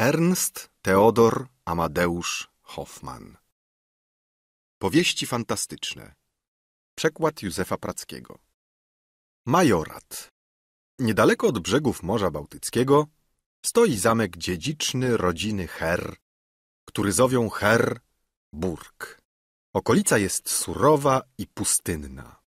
Ernst Theodor Amadeusz Hoffmann Powieści fantastyczne Przekład Józefa Prackiego Majorat Niedaleko od brzegów Morza Bałtyckiego stoi zamek dziedziczny rodziny Herr, który zowią Herr Burg. Okolica jest surowa i pustynna.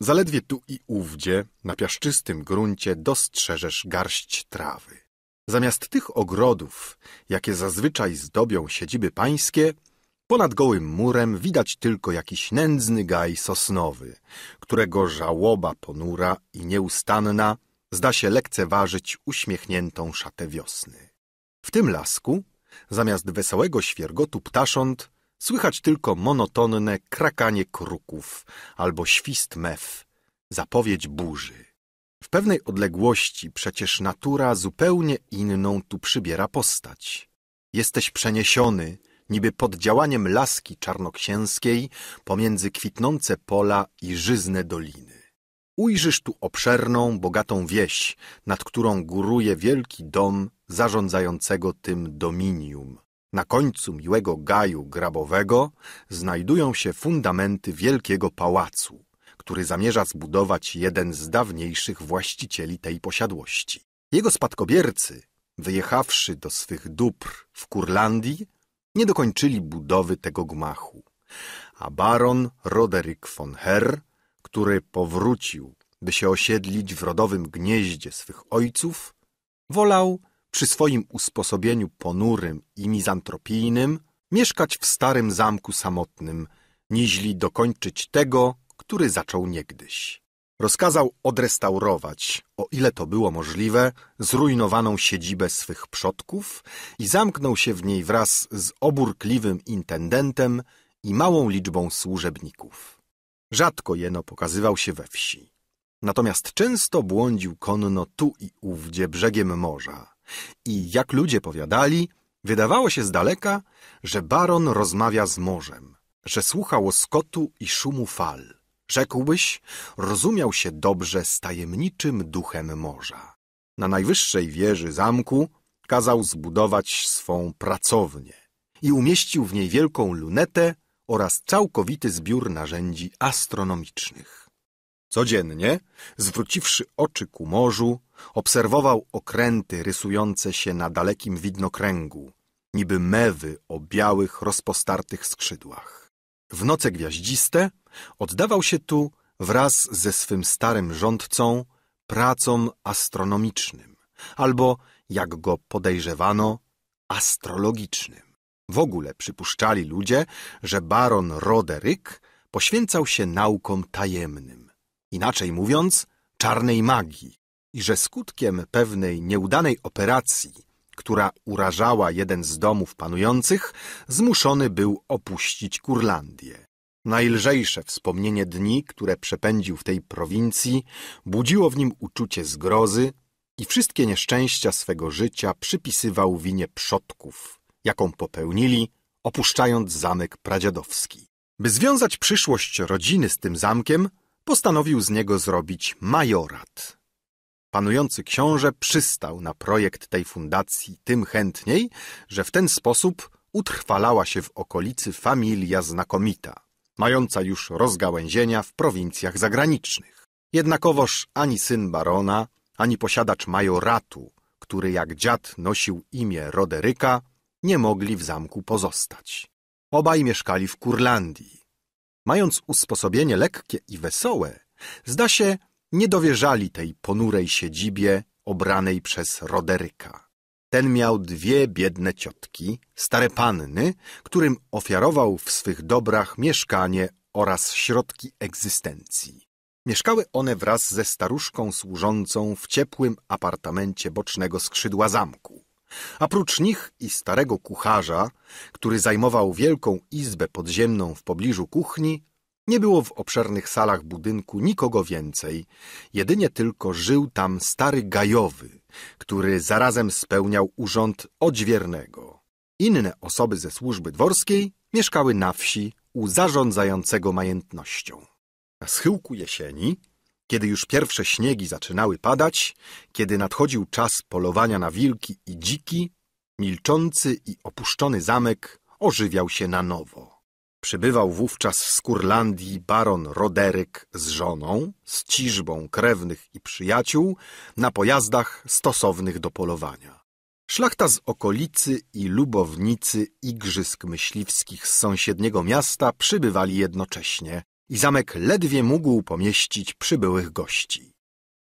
Zaledwie tu i ówdzie, na piaszczystym gruncie, dostrzeżesz garść trawy. Zamiast tych ogrodów, jakie zazwyczaj zdobią siedziby pańskie, ponad gołym murem widać tylko jakiś nędzny gaj sosnowy, którego żałoba ponura i nieustanna zda się lekceważyć uśmiechniętą szatę wiosny. W tym lasku, zamiast wesołego świergotu ptasząt, słychać tylko monotonne krakanie kruków albo świst mew, zapowiedź burzy. W pewnej odległości przecież natura zupełnie inną tu przybiera postać. Jesteś przeniesiony, niby pod działaniem laski czarnoksięskiej, pomiędzy kwitnące pola i żyzne doliny. Ujrzysz tu obszerną, bogatą wieś, nad którą góruje wielki dom zarządzającego tym dominium. Na końcu miłego gaju grabowego znajdują się fundamenty wielkiego pałacu który zamierza zbudować jeden z dawniejszych właścicieli tej posiadłości. Jego spadkobiercy, wyjechawszy do swych dóbr w Kurlandii, nie dokończyli budowy tego gmachu, a baron Roderick von Herr, który powrócił, by się osiedlić w rodowym gnieździe swych ojców, wolał przy swoim usposobieniu ponurym i mizantropijnym mieszkać w starym zamku samotnym, niźli dokończyć tego, który zaczął niegdyś. Rozkazał odrestaurować, o ile to było możliwe, zrujnowaną siedzibę swych przodków i zamknął się w niej wraz z oburkliwym intendentem i małą liczbą służebników. Rzadko jeno pokazywał się we wsi. Natomiast często błądził konno tu i ówdzie brzegiem morza. I jak ludzie powiadali, wydawało się z daleka, że baron rozmawia z morzem, że słucha łoskotu i szumu fal rzekłbyś, rozumiał się dobrze z tajemniczym duchem morza. Na najwyższej wieży zamku kazał zbudować swą pracownię i umieścił w niej wielką lunetę oraz całkowity zbiór narzędzi astronomicznych. Codziennie, zwróciwszy oczy ku morzu, obserwował okręty rysujące się na dalekim widnokręgu, niby mewy o białych, rozpostartych skrzydłach. W noce gwiaździste Oddawał się tu wraz ze swym starym rządcą pracom astronomicznym albo, jak go podejrzewano, astrologicznym. W ogóle przypuszczali ludzie, że baron Roderick poświęcał się naukom tajemnym, inaczej mówiąc, czarnej magii, i że skutkiem pewnej nieudanej operacji, która urażała jeden z domów panujących, zmuszony był opuścić Kurlandię. Najlżejsze wspomnienie dni, które przepędził w tej prowincji, budziło w nim uczucie zgrozy i wszystkie nieszczęścia swego życia przypisywał winie przodków, jaką popełnili, opuszczając zamek pradziadowski. By związać przyszłość rodziny z tym zamkiem, postanowił z niego zrobić majorat. Panujący książę przystał na projekt tej fundacji tym chętniej, że w ten sposób utrwalała się w okolicy familia znakomita – mająca już rozgałęzienia w prowincjach zagranicznych. Jednakowoż ani syn barona, ani posiadacz majoratu, który jak dziad nosił imię Roderyka, nie mogli w zamku pozostać. Obaj mieszkali w Kurlandii. Mając usposobienie lekkie i wesołe, zda się, nie dowierzali tej ponurej siedzibie obranej przez Roderyka. Ten miał dwie biedne ciotki, stare panny, którym ofiarował w swych dobrach mieszkanie oraz środki egzystencji. Mieszkały one wraz ze staruszką służącą w ciepłym apartamencie bocznego skrzydła zamku. A prócz nich i starego kucharza, który zajmował wielką izbę podziemną w pobliżu kuchni, nie było w obszernych salach budynku nikogo więcej, jedynie tylko żył tam stary gajowy, który zarazem spełniał urząd odźwiernego. Inne osoby ze służby dworskiej mieszkały na wsi u zarządzającego majątnością. Na schyłku jesieni, kiedy już pierwsze śniegi zaczynały padać, kiedy nadchodził czas polowania na wilki i dziki, milczący i opuszczony zamek ożywiał się na nowo. Przybywał wówczas z Kurlandii baron Roderyk z żoną, z ciżbą krewnych i przyjaciół, na pojazdach stosownych do polowania. Szlachta z okolicy i lubownicy igrzysk myśliwskich z sąsiedniego miasta przybywali jednocześnie i zamek ledwie mógł pomieścić przybyłych gości.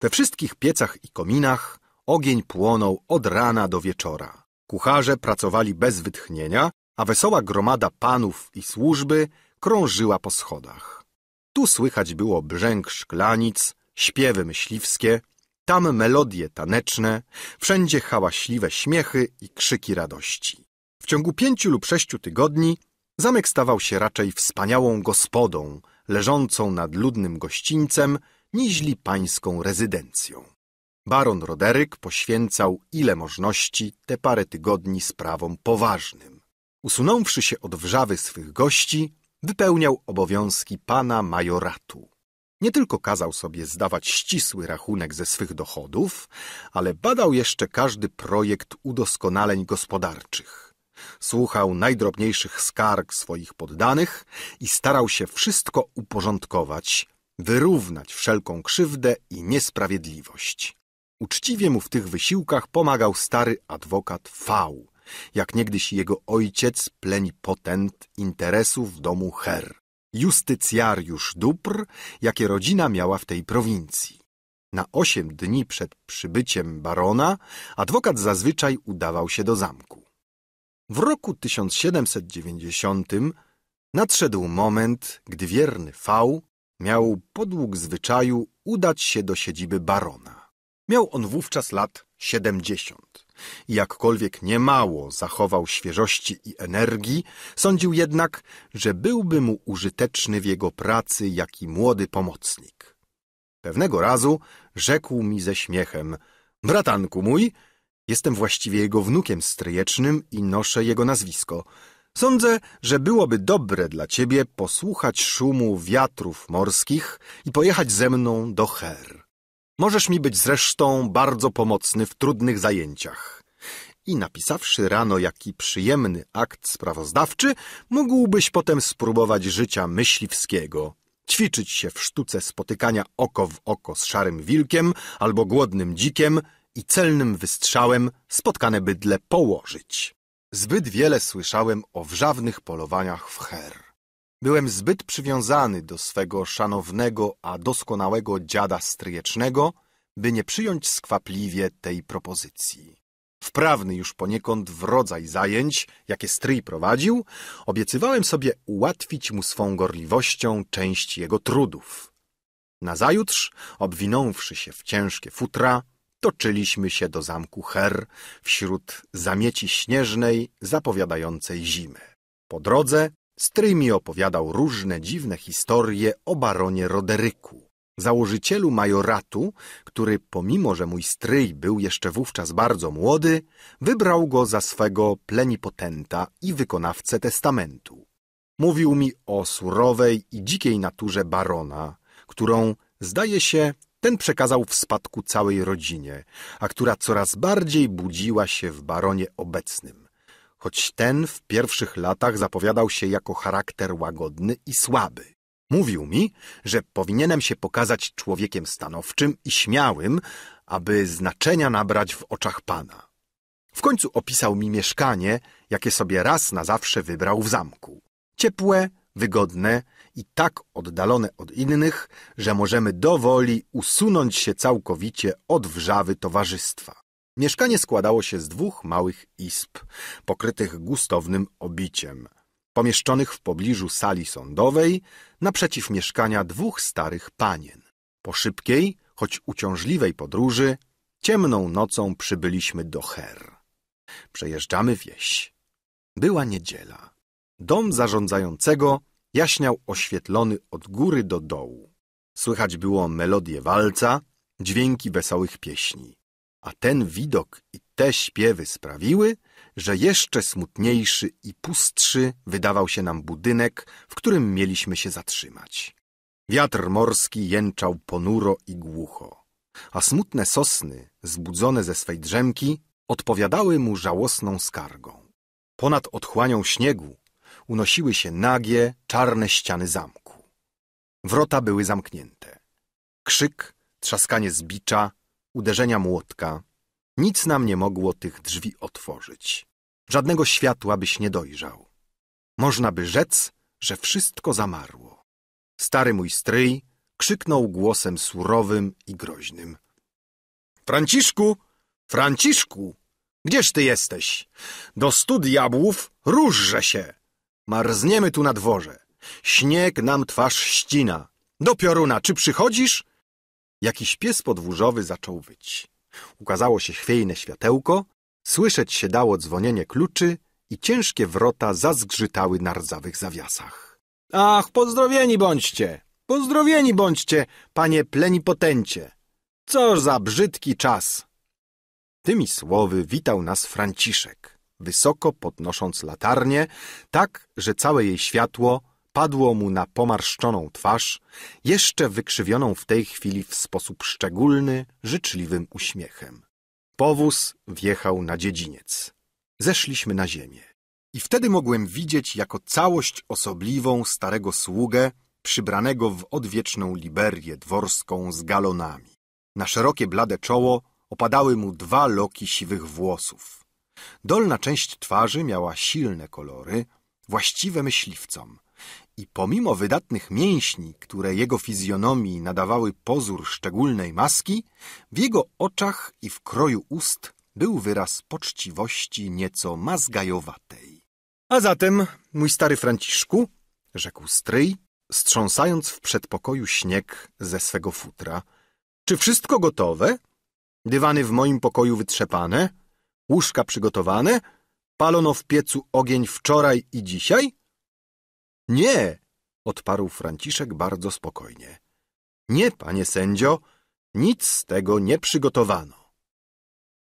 We wszystkich piecach i kominach ogień płonął od rana do wieczora. Kucharze pracowali bez wytchnienia, a wesoła gromada panów i służby krążyła po schodach. Tu słychać było brzęk szklanic, śpiewy myśliwskie, tam melodie taneczne, wszędzie hałaśliwe śmiechy i krzyki radości. W ciągu pięciu lub sześciu tygodni zamek stawał się raczej wspaniałą gospodą, leżącą nad ludnym gościńcem, niźli pańską rezydencją. Baron Roderyk poświęcał ile możności te parę tygodni sprawom poważnym usunąwszy się od wrzawy swych gości, wypełniał obowiązki pana majoratu. Nie tylko kazał sobie zdawać ścisły rachunek ze swych dochodów, ale badał jeszcze każdy projekt udoskonaleń gospodarczych. Słuchał najdrobniejszych skarg swoich poddanych i starał się wszystko uporządkować, wyrównać wszelką krzywdę i niesprawiedliwość. Uczciwie mu w tych wysiłkach pomagał stary adwokat V, jak niegdyś jego ojciec, plenipotent interesów domu Her, justycjariusz dóbr, jakie rodzina miała w tej prowincji. Na osiem dni przed przybyciem barona adwokat zazwyczaj udawał się do zamku. W roku 1790 nadszedł moment, gdy wierny V miał podług zwyczaju udać się do siedziby barona. Miał on wówczas lat 70. Jakkolwiek niemało zachował świeżości i energii, sądził jednak, że byłby mu użyteczny w jego pracy jaki młody pomocnik. Pewnego razu rzekł mi ze śmiechem – bratanku mój, jestem właściwie jego wnukiem stryjecznym i noszę jego nazwisko – Sądzę, że byłoby dobre dla ciebie posłuchać szumu wiatrów morskich i pojechać ze mną do Her. Możesz mi być zresztą bardzo pomocny w trudnych zajęciach. I napisawszy rano jaki przyjemny akt sprawozdawczy, mógłbyś potem spróbować życia myśliwskiego. Ćwiczyć się w sztuce spotykania oko w oko z szarym wilkiem albo głodnym dzikiem i celnym wystrzałem spotkane bydle położyć. Zbyt wiele słyszałem o wrzawnych polowaniach w her. Byłem zbyt przywiązany do swego szanownego, a doskonałego dziada stryjecznego, by nie przyjąć skwapliwie tej propozycji. Wprawny już poniekąd w rodzaj zajęć, jakie stryj prowadził, obiecywałem sobie ułatwić mu swą gorliwością część jego trudów. Nazajutrz, obwinąwszy się w ciężkie futra, toczyliśmy się do zamku Her wśród zamieci śnieżnej zapowiadającej zimę. Po drodze Stryj mi opowiadał różne dziwne historie o baronie Roderyku, założycielu majoratu, który pomimo, że mój stryj był jeszcze wówczas bardzo młody, wybrał go za swego plenipotenta i wykonawcę testamentu. Mówił mi o surowej i dzikiej naturze barona, którą, zdaje się, ten przekazał w spadku całej rodzinie, a która coraz bardziej budziła się w baronie obecnym choć ten w pierwszych latach zapowiadał się jako charakter łagodny i słaby. Mówił mi, że powinienem się pokazać człowiekiem stanowczym i śmiałym, aby znaczenia nabrać w oczach pana. W końcu opisał mi mieszkanie, jakie sobie raz na zawsze wybrał w zamku. Ciepłe, wygodne i tak oddalone od innych, że możemy dowoli usunąć się całkowicie od wrzawy towarzystwa. Mieszkanie składało się z dwóch małych izb, pokrytych gustownym obiciem, pomieszczonych w pobliżu sali sądowej, naprzeciw mieszkania dwóch starych panien. Po szybkiej, choć uciążliwej podróży, ciemną nocą przybyliśmy do Her. Przejeżdżamy wieś. Była niedziela. Dom zarządzającego jaśniał oświetlony od góry do dołu. Słychać było melodię walca, dźwięki wesołych pieśni a ten widok i te śpiewy sprawiły, że jeszcze smutniejszy i pustszy wydawał się nam budynek, w którym mieliśmy się zatrzymać. Wiatr morski jęczał ponuro i głucho, a smutne sosny, zbudzone ze swej drzemki, odpowiadały mu żałosną skargą. Ponad otchłanią śniegu unosiły się nagie, czarne ściany zamku. Wrota były zamknięte. Krzyk, trzaskanie zbicza, uderzenia młotka, nic nam nie mogło tych drzwi otworzyć. Żadnego światła byś nie dojrzał. Można by rzec, że wszystko zamarło. Stary mój stryj krzyknął głosem surowym i groźnym. Franciszku! Franciszku! Gdzież ty jesteś? Do stu diabłów różże się! Marzniemy tu na dworze. Śnieg nam twarz ścina. Do pioruna, czy przychodzisz? Jakiś pies podwórzowy zaczął wyć. Ukazało się chwiejne światełko, słyszeć się dało dzwonienie kluczy i ciężkie wrota zazgrzytały na rdzawych zawiasach. Ach, pozdrowieni bądźcie! Pozdrowieni bądźcie, panie plenipotencie! Co za brzydki czas! Tymi słowy witał nas Franciszek, wysoko podnosząc latarnię, tak, że całe jej światło padło mu na pomarszczoną twarz, jeszcze wykrzywioną w tej chwili w sposób szczególny, życzliwym uśmiechem. Powóz wjechał na dziedziniec. Zeszliśmy na ziemię. I wtedy mogłem widzieć jako całość osobliwą starego sługę, przybranego w odwieczną liberię dworską z galonami. Na szerokie blade czoło opadały mu dwa loki siwych włosów. Dolna część twarzy miała silne kolory, właściwe myśliwcom – i pomimo wydatnych mięśni, które jego fizjonomii nadawały pozór szczególnej maski, w jego oczach i w kroju ust był wyraz poczciwości nieco mazgajowatej. A zatem, mój stary Franciszku, rzekł stryj, strząsając w przedpokoju śnieg ze swego futra. Czy wszystko gotowe? Dywany w moim pokoju wytrzepane? Łóżka przygotowane? Palono w piecu ogień wczoraj i dzisiaj? Nie, odparł Franciszek bardzo spokojnie. Nie, panie sędzio, nic z tego nie przygotowano.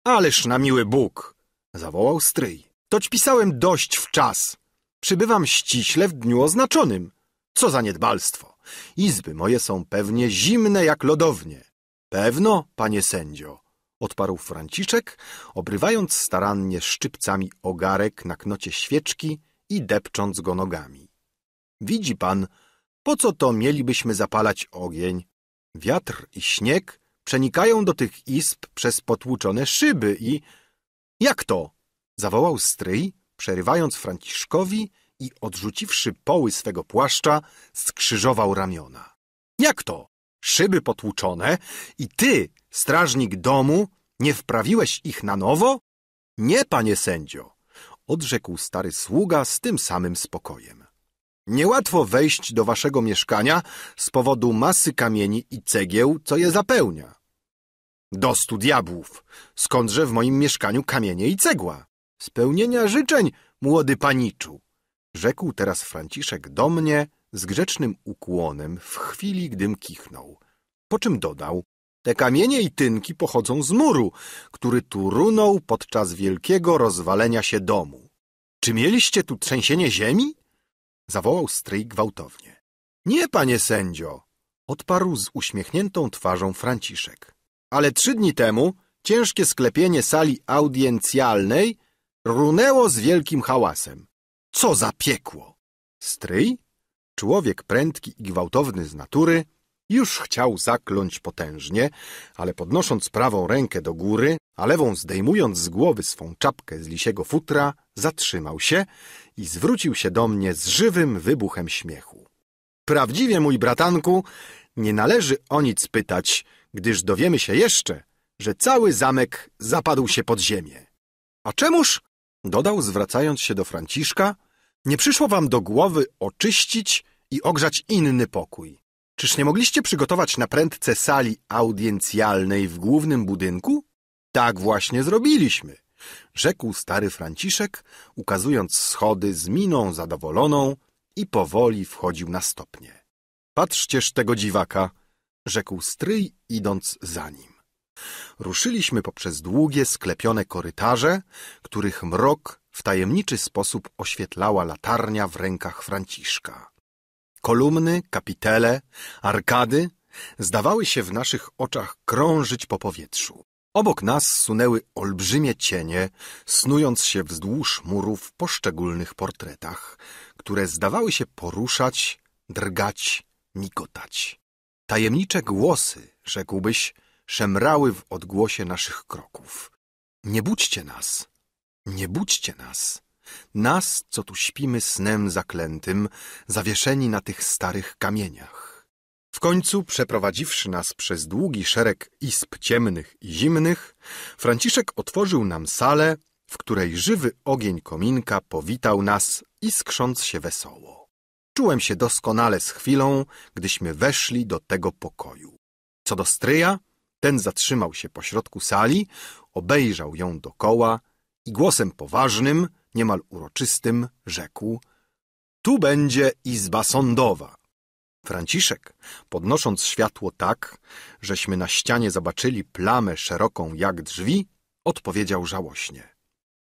Ależ na miły Bóg! zawołał stryj. Toć pisałem dość w czas. Przybywam ściśle w dniu oznaczonym. Co za niedbalstwo! Izby moje są pewnie zimne jak lodownie. Pewno, panie sędzio, odparł Franciszek, obrywając starannie szczypcami ogarek na knocie świeczki i depcząc go nogami. Widzi pan, po co to mielibyśmy zapalać ogień? Wiatr i śnieg przenikają do tych izb przez potłuczone szyby i... Jak to? Zawołał stryj, przerywając Franciszkowi i odrzuciwszy poły swego płaszcza, skrzyżował ramiona. Jak to? Szyby potłuczone i ty, strażnik domu, nie wprawiłeś ich na nowo? Nie, panie sędzio, odrzekł stary sługa z tym samym spokojem. Niełatwo wejść do waszego mieszkania z powodu masy kamieni i cegieł, co je zapełnia. Do stu diabłów! Skądże w moim mieszkaniu kamienie i cegła? Spełnienia życzeń, młody paniczu! Rzekł teraz Franciszek do mnie z grzecznym ukłonem w chwili, gdym kichnął. Po czym dodał, te kamienie i tynki pochodzą z muru, który tu runął podczas wielkiego rozwalenia się domu. Czy mieliście tu trzęsienie ziemi? zawołał stryj gwałtownie. Nie, panie sędzio, odparł z uśmiechniętą twarzą Franciszek. Ale trzy dni temu ciężkie sklepienie sali audiencjalnej runęło z wielkim hałasem. Co za piekło! Stryj, człowiek prędki i gwałtowny z natury, już chciał zakląć potężnie, ale podnosząc prawą rękę do góry, a lewą zdejmując z głowy swą czapkę z lisiego futra, zatrzymał się i zwrócił się do mnie z żywym wybuchem śmiechu. Prawdziwie, mój bratanku, nie należy o nic pytać, gdyż dowiemy się jeszcze, że cały zamek zapadł się pod ziemię. A czemuż, dodał zwracając się do Franciszka, nie przyszło wam do głowy oczyścić i ogrzać inny pokój. Czyż nie mogliście przygotować na prędce sali audiencjalnej w głównym budynku? Tak właśnie zrobiliśmy rzekł stary Franciszek, ukazując schody z miną zadowoloną i powoli wchodził na stopnie. Patrzcież tego dziwaka, rzekł stryj, idąc za nim. Ruszyliśmy poprzez długie, sklepione korytarze, których mrok w tajemniczy sposób oświetlała latarnia w rękach Franciszka. Kolumny, kapitele, arkady zdawały się w naszych oczach krążyć po powietrzu. Obok nas sunęły olbrzymie cienie, snując się wzdłuż murów po szczególnych portretach, które zdawały się poruszać, drgać, nikotać. Tajemnicze głosy, rzekłbyś, szemrały w odgłosie naszych kroków. Nie budźcie nas, nie budźcie nas. Nas, co tu śpimy snem zaklętym, zawieszeni na tych starych kamieniach. W końcu, przeprowadziwszy nas przez długi szereg izb ciemnych i zimnych, Franciszek otworzył nam salę, w której żywy ogień kominka powitał nas iskrząc się wesoło. Czułem się doskonale z chwilą, gdyśmy weszli do tego pokoju. Co do stryja, ten zatrzymał się pośrodku sali, obejrzał ją dokoła i głosem poważnym, niemal uroczystym, rzekł: Tu będzie izba sądowa. Franciszek, podnosząc światło tak, żeśmy na ścianie zobaczyli plamę szeroką jak drzwi, odpowiedział żałośnie.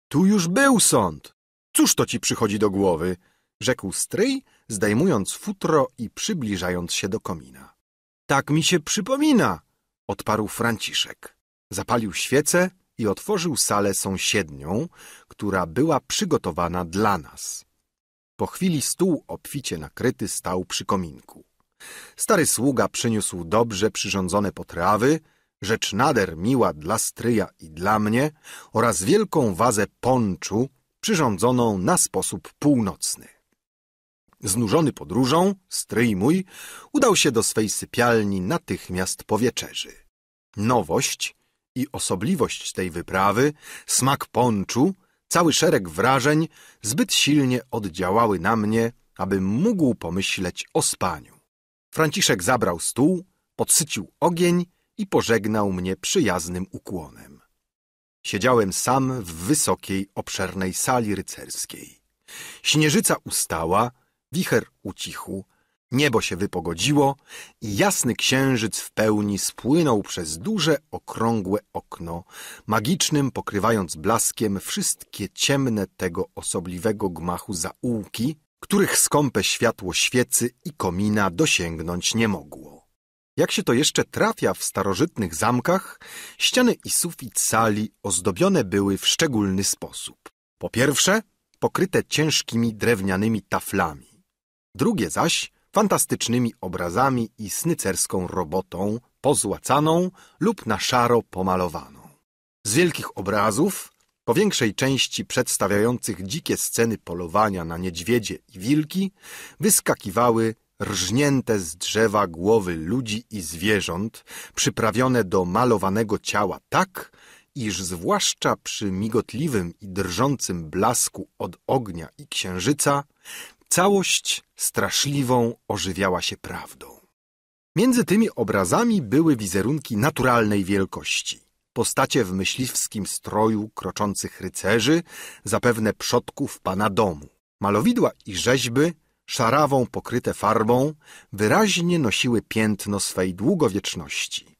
Tu już był sąd! Cóż to ci przychodzi do głowy? rzekł stryj, zdejmując futro i przybliżając się do komina. Tak mi się przypomina, odparł Franciszek. Zapalił świecę i otworzył salę sąsiednią, która była przygotowana dla nas. Po chwili stół obficie nakryty stał przy kominku. Stary sługa przyniósł dobrze przyrządzone potrawy, rzecz nader miła dla stryja i dla mnie oraz wielką wazę ponczu przyrządzoną na sposób północny. Znużony podróżą, stryj mój udał się do swej sypialni natychmiast po wieczerzy. Nowość i osobliwość tej wyprawy, smak ponczu Cały szereg wrażeń zbyt silnie oddziałały na mnie, abym mógł pomyśleć o spaniu. Franciszek zabrał stół, podsycił ogień i pożegnał mnie przyjaznym ukłonem. Siedziałem sam w wysokiej, obszernej sali rycerskiej. Śnieżyca ustała, wicher ucichł, Niebo się wypogodziło i jasny księżyc w pełni spłynął przez duże, okrągłe okno, magicznym pokrywając blaskiem wszystkie ciemne tego osobliwego gmachu zaułki, których skąpe światło świecy i komina dosięgnąć nie mogło. Jak się to jeszcze trafia w starożytnych zamkach, ściany i sufit sali ozdobione były w szczególny sposób. Po pierwsze, pokryte ciężkimi drewnianymi taflami. Drugie zaś, fantastycznymi obrazami i snycerską robotą, pozłacaną lub na szaro pomalowaną. Z wielkich obrazów, po większej części przedstawiających dzikie sceny polowania na niedźwiedzie i wilki, wyskakiwały rżnięte z drzewa głowy ludzi i zwierząt, przyprawione do malowanego ciała tak, iż zwłaszcza przy migotliwym i drżącym blasku od ognia i księżyca Całość straszliwą ożywiała się prawdą. Między tymi obrazami były wizerunki naturalnej wielkości. Postacie w myśliwskim stroju kroczących rycerzy, zapewne przodków pana domu. Malowidła i rzeźby, szarawą pokryte farbą, wyraźnie nosiły piętno swej długowieczności.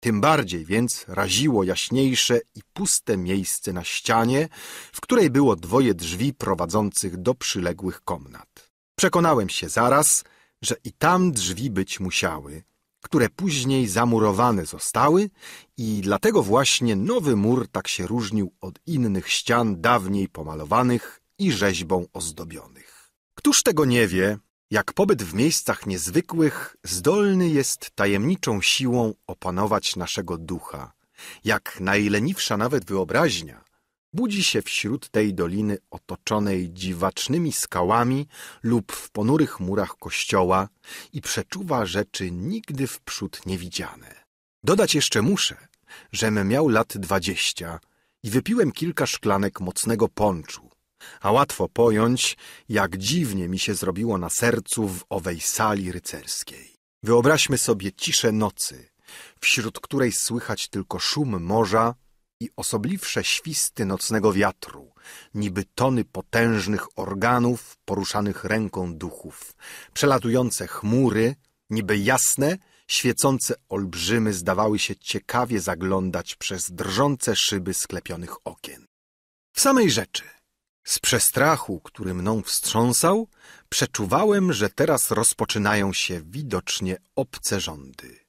Tym bardziej więc raziło jaśniejsze i puste miejsce na ścianie, w której było dwoje drzwi prowadzących do przyległych komnat. Przekonałem się zaraz, że i tam drzwi być musiały, które później zamurowane zostały i dlatego właśnie nowy mur tak się różnił od innych ścian dawniej pomalowanych i rzeźbą ozdobionych. Któż tego nie wie, jak pobyt w miejscach niezwykłych, zdolny jest tajemniczą siłą opanować naszego ducha, jak najleniwsza nawet wyobraźnia budzi się wśród tej doliny otoczonej dziwacznymi skałami lub w ponurych murach kościoła i przeczuwa rzeczy nigdy wprzód niewidziane. Dodać jeszcze muszę, żem miał lat dwadzieścia i wypiłem kilka szklanek mocnego ponczu, a łatwo pojąć, jak dziwnie mi się zrobiło na sercu w owej sali rycerskiej. Wyobraźmy sobie ciszę nocy, wśród której słychać tylko szum morza i osobliwsze świsty nocnego wiatru, niby tony potężnych organów poruszanych ręką duchów, przelatujące chmury, niby jasne, świecące olbrzymy zdawały się ciekawie zaglądać przez drżące szyby sklepionych okien. W samej rzeczy – z przestrachu, który mną wstrząsał, przeczuwałem, że teraz rozpoczynają się widocznie obce rządy.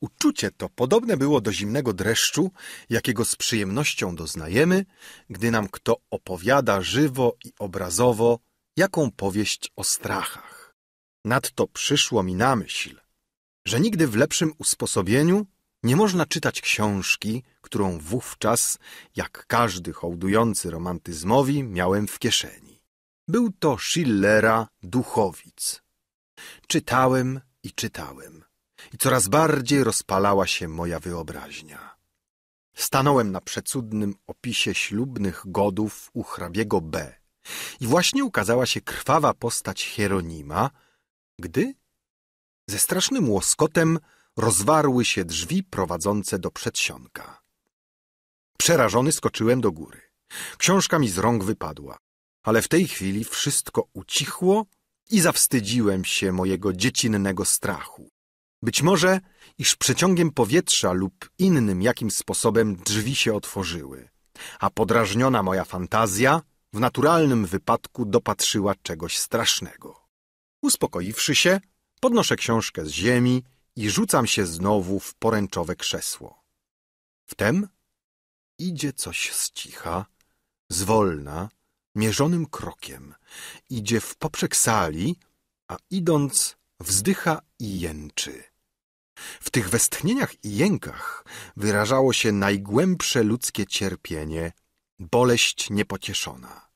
Uczucie to podobne było do zimnego dreszczu, jakiego z przyjemnością doznajemy, gdy nam kto opowiada żywo i obrazowo jaką powieść o strachach. Nadto przyszło mi na myśl, że nigdy w lepszym usposobieniu nie można czytać książki, którą wówczas, jak każdy hołdujący romantyzmowi, miałem w kieszeni. Był to Schillera Duchowic. Czytałem i czytałem. I coraz bardziej rozpalała się moja wyobraźnia. Stanąłem na przecudnym opisie ślubnych godów u hrabiego B. I właśnie ukazała się krwawa postać Hieronima, gdy ze strasznym łoskotem rozwarły się drzwi prowadzące do przedsionka. Przerażony skoczyłem do góry. Książka mi z rąk wypadła, ale w tej chwili wszystko ucichło i zawstydziłem się mojego dziecinnego strachu. Być może, iż przeciągiem powietrza lub innym jakim sposobem drzwi się otworzyły, a podrażniona moja fantazja w naturalnym wypadku dopatrzyła czegoś strasznego. Uspokoiwszy się, podnoszę książkę z ziemi i rzucam się znowu w poręczowe krzesło. Wtem idzie coś z cicha, zwolna, mierzonym krokiem. Idzie w poprzek sali, a idąc wzdycha i jęczy. W tych westchnieniach i jękach wyrażało się najgłębsze ludzkie cierpienie, boleść niepocieszona.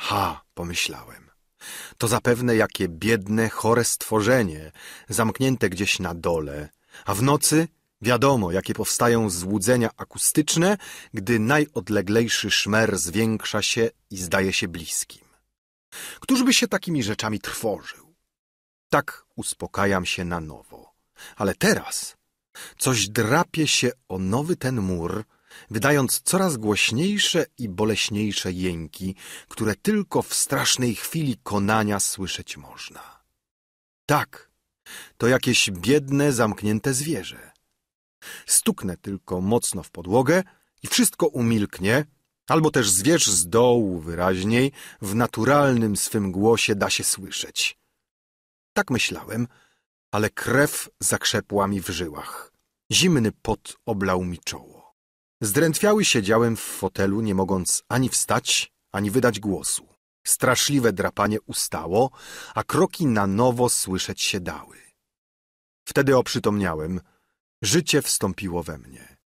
Ha, pomyślałem. To zapewne jakie biedne, chore stworzenie, zamknięte gdzieś na dole, a w nocy wiadomo, jakie powstają złudzenia akustyczne, gdy najodleglejszy szmer zwiększa się i zdaje się bliskim. Któż by się takimi rzeczami trwożył? Tak uspokajam się na nowo. Ale teraz coś drapie się o nowy ten mur, wydając coraz głośniejsze i boleśniejsze jęki, które tylko w strasznej chwili konania słyszeć można. Tak, to jakieś biedne, zamknięte zwierzę. Stuknę tylko mocno w podłogę i wszystko umilknie, albo też zwierz z dołu wyraźniej, w naturalnym swym głosie da się słyszeć. Tak myślałem, ale krew zakrzepła mi w żyłach. Zimny pot oblał mi czoło. Zdrętwiały siedziałem w fotelu, nie mogąc ani wstać, ani wydać głosu. Straszliwe drapanie ustało, a kroki na nowo słyszeć się dały. Wtedy oprzytomniałem. Życie wstąpiło we mnie.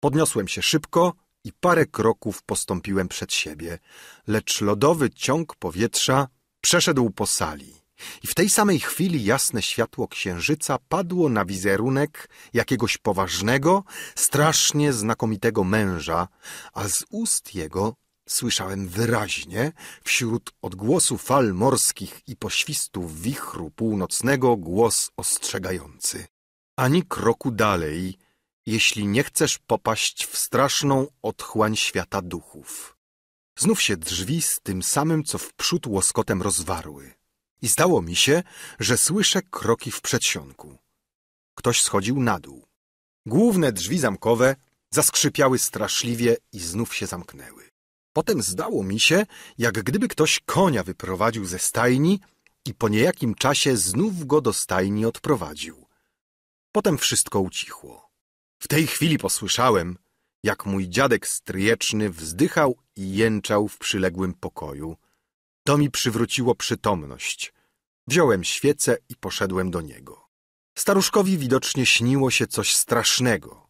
Podniosłem się szybko i parę kroków postąpiłem przed siebie, lecz lodowy ciąg powietrza przeszedł po sali. I w tej samej chwili jasne światło księżyca padło na wizerunek jakiegoś poważnego, strasznie znakomitego męża, a z ust jego słyszałem wyraźnie, wśród odgłosu fal morskich i poświstów wichru północnego, głos ostrzegający. Ani kroku dalej, jeśli nie chcesz popaść w straszną otchłań świata duchów. Znów się drzwi z tym samym, co wprzód łoskotem rozwarły i zdało mi się, że słyszę kroki w przedsionku. Ktoś schodził na dół. Główne drzwi zamkowe zaskrzypiały straszliwie i znów się zamknęły. Potem zdało mi się, jak gdyby ktoś konia wyprowadził ze stajni i po niejakim czasie znów go do stajni odprowadził. Potem wszystko ucichło. W tej chwili posłyszałem, jak mój dziadek stryjeczny wzdychał i jęczał w przyległym pokoju – to mi przywróciło przytomność. Wziąłem świecę i poszedłem do niego. Staruszkowi widocznie śniło się coś strasznego.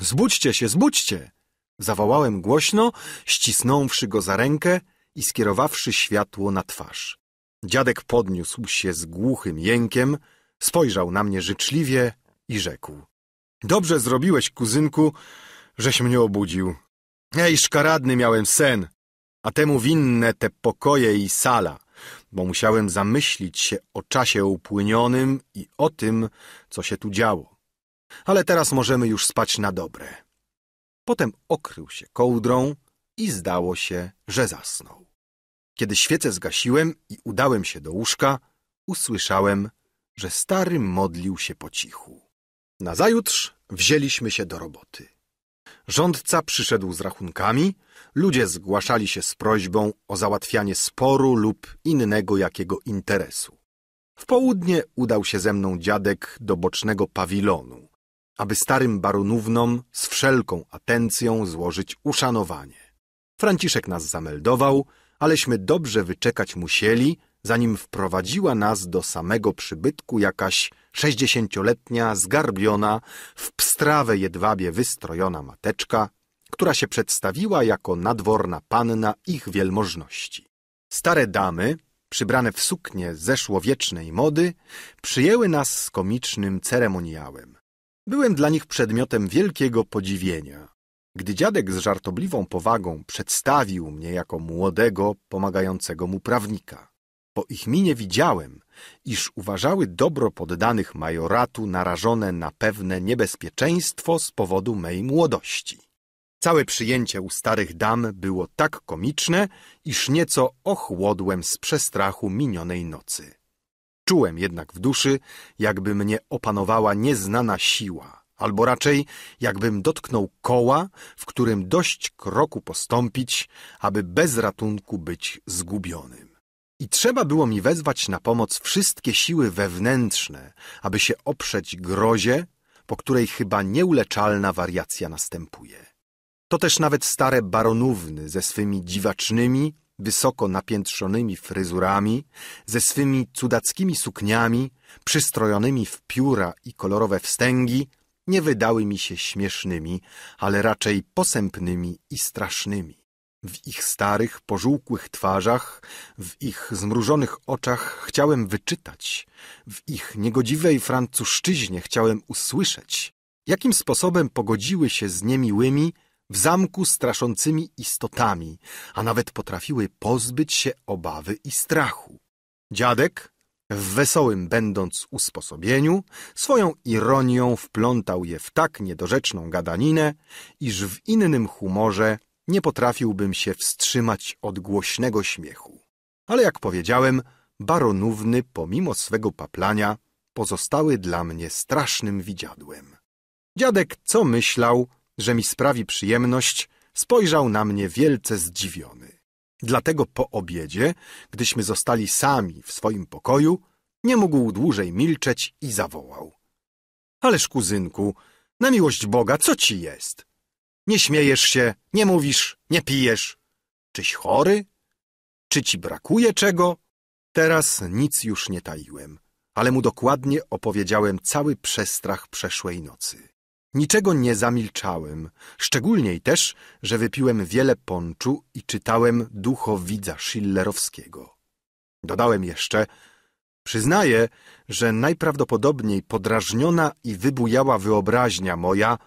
Zbudźcie się, zbudźcie! Zawołałem głośno, ścisnąwszy go za rękę i skierowawszy światło na twarz. Dziadek podniósł się z głuchym jękiem, spojrzał na mnie życzliwie i rzekł. Dobrze zrobiłeś, kuzynku, żeś mnie obudził. Ej, szkaradny miałem sen a temu winne te pokoje i sala, bo musiałem zamyślić się o czasie upłynionym i o tym, co się tu działo. Ale teraz możemy już spać na dobre. Potem okrył się kołdrą i zdało się, że zasnął. Kiedy świecę zgasiłem i udałem się do łóżka, usłyszałem, że stary modlił się po cichu. Nazajutrz wzięliśmy się do roboty. Rządca przyszedł z rachunkami, ludzie zgłaszali się z prośbą o załatwianie sporu lub innego jakiego interesu. W południe udał się ze mną dziadek do bocznego pawilonu, aby starym baronównom z wszelką atencją złożyć uszanowanie. Franciszek nas zameldował, aleśmy dobrze wyczekać musieli, zanim wprowadziła nas do samego przybytku jakaś sześćdziesięcioletnia, zgarbiona, w pstrawę jedwabie wystrojona mateczka, która się przedstawiła jako nadworna panna ich wielmożności. Stare damy, przybrane w suknie zeszłowiecznej mody, przyjęły nas z komicznym ceremoniałem. Byłem dla nich przedmiotem wielkiego podziwienia. Gdy dziadek z żartobliwą powagą przedstawił mnie jako młodego, pomagającego mu prawnika po ich minie widziałem, iż uważały dobro poddanych majoratu narażone na pewne niebezpieczeństwo z powodu mej młodości. Całe przyjęcie u starych dam było tak komiczne, iż nieco ochłodłem z przestrachu minionej nocy. Czułem jednak w duszy, jakby mnie opanowała nieznana siła, albo raczej jakbym dotknął koła, w którym dość kroku postąpić, aby bez ratunku być zgubionym. I trzeba było mi wezwać na pomoc wszystkie siły wewnętrzne, aby się oprzeć grozie, po której chyba nieuleczalna wariacja następuje. To też nawet stare baronówny ze swymi dziwacznymi, wysoko napiętrzonymi fryzurami, ze swymi cudackimi sukniami, przystrojonymi w pióra i kolorowe wstęgi, nie wydały mi się śmiesznymi, ale raczej posępnymi i strasznymi. W ich starych, pożółkłych twarzach, w ich zmrużonych oczach chciałem wyczytać, w ich niegodziwej francuszczyźnie chciałem usłyszeć, jakim sposobem pogodziły się z niemiłymi, w zamku straszącymi istotami, a nawet potrafiły pozbyć się obawy i strachu. Dziadek, w wesołym będąc usposobieniu, swoją ironią wplątał je w tak niedorzeczną gadaninę, iż w innym humorze nie potrafiłbym się wstrzymać od głośnego śmiechu. Ale jak powiedziałem, baronówny, pomimo swego paplania, pozostały dla mnie strasznym widziadłem. Dziadek, co myślał, że mi sprawi przyjemność, spojrzał na mnie wielce zdziwiony. Dlatego po obiedzie, gdyśmy zostali sami w swoim pokoju, nie mógł dłużej milczeć i zawołał. Ależ, kuzynku, na miłość Boga, co ci jest? Nie śmiejesz się, nie mówisz, nie pijesz. Czyś chory? Czy ci brakuje czego? Teraz nic już nie taiłem, ale mu dokładnie opowiedziałem cały przestrach przeszłej nocy. Niczego nie zamilczałem, szczególniej też, że wypiłem wiele ponczu i czytałem duchowidza Schillerowskiego. Dodałem jeszcze, przyznaję, że najprawdopodobniej podrażniona i wybujała wyobraźnia moja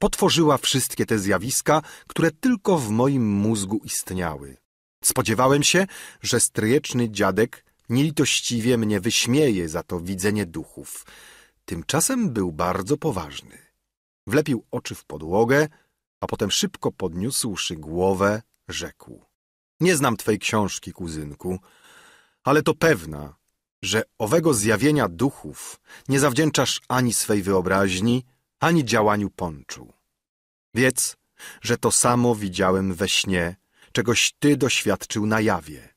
potworzyła wszystkie te zjawiska, które tylko w moim mózgu istniały. Spodziewałem się, że stryjeczny dziadek nielitościwie mnie wyśmieje za to widzenie duchów. Tymczasem był bardzo poważny. Wlepił oczy w podłogę, a potem szybko podniósłszy głowę, rzekł. Nie znam twej książki, kuzynku, ale to pewna, że owego zjawienia duchów nie zawdzięczasz ani swej wyobraźni, ani działaniu ponczu. Wiedz, że to samo widziałem we śnie, czegoś ty doświadczył na jawie.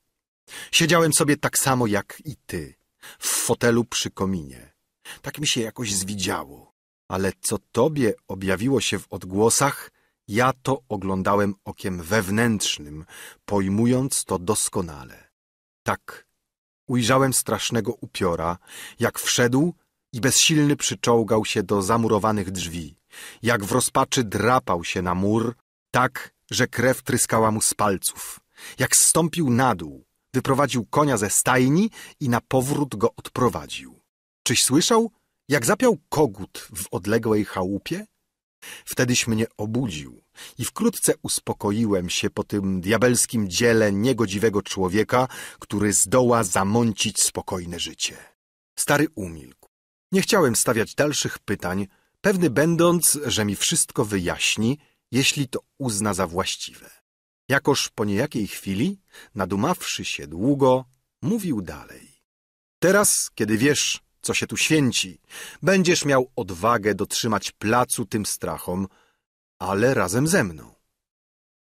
Siedziałem sobie tak samo jak i ty, w fotelu przy kominie. Tak mi się jakoś zwidziało. Ale co tobie objawiło się w odgłosach, ja to oglądałem okiem wewnętrznym, pojmując to doskonale. Tak, ujrzałem strasznego upiora, jak wszedł i bezsilny przyczołgał się do zamurowanych drzwi. Jak w rozpaczy drapał się na mur, tak, że krew tryskała mu z palców. Jak stąpił na dół, wyprowadził konia ze stajni i na powrót go odprowadził. Czyś słyszał, jak zapiał kogut w odległej chałupie? Wtedyś mnie obudził i wkrótce uspokoiłem się po tym diabelskim dziele niegodziwego człowieka, który zdoła zamącić spokojne życie. Stary umilkł. Nie chciałem stawiać dalszych pytań, pewny będąc, że mi wszystko wyjaśni, jeśli to uzna za właściwe. Jakoż po niejakiej chwili, nadumawszy się długo, mówił dalej. Teraz, kiedy wiesz, co się tu święci, będziesz miał odwagę dotrzymać placu tym strachom, ale razem ze mną.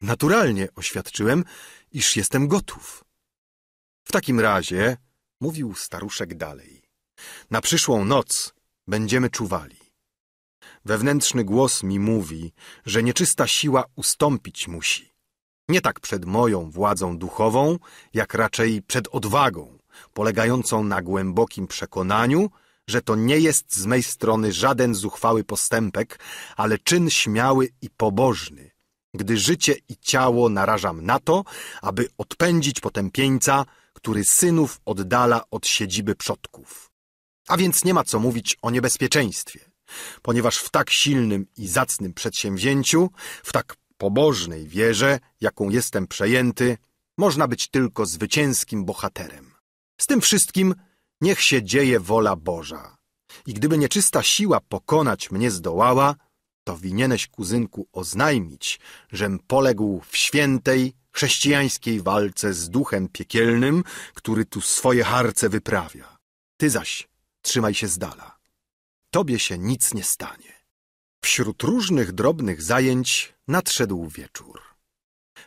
Naturalnie oświadczyłem, iż jestem gotów. W takim razie, mówił staruszek dalej, na przyszłą noc będziemy czuwali. Wewnętrzny głos mi mówi, że nieczysta siła ustąpić musi. Nie tak przed moją władzą duchową, jak raczej przed odwagą, polegającą na głębokim przekonaniu, że to nie jest z mej strony żaden zuchwały postępek, ale czyn śmiały i pobożny, gdy życie i ciało narażam na to, aby odpędzić potępieńca, który synów oddala od siedziby przodków. A więc nie ma co mówić o niebezpieczeństwie, ponieważ w tak silnym i zacnym przedsięwzięciu, w tak pobożnej wierze, jaką jestem przejęty, można być tylko zwycięskim bohaterem. Z tym wszystkim niech się dzieje wola Boża. I gdyby nieczysta siła pokonać mnie zdołała, to winieneś, kuzynku, oznajmić, żem poległ w świętej, chrześcijańskiej walce z duchem piekielnym, który tu swoje harce wyprawia. Ty zaś trzymaj się z dala. Tobie się nic nie stanie. Wśród różnych drobnych zajęć nadszedł wieczór.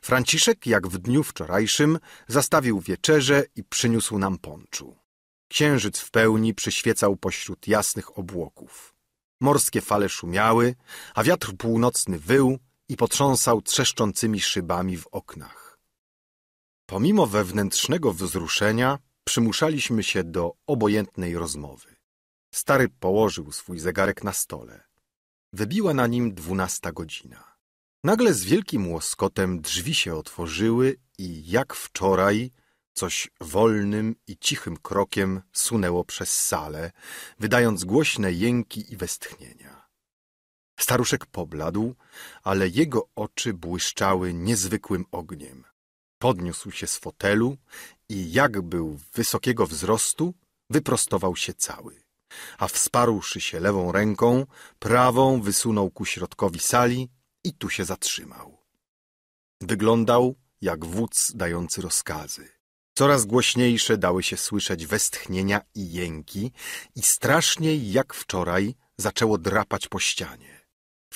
Franciszek, jak w dniu wczorajszym, zastawił wieczerze i przyniósł nam ponczu. Księżyc w pełni przyświecał pośród jasnych obłoków. Morskie fale szumiały, a wiatr północny wył i potrząsał trzeszczącymi szybami w oknach. Pomimo wewnętrznego wzruszenia, przymuszaliśmy się do obojętnej rozmowy. Stary położył swój zegarek na stole. Wybiła na nim dwunasta godzina. Nagle z wielkim łoskotem drzwi się otworzyły i jak wczoraj coś wolnym i cichym krokiem sunęło przez salę, wydając głośne jęki i westchnienia. Staruszek pobladł, ale jego oczy błyszczały niezwykłym ogniem. Podniósł się z fotelu i jak był wysokiego wzrostu, wyprostował się cały, a wsparłszy się lewą ręką, prawą wysunął ku środkowi sali i tu się zatrzymał. Wyglądał jak wódz dający rozkazy. Coraz głośniejsze dały się słyszeć westchnienia i jęki i straszniej jak wczoraj zaczęło drapać po ścianie.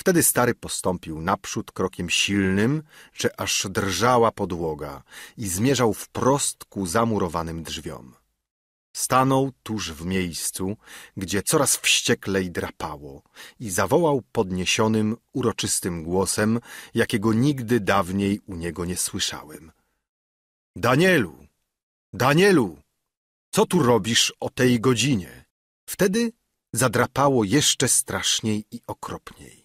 Wtedy stary postąpił naprzód krokiem silnym, że aż drżała podłoga i zmierzał wprost ku zamurowanym drzwiom. Stanął tuż w miejscu, gdzie coraz wścieklej drapało i zawołał podniesionym, uroczystym głosem, jakiego nigdy dawniej u niego nie słyszałem. — Danielu! Danielu! Co tu robisz o tej godzinie? Wtedy zadrapało jeszcze straszniej i okropniej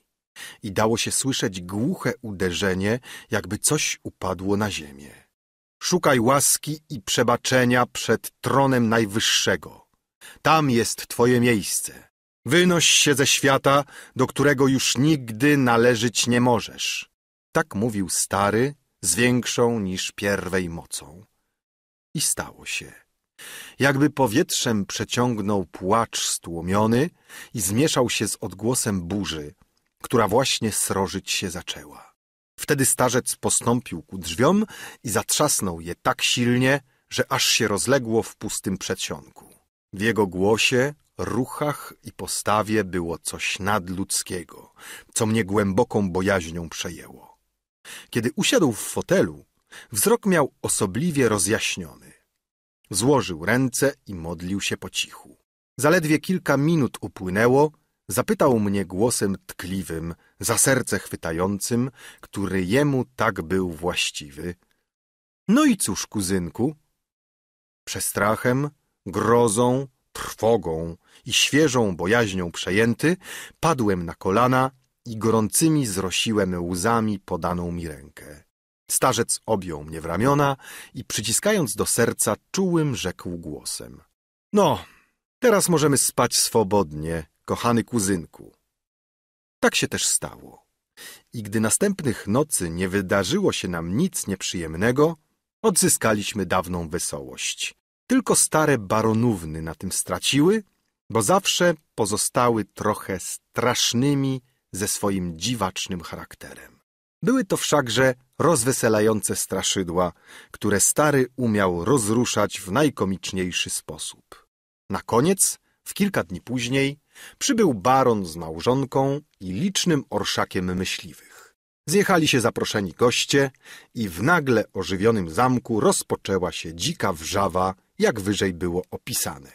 i dało się słyszeć głuche uderzenie, jakby coś upadło na ziemię. Szukaj łaski i przebaczenia przed tronem Najwyższego. Tam jest Twoje miejsce. Wynoś się ze świata, do którego już nigdy należeć nie możesz. Tak mówił stary, z większą niż pierwej mocą. I stało się. Jakby powietrzem przeciągnął płacz stłumiony i zmieszał się z odgłosem burzy, która właśnie srożyć się zaczęła. Wtedy starzec postąpił ku drzwiom i zatrzasnął je tak silnie, że aż się rozległo w pustym przedsionku. W jego głosie, ruchach i postawie było coś nadludzkiego, co mnie głęboką bojaźnią przejęło. Kiedy usiadł w fotelu, wzrok miał osobliwie rozjaśniony. Złożył ręce i modlił się po cichu. Zaledwie kilka minut upłynęło, Zapytał mnie głosem tkliwym, za serce chwytającym, który jemu tak był właściwy. No i cóż, kuzynku? Przestrachem, grozą, trwogą i świeżą bojaźnią przejęty, padłem na kolana i gorącymi zrosiłem łzami podaną mi rękę. Starzec objął mnie w ramiona i przyciskając do serca czułym rzekł głosem. No, teraz możemy spać swobodnie kochany kuzynku. Tak się też stało. I gdy następnych nocy nie wydarzyło się nam nic nieprzyjemnego, odzyskaliśmy dawną wesołość. Tylko stare baronówny na tym straciły, bo zawsze pozostały trochę strasznymi ze swoim dziwacznym charakterem. Były to wszakże rozweselające straszydła, które stary umiał rozruszać w najkomiczniejszy sposób. Na koniec, w kilka dni później, Przybył baron z małżonką i licznym orszakiem myśliwych. Zjechali się zaproszeni goście i w nagle ożywionym zamku rozpoczęła się dzika wrzawa, jak wyżej było opisane.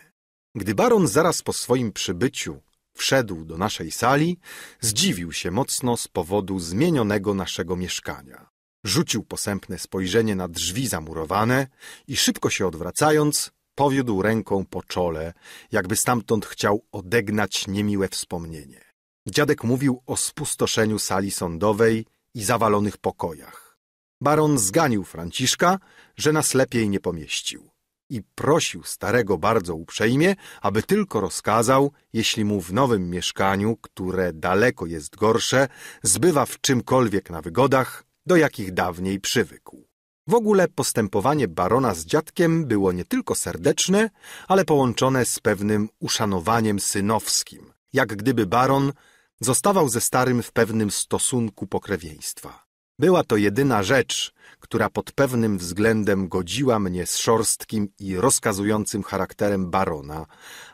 Gdy baron zaraz po swoim przybyciu wszedł do naszej sali, zdziwił się mocno z powodu zmienionego naszego mieszkania. Rzucił posępne spojrzenie na drzwi zamurowane i szybko się odwracając, powiódł ręką po czole, jakby stamtąd chciał odegnać niemiłe wspomnienie. Dziadek mówił o spustoszeniu sali sądowej i zawalonych pokojach. Baron zganił Franciszka, że nas lepiej nie pomieścił i prosił starego bardzo uprzejmie, aby tylko rozkazał, jeśli mu w nowym mieszkaniu, które daleko jest gorsze, zbywa w czymkolwiek na wygodach, do jakich dawniej przywykł. W ogóle postępowanie barona z dziadkiem było nie tylko serdeczne, ale połączone z pewnym uszanowaniem synowskim, jak gdyby baron zostawał ze starym w pewnym stosunku pokrewieństwa. Była to jedyna rzecz, która pod pewnym względem godziła mnie z szorstkim i rozkazującym charakterem barona,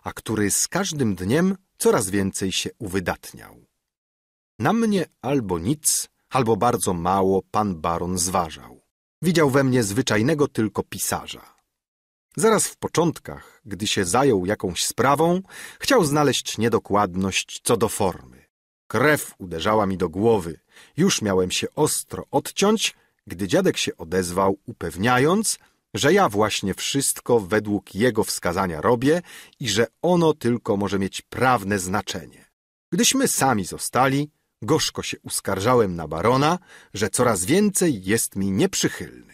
a który z każdym dniem coraz więcej się uwydatniał. Na mnie albo nic, albo bardzo mało pan baron zważał. Widział we mnie zwyczajnego tylko pisarza. Zaraz w początkach, gdy się zajął jakąś sprawą, chciał znaleźć niedokładność co do formy. Krew uderzała mi do głowy. Już miałem się ostro odciąć, gdy dziadek się odezwał, upewniając, że ja właśnie wszystko według jego wskazania robię i że ono tylko może mieć prawne znaczenie. Gdyśmy sami zostali, Gorzko się uskarżałem na barona, że coraz więcej jest mi nieprzychylny.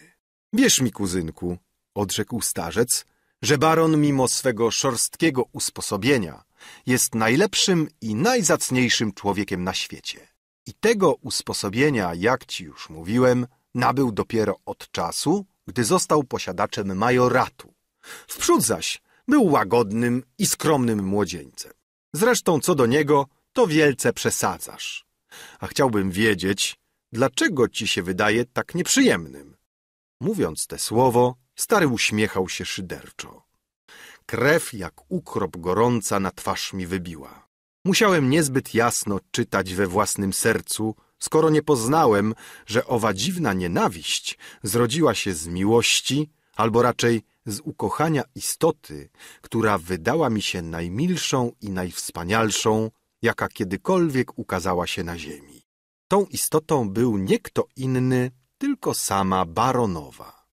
Wierz mi, kuzynku, odrzekł starzec, że baron mimo swego szorstkiego usposobienia jest najlepszym i najzacniejszym człowiekiem na świecie. I tego usposobienia, jak ci już mówiłem, nabył dopiero od czasu, gdy został posiadaczem majoratu. Wprzód zaś był łagodnym i skromnym młodzieńcem. Zresztą co do niego, to wielce przesadzasz a chciałbym wiedzieć, dlaczego ci się wydaje tak nieprzyjemnym. Mówiąc te słowo, stary uśmiechał się szyderczo. Krew jak ukrop gorąca na twarz mi wybiła. Musiałem niezbyt jasno czytać we własnym sercu, skoro nie poznałem, że owa dziwna nienawiść zrodziła się z miłości, albo raczej z ukochania istoty, która wydała mi się najmilszą i najwspanialszą, jaka kiedykolwiek ukazała się na ziemi. Tą istotą był nie kto inny, tylko sama baronowa.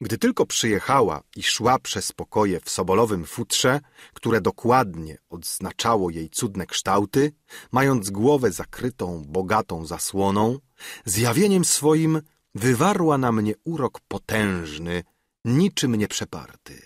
Gdy tylko przyjechała i szła przez pokoje w sobolowym futrze, które dokładnie odznaczało jej cudne kształty, mając głowę zakrytą bogatą zasłoną, zjawieniem swoim wywarła na mnie urok potężny, niczym nieprzeparty.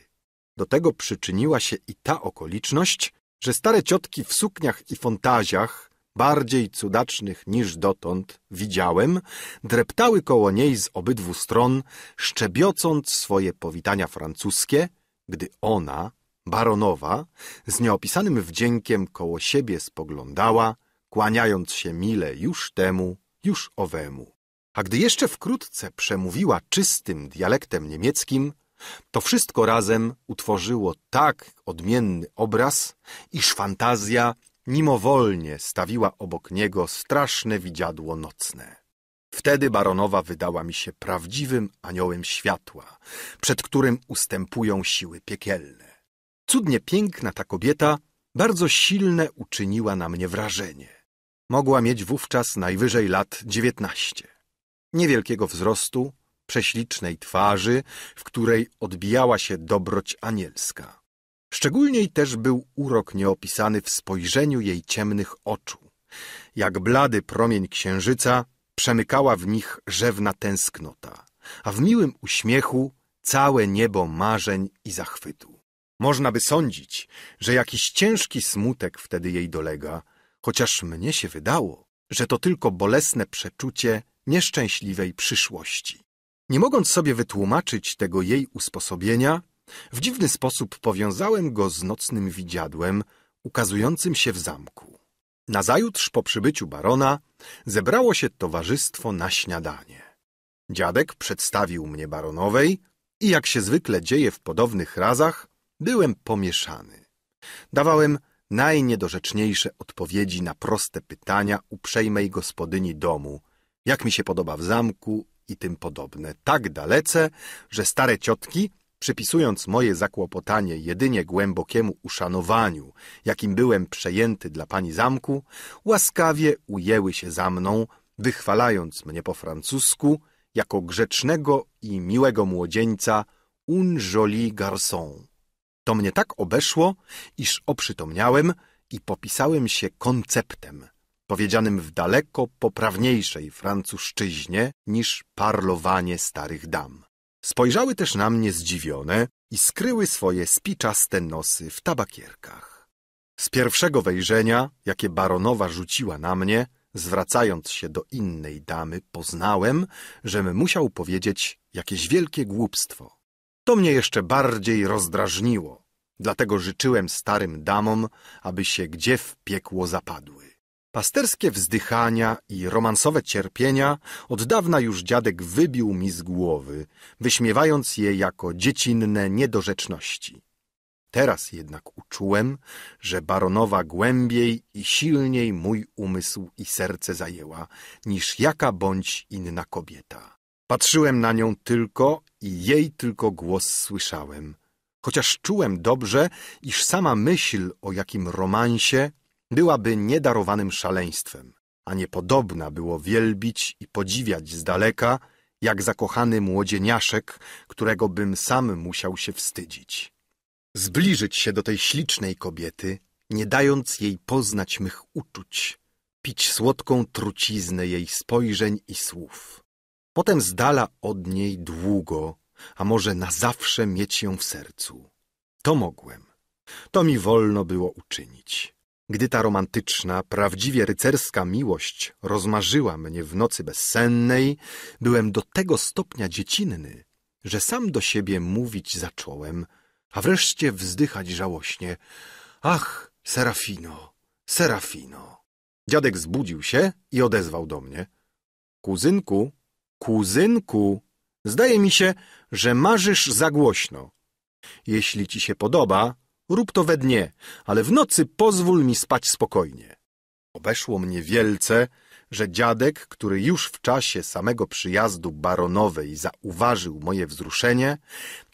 Do tego przyczyniła się i ta okoliczność, że stare ciotki w sukniach i fontazjach, bardziej cudacznych niż dotąd widziałem, dreptały koło niej z obydwu stron, szczebiocąc swoje powitania francuskie, gdy ona, baronowa, z nieopisanym wdziękiem koło siebie spoglądała, kłaniając się mile już temu, już owemu. A gdy jeszcze wkrótce przemówiła czystym dialektem niemieckim, to wszystko razem utworzyło tak odmienny obraz, iż fantazja mimowolnie stawiła obok niego straszne widziadło nocne. Wtedy baronowa wydała mi się prawdziwym aniołem światła, przed którym ustępują siły piekielne. Cudnie piękna ta kobieta bardzo silne uczyniła na mnie wrażenie. Mogła mieć wówczas najwyżej lat dziewiętnaście. Niewielkiego wzrostu, prześlicznej twarzy, w której odbijała się dobroć anielska. Szczególniej też był urok nieopisany w spojrzeniu jej ciemnych oczu. Jak blady promień księżyca przemykała w nich rzewna tęsknota, a w miłym uśmiechu całe niebo marzeń i zachwytu. Można by sądzić, że jakiś ciężki smutek wtedy jej dolega, chociaż mnie się wydało, że to tylko bolesne przeczucie nieszczęśliwej przyszłości. Nie mogąc sobie wytłumaczyć tego jej usposobienia, w dziwny sposób powiązałem go z nocnym widziadłem ukazującym się w zamku. Nazajutrz po przybyciu barona zebrało się towarzystwo na śniadanie. Dziadek przedstawił mnie baronowej i jak się zwykle dzieje w podobnych razach, byłem pomieszany. Dawałem najniedorzeczniejsze odpowiedzi na proste pytania uprzejmej gospodyni domu, jak mi się podoba w zamku i tym podobne, tak dalece, że stare ciotki, przypisując moje zakłopotanie jedynie głębokiemu uszanowaniu, jakim byłem przejęty dla pani zamku, łaskawie ujęły się za mną, wychwalając mnie po francusku jako grzecznego i miłego młodzieńca un joli garçon. To mnie tak obeszło, iż oprzytomniałem i popisałem się konceptem – powiedzianym w daleko poprawniejszej francuszczyźnie niż parlowanie starych dam. Spojrzały też na mnie zdziwione i skryły swoje spiczaste nosy w tabakierkach. Z pierwszego wejrzenia, jakie baronowa rzuciła na mnie, zwracając się do innej damy, poznałem, żem musiał powiedzieć jakieś wielkie głupstwo. To mnie jeszcze bardziej rozdrażniło, dlatego życzyłem starym damom, aby się gdzie w piekło zapadły. Pasterskie wzdychania i romansowe cierpienia od dawna już dziadek wybił mi z głowy, wyśmiewając je jako dziecinne niedorzeczności. Teraz jednak uczułem, że baronowa głębiej i silniej mój umysł i serce zajęła niż jaka bądź inna kobieta. Patrzyłem na nią tylko i jej tylko głos słyszałem, chociaż czułem dobrze, iż sama myśl o jakim romansie byłaby niedarowanym szaleństwem, a niepodobna było wielbić i podziwiać z daleka, jak zakochany młodzieniaszek, którego bym sam musiał się wstydzić. Zbliżyć się do tej ślicznej kobiety, nie dając jej poznać mych uczuć, pić słodką truciznę jej spojrzeń i słów. Potem z dala od niej długo, a może na zawsze mieć ją w sercu. To mogłem. To mi wolno było uczynić. Gdy ta romantyczna, prawdziwie rycerska miłość rozmarzyła mnie w nocy bezsennej, byłem do tego stopnia dziecinny, że sam do siebie mówić zacząłem, a wreszcie wzdychać żałośnie. Ach, Serafino, Serafino! Dziadek zbudził się i odezwał do mnie. Kuzynku, kuzynku, zdaje mi się, że marzysz za głośno. Jeśli ci się podoba, Rób to we dnie, ale w nocy pozwól mi spać spokojnie. Obeszło mnie wielce, że dziadek, który już w czasie samego przyjazdu baronowej zauważył moje wzruszenie,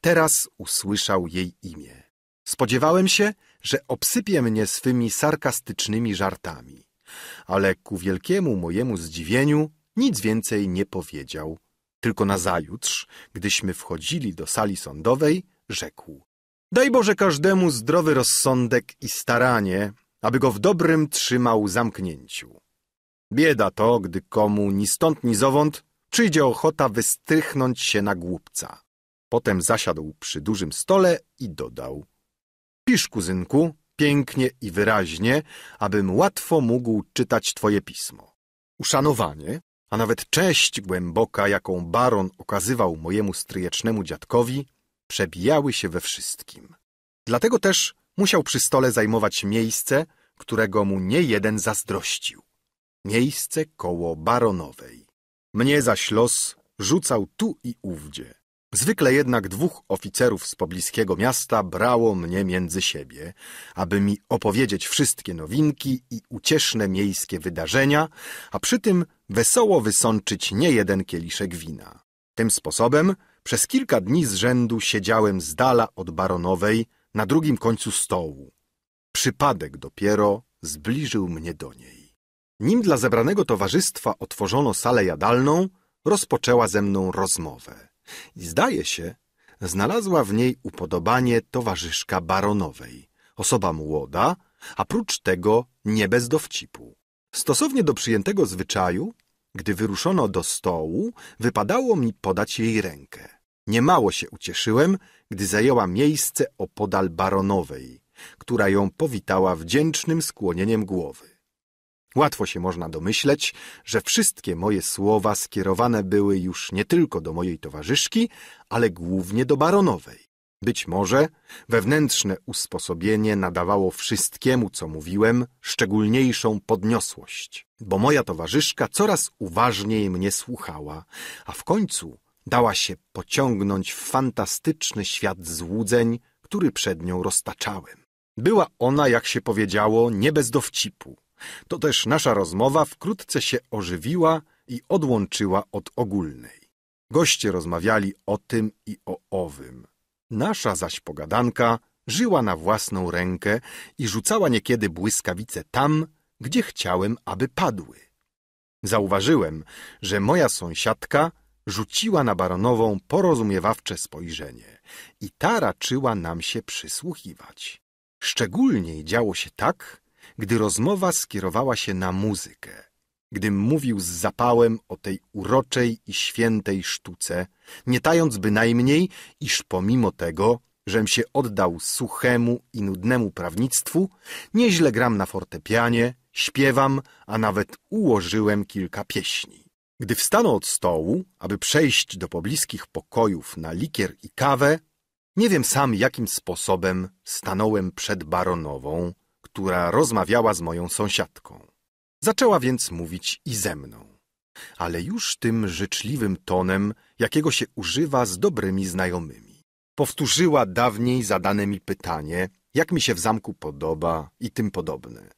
teraz usłyszał jej imię. Spodziewałem się, że obsypie mnie swymi sarkastycznymi żartami, ale ku wielkiemu mojemu zdziwieniu nic więcej nie powiedział. Tylko nazajutrz, gdyśmy wchodzili do sali sądowej, rzekł Daj Boże każdemu zdrowy rozsądek i staranie, aby go w dobrym trzymał zamknięciu. Bieda to, gdy komu ni stąd, ni zowąd przyjdzie ochota wystrychnąć się na głupca. Potem zasiadł przy dużym stole i dodał. Pisz, kuzynku, pięknie i wyraźnie, abym łatwo mógł czytać twoje pismo. Uszanowanie, a nawet cześć głęboka, jaką baron okazywał mojemu stryjecznemu dziadkowi, przebijały się we wszystkim. Dlatego też musiał przy stole zajmować miejsce, którego mu nie jeden zazdrościł. Miejsce koło baronowej. Mnie zaś los rzucał tu i ówdzie. Zwykle jednak dwóch oficerów z pobliskiego miasta brało mnie między siebie, aby mi opowiedzieć wszystkie nowinki i ucieszne miejskie wydarzenia, a przy tym wesoło wysączyć niejeden kieliszek wina. Tym sposobem przez kilka dni z rzędu siedziałem z dala od baronowej na drugim końcu stołu. Przypadek dopiero zbliżył mnie do niej. Nim dla zebranego towarzystwa otworzono salę jadalną, rozpoczęła ze mną rozmowę. I zdaje się, znalazła w niej upodobanie towarzyszka baronowej, osoba młoda, a prócz tego nie bez dowcipu. Stosownie do przyjętego zwyczaju, gdy wyruszono do stołu, wypadało mi podać jej rękę. Niemało się ucieszyłem, gdy zajęła miejsce opodal baronowej, która ją powitała wdzięcznym skłonieniem głowy. Łatwo się można domyśleć, że wszystkie moje słowa skierowane były już nie tylko do mojej towarzyszki, ale głównie do baronowej. Być może wewnętrzne usposobienie nadawało wszystkiemu, co mówiłem, szczególniejszą podniosłość, bo moja towarzyszka coraz uważniej mnie słuchała, a w końcu Dała się pociągnąć w fantastyczny świat złudzeń, który przed nią roztaczałem. Była ona, jak się powiedziało, nie bez dowcipu. To też nasza rozmowa wkrótce się ożywiła i odłączyła od ogólnej. Goście rozmawiali o tym i o owym. Nasza zaś pogadanka żyła na własną rękę i rzucała niekiedy błyskawice tam, gdzie chciałem, aby padły. Zauważyłem, że moja sąsiadka rzuciła na baronową porozumiewawcze spojrzenie i ta raczyła nam się przysłuchiwać. Szczególniej działo się tak, gdy rozmowa skierowała się na muzykę, gdym mówił z zapałem o tej uroczej i świętej sztuce, nie tając bynajmniej, iż pomimo tego, żem się oddał suchemu i nudnemu prawnictwu, nieźle gram na fortepianie, śpiewam, a nawet ułożyłem kilka pieśni. Gdy wstano od stołu, aby przejść do pobliskich pokojów na likier i kawę, nie wiem sam jakim sposobem stanąłem przed baronową, która rozmawiała z moją sąsiadką. Zaczęła więc mówić i ze mną, ale już tym życzliwym tonem, jakiego się używa z dobrymi znajomymi. Powtórzyła dawniej zadane mi pytanie, jak mi się w zamku podoba i tym podobne.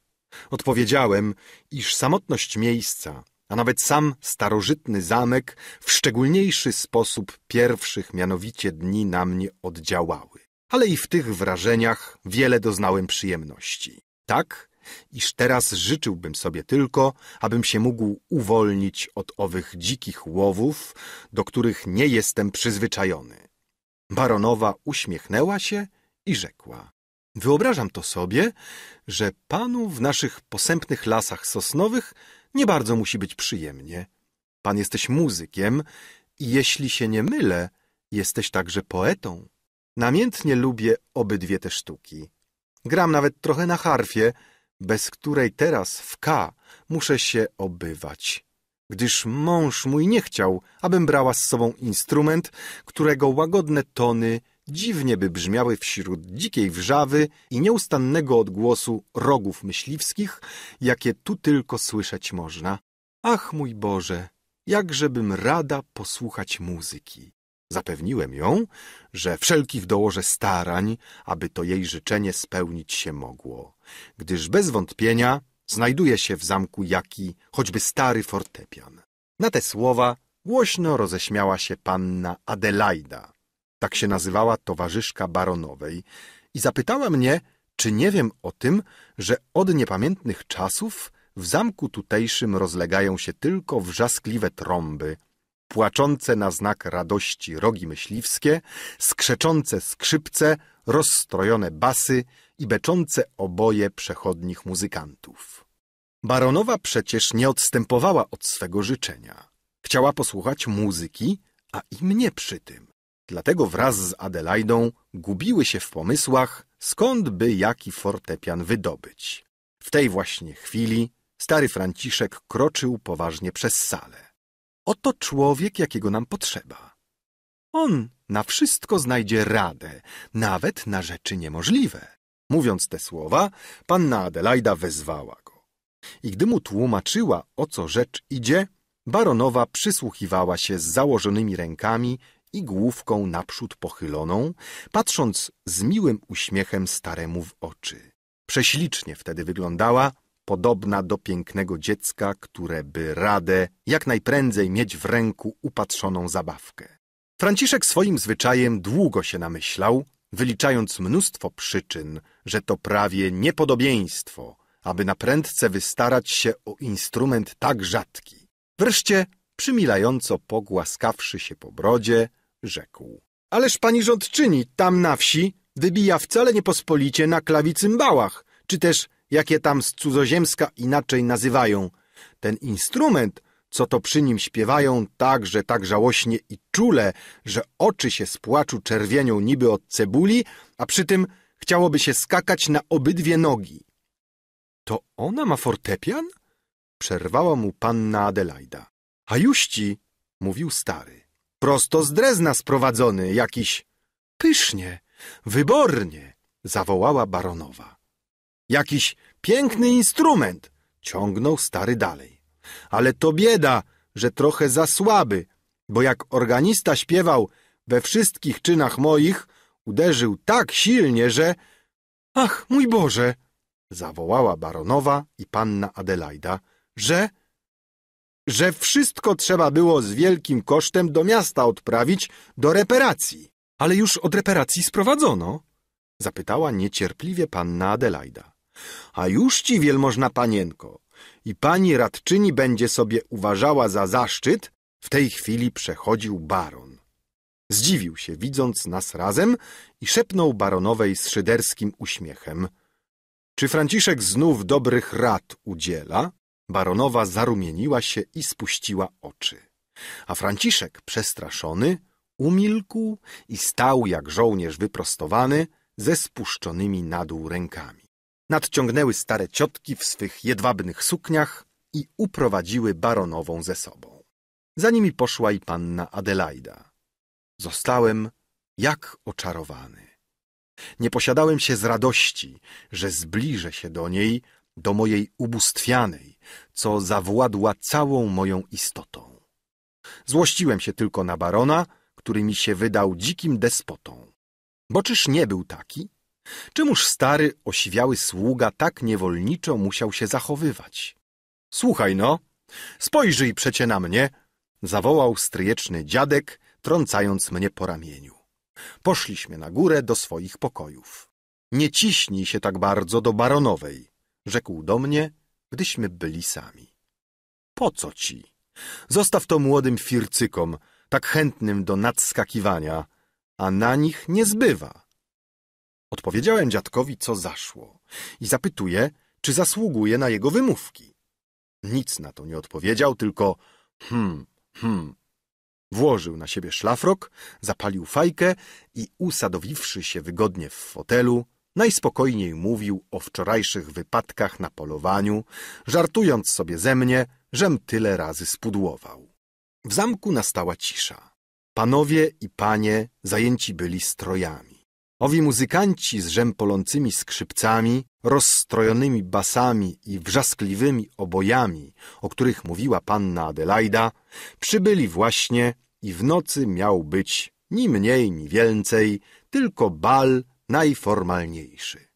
Odpowiedziałem, iż samotność miejsca, a nawet sam starożytny zamek w szczególniejszy sposób pierwszych mianowicie dni na mnie oddziałały. Ale i w tych wrażeniach wiele doznałem przyjemności. Tak, iż teraz życzyłbym sobie tylko, abym się mógł uwolnić od owych dzikich łowów, do których nie jestem przyzwyczajony. Baronowa uśmiechnęła się i rzekła. Wyobrażam to sobie, że panu w naszych posępnych lasach sosnowych nie bardzo musi być przyjemnie. Pan jesteś muzykiem i jeśli się nie mylę, jesteś także poetą. Namiętnie lubię obydwie te sztuki. Gram nawet trochę na harfie, bez której teraz w K muszę się obywać, gdyż mąż mój nie chciał, abym brała z sobą instrument, którego łagodne tony dziwnie by brzmiały wśród dzikiej wrzawy i nieustannego odgłosu rogów myśliwskich, jakie tu tylko słyszeć można. Ach, mój Boże, jakżebym rada posłuchać muzyki. Zapewniłem ją, że wszelkich dołożę starań, aby to jej życzenie spełnić się mogło, gdyż bez wątpienia znajduje się w zamku jaki choćby stary fortepian. Na te słowa głośno roześmiała się panna Adelaida, tak się nazywała towarzyszka baronowej, i zapytała mnie, czy nie wiem o tym, że od niepamiętnych czasów w zamku tutejszym rozlegają się tylko wrzaskliwe trąby, płaczące na znak radości rogi myśliwskie, skrzeczące skrzypce, rozstrojone basy i beczące oboje przechodnich muzykantów. Baronowa przecież nie odstępowała od swego życzenia. Chciała posłuchać muzyki, a i mnie przy tym. Dlatego wraz z Adelaidą gubiły się w pomysłach, skąd by jaki fortepian wydobyć. W tej właśnie chwili stary Franciszek kroczył poważnie przez salę. Oto człowiek, jakiego nam potrzeba. On na wszystko znajdzie radę, nawet na rzeczy niemożliwe. Mówiąc te słowa, panna Adelaida wezwała go. I gdy mu tłumaczyła, o co rzecz idzie, baronowa przysłuchiwała się z założonymi rękami i główką naprzód pochyloną, patrząc z miłym uśmiechem staremu w oczy. Prześlicznie wtedy wyglądała, podobna do pięknego dziecka, które by radę jak najprędzej mieć w ręku upatrzoną zabawkę. Franciszek swoim zwyczajem długo się namyślał, wyliczając mnóstwo przyczyn, że to prawie niepodobieństwo, aby na prędce wystarać się o instrument tak rzadki. Wreszcie, przymilająco pogłaskawszy się po brodzie, rzekł. Ależ pani rządczyni tam na wsi wybija wcale niepospolicie na bałach, czy też jakie tam z cudzoziemska inaczej nazywają. Ten instrument, co to przy nim śpiewają także tak żałośnie i czule, że oczy się z płaczu czerwienią niby od cebuli, a przy tym chciałoby się skakać na obydwie nogi. To ona ma fortepian? Przerwała mu panna Adelaida. A juści, mówił stary. Prosto z Drezna sprowadzony, jakiś... Pysznie, wybornie, zawołała baronowa. Jakiś piękny instrument, ciągnął stary dalej. Ale to bieda, że trochę za słaby, bo jak organista śpiewał we wszystkich czynach moich, uderzył tak silnie, że... Ach, mój Boże! zawołała baronowa i panna Adelaida, że że wszystko trzeba było z wielkim kosztem do miasta odprawić do reparacji. Ale już od reparacji sprowadzono? Zapytała niecierpliwie panna Adelaida. A już ci, wielmożna panienko, i pani radczyni będzie sobie uważała za zaszczyt, w tej chwili przechodził baron. Zdziwił się, widząc nas razem i szepnął baronowej z szyderskim uśmiechem. Czy Franciszek znów dobrych rad udziela? Baronowa zarumieniła się i spuściła oczy. A Franciszek, przestraszony, umilkł i stał jak żołnierz wyprostowany ze spuszczonymi na dół rękami. Nadciągnęły stare ciotki w swych jedwabnych sukniach i uprowadziły baronową ze sobą. Za nimi poszła i panna Adelaida. Zostałem jak oczarowany. Nie posiadałem się z radości, że zbliżę się do niej, do mojej ubóstwianej, co zawładła całą moją istotą. Złościłem się tylko na barona, który mi się wydał dzikim despotą. Bo czyż nie był taki? Czemuż stary, osiwiały sługa tak niewolniczo musiał się zachowywać? Słuchaj no, spojrzyj przecie na mnie, zawołał stryjeczny dziadek, trącając mnie po ramieniu. Poszliśmy na górę do swoich pokojów. Nie ciśnij się tak bardzo do baronowej, rzekł do mnie gdyśmy byli sami. Po co ci? Zostaw to młodym fircykom, tak chętnym do nadskakiwania, a na nich nie zbywa. Odpowiedziałem dziadkowi, co zaszło i zapytuję, czy zasługuje na jego wymówki. Nic na to nie odpowiedział, tylko hm, hm. Włożył na siebie szlafrok, zapalił fajkę i usadowiwszy się wygodnie w fotelu, najspokojniej mówił o wczorajszych wypadkach na polowaniu, żartując sobie ze mnie, żem tyle razy spudłował. W zamku nastała cisza. Panowie i panie zajęci byli strojami. Owi muzykanci z rzępolącymi skrzypcami, rozstrojonymi basami i wrzaskliwymi obojami, o których mówiła panna Adelaida, przybyli właśnie i w nocy miał być ni mniej, ni więcej, tylko bal najformalniejszy.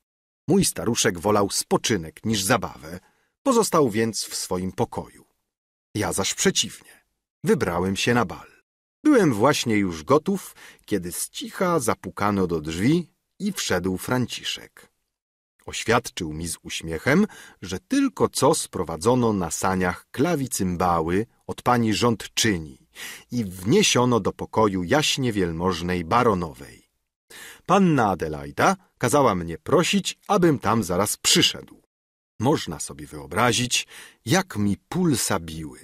Mój staruszek wolał spoczynek niż zabawę, pozostał więc w swoim pokoju. Ja zaś przeciwnie. Wybrałem się na bal. Byłem właśnie już gotów, kiedy z cicha zapukano do drzwi i wszedł Franciszek. Oświadczył mi z uśmiechem, że tylko co sprowadzono na saniach klawicymbały od pani rządczyni i wniesiono do pokoju jaśnie wielmożnej baronowej. Panna Adelaida kazała mnie prosić, abym tam zaraz przyszedł. Można sobie wyobrazić, jak mi pulsa biły,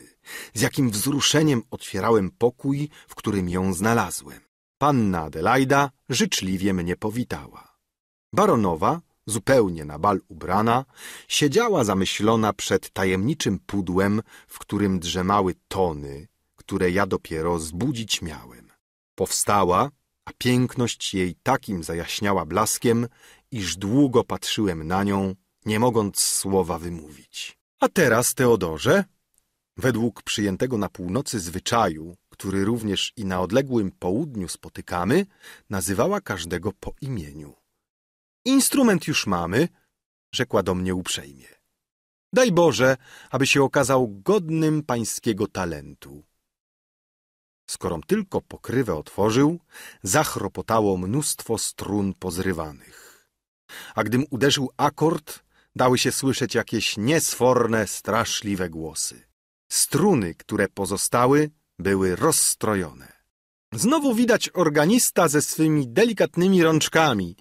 z jakim wzruszeniem otwierałem pokój, w którym ją znalazłem. Panna Adelaida życzliwie mnie powitała. Baronowa, zupełnie na bal ubrana, siedziała zamyślona przed tajemniczym pudłem, w którym drzemały tony, które ja dopiero zbudzić miałem. Powstała a piękność jej takim zajaśniała blaskiem, iż długo patrzyłem na nią, nie mogąc słowa wymówić. A teraz, Teodorze, według przyjętego na północy zwyczaju, który również i na odległym południu spotykamy, nazywała każdego po imieniu. Instrument już mamy, rzekła do mnie uprzejmie. Daj Boże, aby się okazał godnym pańskiego talentu. Skorom tylko pokrywę otworzył, zachropotało mnóstwo strun pozrywanych. A gdym uderzył akord, dały się słyszeć jakieś niesforne, straszliwe głosy. Struny, które pozostały, były rozstrojone. Znowu widać organista ze swymi delikatnymi rączkami,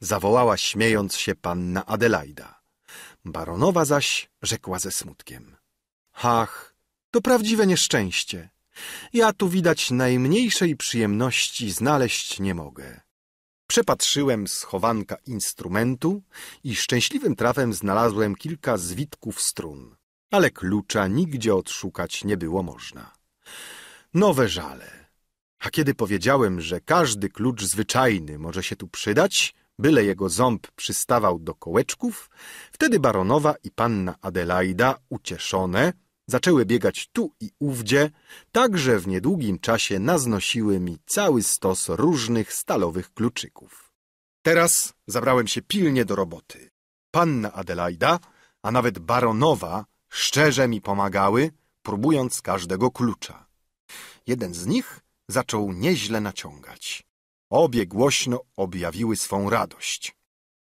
zawołała śmiejąc się panna Adelaida. Baronowa zaś rzekła ze smutkiem. Ach, to prawdziwe nieszczęście. Ja tu widać najmniejszej przyjemności znaleźć nie mogę. Przepatrzyłem schowanka instrumentu i szczęśliwym trafem znalazłem kilka zwitków strun, ale klucza nigdzie odszukać nie było można. Nowe żale. A kiedy powiedziałem, że każdy klucz zwyczajny może się tu przydać, byle jego ząb przystawał do kołeczków, wtedy baronowa i panna Adelaida, ucieszone, Zaczęły biegać tu i ówdzie, tak że w niedługim czasie naznosiły mi cały stos różnych stalowych kluczyków. Teraz zabrałem się pilnie do roboty. Panna Adelaida, a nawet baronowa szczerze mi pomagały, próbując każdego klucza. Jeden z nich zaczął nieźle naciągać. Obie głośno objawiły swą radość.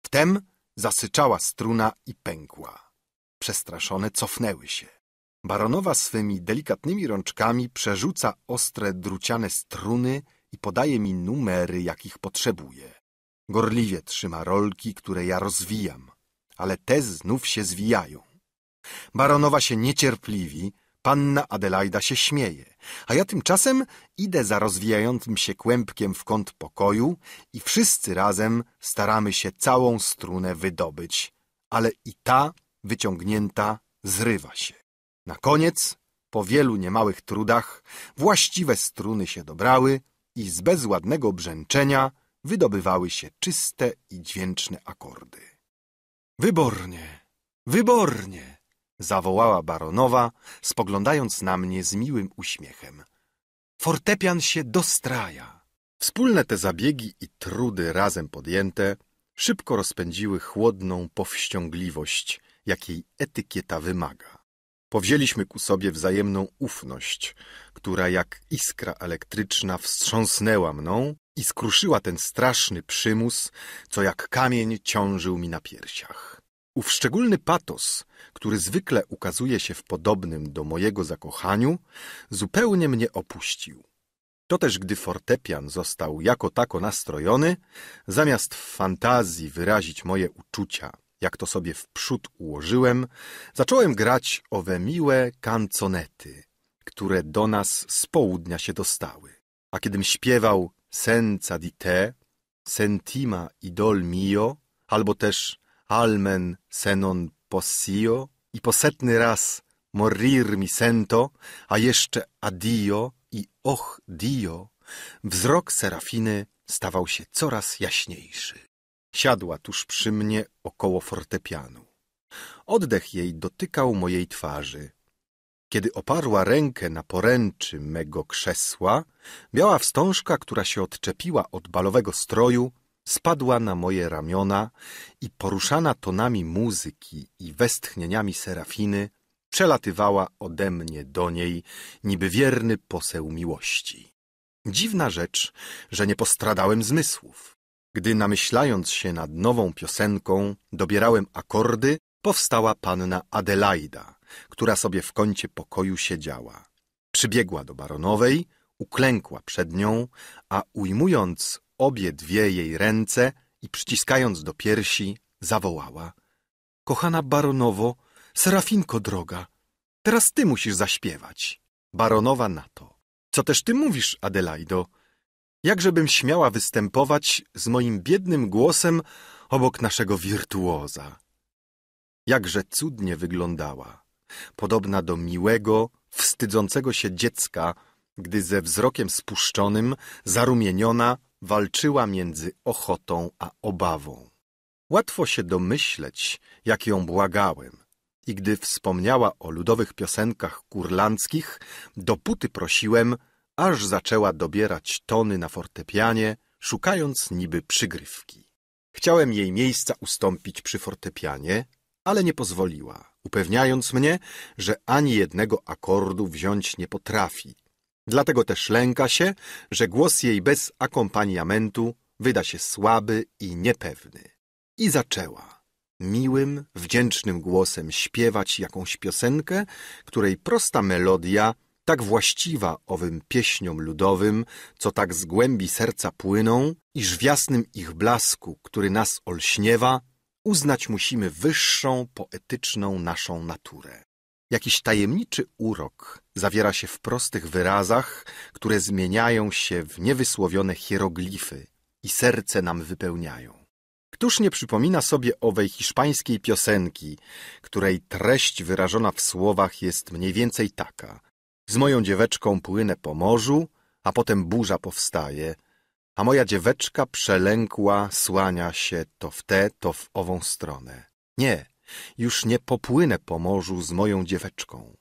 Wtem zasyczała struna i pękła. Przestraszone cofnęły się. Baronowa swymi delikatnymi rączkami przerzuca ostre druciane struny i podaje mi numery, jakich potrzebuje. Gorliwie trzyma rolki, które ja rozwijam, ale te znów się zwijają. Baronowa się niecierpliwi, panna Adelaida się śmieje, a ja tymczasem idę za rozwijającym się kłębkiem w kąt pokoju i wszyscy razem staramy się całą strunę wydobyć, ale i ta wyciągnięta zrywa się. Na koniec, po wielu niemałych trudach, właściwe struny się dobrały i z bezładnego brzęczenia wydobywały się czyste i dźwięczne akordy. Wybornie, wybornie! zawołała baronowa, spoglądając na mnie z miłym uśmiechem. Fortepian się dostraja. Wspólne te zabiegi i trudy razem podjęte szybko rozpędziły chłodną powściągliwość, jakiej etykieta wymaga. Powzięliśmy ku sobie wzajemną ufność, która jak iskra elektryczna wstrząsnęła mną i skruszyła ten straszny przymus, co jak kamień ciążył mi na piersiach. Ów szczególny patos, który zwykle ukazuje się w podobnym do mojego zakochaniu, zupełnie mnie opuścił. To też gdy fortepian został jako tako nastrojony, zamiast w fantazji wyrazić moje uczucia jak to sobie wprzód ułożyłem, zacząłem grać owe miłe kanconety, które do nas z południa się dostały. A kiedym śpiewał Senza di te, Sentima idol mio, albo też Almen senon possio i po setny raz Morir mi sento, a jeszcze adio i och dio, wzrok Serafiny stawał się coraz jaśniejszy. Siadła tuż przy mnie około fortepianu. Oddech jej dotykał mojej twarzy. Kiedy oparła rękę na poręczy mego krzesła, biała wstążka, która się odczepiła od balowego stroju, spadła na moje ramiona i poruszana tonami muzyki i westchnieniami serafiny przelatywała ode mnie do niej niby wierny poseł miłości. Dziwna rzecz, że nie postradałem zmysłów. Gdy namyślając się nad nową piosenką, dobierałem akordy, powstała panna Adelaida, która sobie w kącie pokoju siedziała. Przybiegła do baronowej, uklękła przed nią, a ujmując obie dwie jej ręce i przyciskając do piersi, zawołała — Kochana baronowo, Serafinko droga, teraz ty musisz zaśpiewać. Baronowa na to — Co też ty mówisz, Adelaido? Jakżebym śmiała występować z moim biednym głosem obok naszego wirtuoza. Jakże cudnie wyglądała, podobna do miłego, wstydzącego się dziecka, gdy ze wzrokiem spuszczonym, zarumieniona, walczyła między ochotą a obawą. Łatwo się domyśleć, jak ją błagałem. I gdy wspomniała o ludowych piosenkach kurlandzkich, dopóty prosiłem – aż zaczęła dobierać tony na fortepianie, szukając niby przygrywki. Chciałem jej miejsca ustąpić przy fortepianie, ale nie pozwoliła, upewniając mnie, że ani jednego akordu wziąć nie potrafi. Dlatego też lęka się, że głos jej bez akompaniamentu wyda się słaby i niepewny. I zaczęła miłym, wdzięcznym głosem śpiewać jakąś piosenkę, której prosta melodia tak właściwa owym pieśniom ludowym, co tak z głębi serca płyną, iż w jasnym ich blasku, który nas olśniewa, uznać musimy wyższą, poetyczną naszą naturę. Jakiś tajemniczy urok zawiera się w prostych wyrazach, które zmieniają się w niewysłowione hieroglify i serce nam wypełniają. Któż nie przypomina sobie owej hiszpańskiej piosenki, której treść wyrażona w słowach jest mniej więcej taka – z moją dzieweczką płynę po morzu, a potem burza powstaje, a moja dzieweczka przelękła słania się to w tę, to w ową stronę. Nie, już nie popłynę po morzu z moją dzieweczką.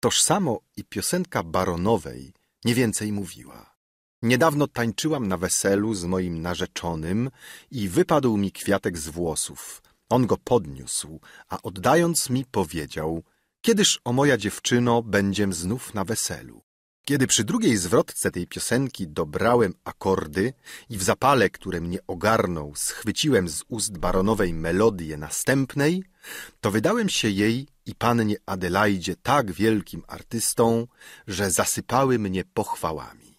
Toż samo i piosenka baronowej nie więcej mówiła. Niedawno tańczyłam na weselu z moim narzeczonym i wypadł mi kwiatek z włosów. On go podniósł, a oddając mi powiedział – Kiedyż o moja dziewczyno będziem znów na weselu? Kiedy przy drugiej zwrotce tej piosenki dobrałem akordy i w zapale, który mnie ogarnął, schwyciłem z ust baronowej melodię następnej, to wydałem się jej i pannie Adelaidzie tak wielkim artystą, że zasypały mnie pochwałami.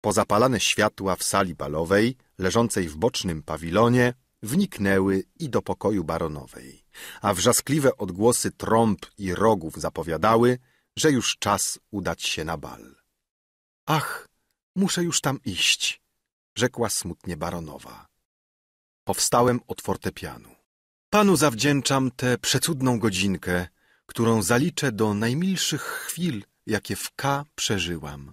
Pozapalane światła w sali balowej, leżącej w bocznym pawilonie, wniknęły i do pokoju baronowej a wrzaskliwe odgłosy trąb i rogów zapowiadały, że już czas udać się na bal. Ach, muszę już tam iść, rzekła smutnie baronowa. Powstałem od fortepianu. Panu zawdzięczam tę przecudną godzinkę, którą zaliczę do najmilszych chwil, jakie w K przeżyłam.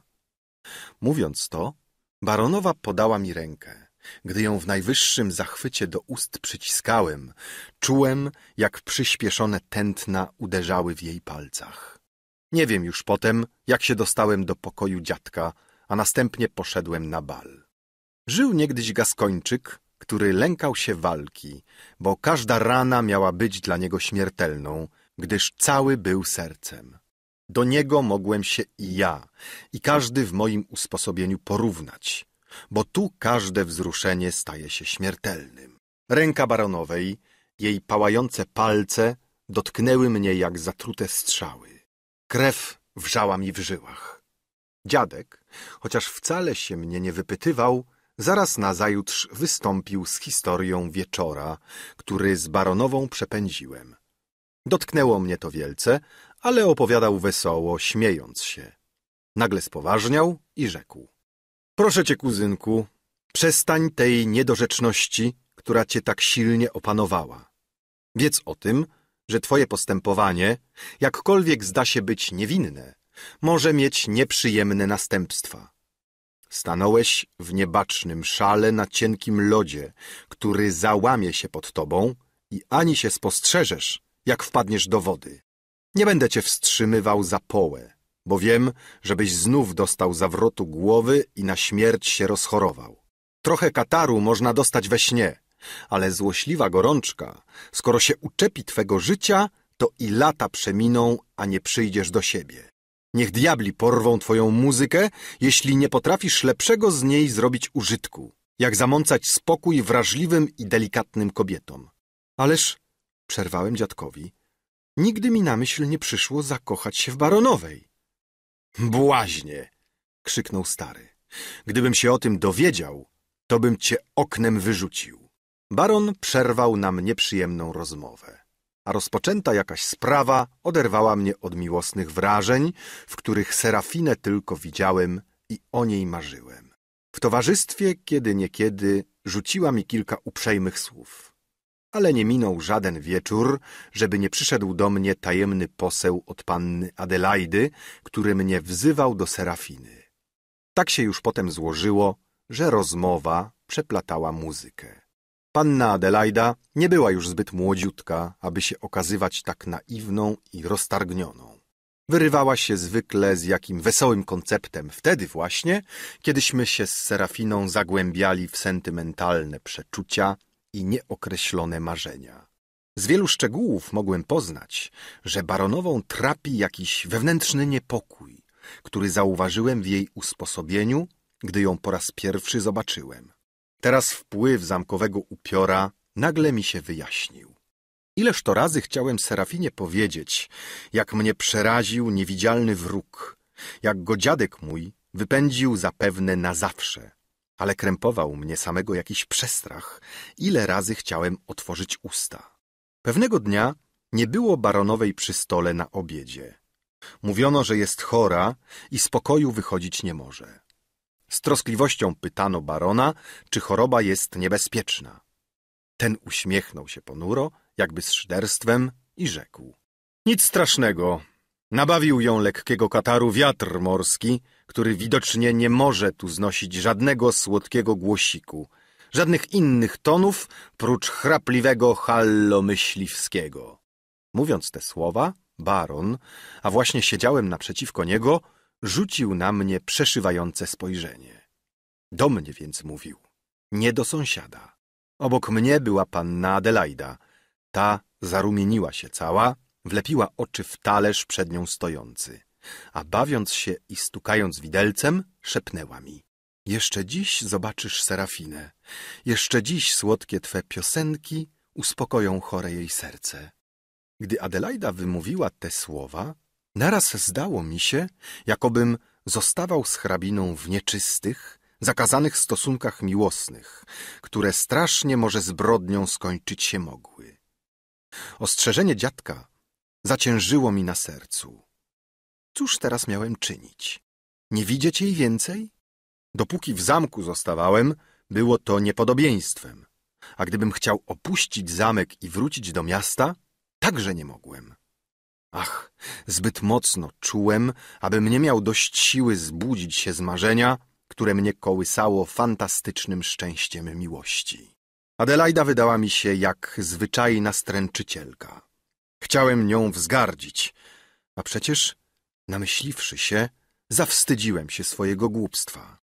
Mówiąc to, baronowa podała mi rękę. Gdy ją w najwyższym zachwycie do ust przyciskałem, czułem, jak przyspieszone tętna uderzały w jej palcach. Nie wiem już potem, jak się dostałem do pokoju dziadka, a następnie poszedłem na bal. Żył niegdyś Gaskończyk, który lękał się walki, bo każda rana miała być dla niego śmiertelną, gdyż cały był sercem. Do niego mogłem się i ja, i każdy w moim usposobieniu porównać bo tu każde wzruszenie staje się śmiertelnym. Ręka baronowej, jej pałające palce dotknęły mnie jak zatrute strzały. Krew wrzała mi w żyłach. Dziadek, chociaż wcale się mnie nie wypytywał, zaraz nazajutrz wystąpił z historią wieczora, który z baronową przepędziłem. Dotknęło mnie to wielce, ale opowiadał wesoło, śmiejąc się. Nagle spoważniał i rzekł. Proszę cię, kuzynku, przestań tej niedorzeczności, która cię tak silnie opanowała. Wiedz o tym, że twoje postępowanie, jakkolwiek zda się być niewinne, może mieć nieprzyjemne następstwa. Stanąłeś w niebacznym szale na cienkim lodzie, który załamie się pod tobą i ani się spostrzeżesz, jak wpadniesz do wody. Nie będę cię wstrzymywał za połę bo wiem, żebyś znów dostał zawrotu głowy i na śmierć się rozchorował. Trochę kataru można dostać we śnie, ale złośliwa gorączka, skoro się uczepi twego życia, to i lata przeminą, a nie przyjdziesz do siebie. Niech diabli porwą twoją muzykę, jeśli nie potrafisz lepszego z niej zrobić użytku, jak zamącać spokój wrażliwym i delikatnym kobietom. Ależ, przerwałem dziadkowi, nigdy mi na myśl nie przyszło zakochać się w baronowej. Błaźnie! krzyknął stary. Gdybym się o tym dowiedział, to bym cię oknem wyrzucił. Baron przerwał nam nieprzyjemną rozmowę, a rozpoczęta jakaś sprawa oderwała mnie od miłosnych wrażeń, w których Serafinę tylko widziałem i o niej marzyłem. W towarzystwie kiedy niekiedy rzuciła mi kilka uprzejmych słów ale nie minął żaden wieczór, żeby nie przyszedł do mnie tajemny poseł od panny Adelaidy, który mnie wzywał do Serafiny. Tak się już potem złożyło, że rozmowa przeplatała muzykę. Panna Adelaida nie była już zbyt młodziutka, aby się okazywać tak naiwną i roztargnioną. Wyrywała się zwykle z jakim wesołym konceptem wtedy właśnie, kiedyśmy się z Serafiną zagłębiali w sentymentalne przeczucia – i nieokreślone marzenia. Z wielu szczegółów mogłem poznać, że baronową trapi jakiś wewnętrzny niepokój, który zauważyłem w jej usposobieniu, gdy ją po raz pierwszy zobaczyłem. Teraz wpływ zamkowego upiora nagle mi się wyjaśnił. Ileż to razy chciałem Serafinie powiedzieć, jak mnie przeraził niewidzialny wróg, jak go dziadek mój wypędził zapewne na zawsze, ale krępował mnie samego jakiś przestrach, ile razy chciałem otworzyć usta. Pewnego dnia nie było baronowej przy stole na obiedzie. Mówiono, że jest chora i z pokoju wychodzić nie może. Z troskliwością pytano barona, czy choroba jest niebezpieczna. Ten uśmiechnął się ponuro, jakby z szyderstwem i rzekł. Nic strasznego, Nabawił ją lekkiego kataru wiatr morski, który widocznie nie może tu znosić żadnego słodkiego głosiku, żadnych innych tonów prócz chrapliwego hallomyśliwskiego. Mówiąc te słowa, baron, a właśnie siedziałem naprzeciwko niego, rzucił na mnie przeszywające spojrzenie. Do mnie więc mówił, nie do sąsiada. Obok mnie była panna Adelaida. Ta zarumieniła się cała, Wlepiła oczy w talerz przed nią stojący, a bawiąc się i stukając widelcem, szepnęła mi. Jeszcze dziś zobaczysz Serafinę. Jeszcze dziś słodkie twe piosenki uspokoją chore jej serce. Gdy Adelaida wymówiła te słowa, naraz zdało mi się, jakobym zostawał z hrabiną w nieczystych, zakazanych stosunkach miłosnych, które strasznie może zbrodnią skończyć się mogły. Ostrzeżenie dziadka Zaciężyło mi na sercu. Cóż teraz miałem czynić? Nie widzieć jej więcej? Dopóki w zamku zostawałem, było to niepodobieństwem. A gdybym chciał opuścić zamek i wrócić do miasta, także nie mogłem. Ach, zbyt mocno czułem, abym nie miał dość siły zbudzić się z marzenia, które mnie kołysało fantastycznym szczęściem miłości. Adelaida wydała mi się jak zwyczajna stręczycielka. Chciałem nią wzgardzić, a przecież, namyśliwszy się, zawstydziłem się swojego głupstwa.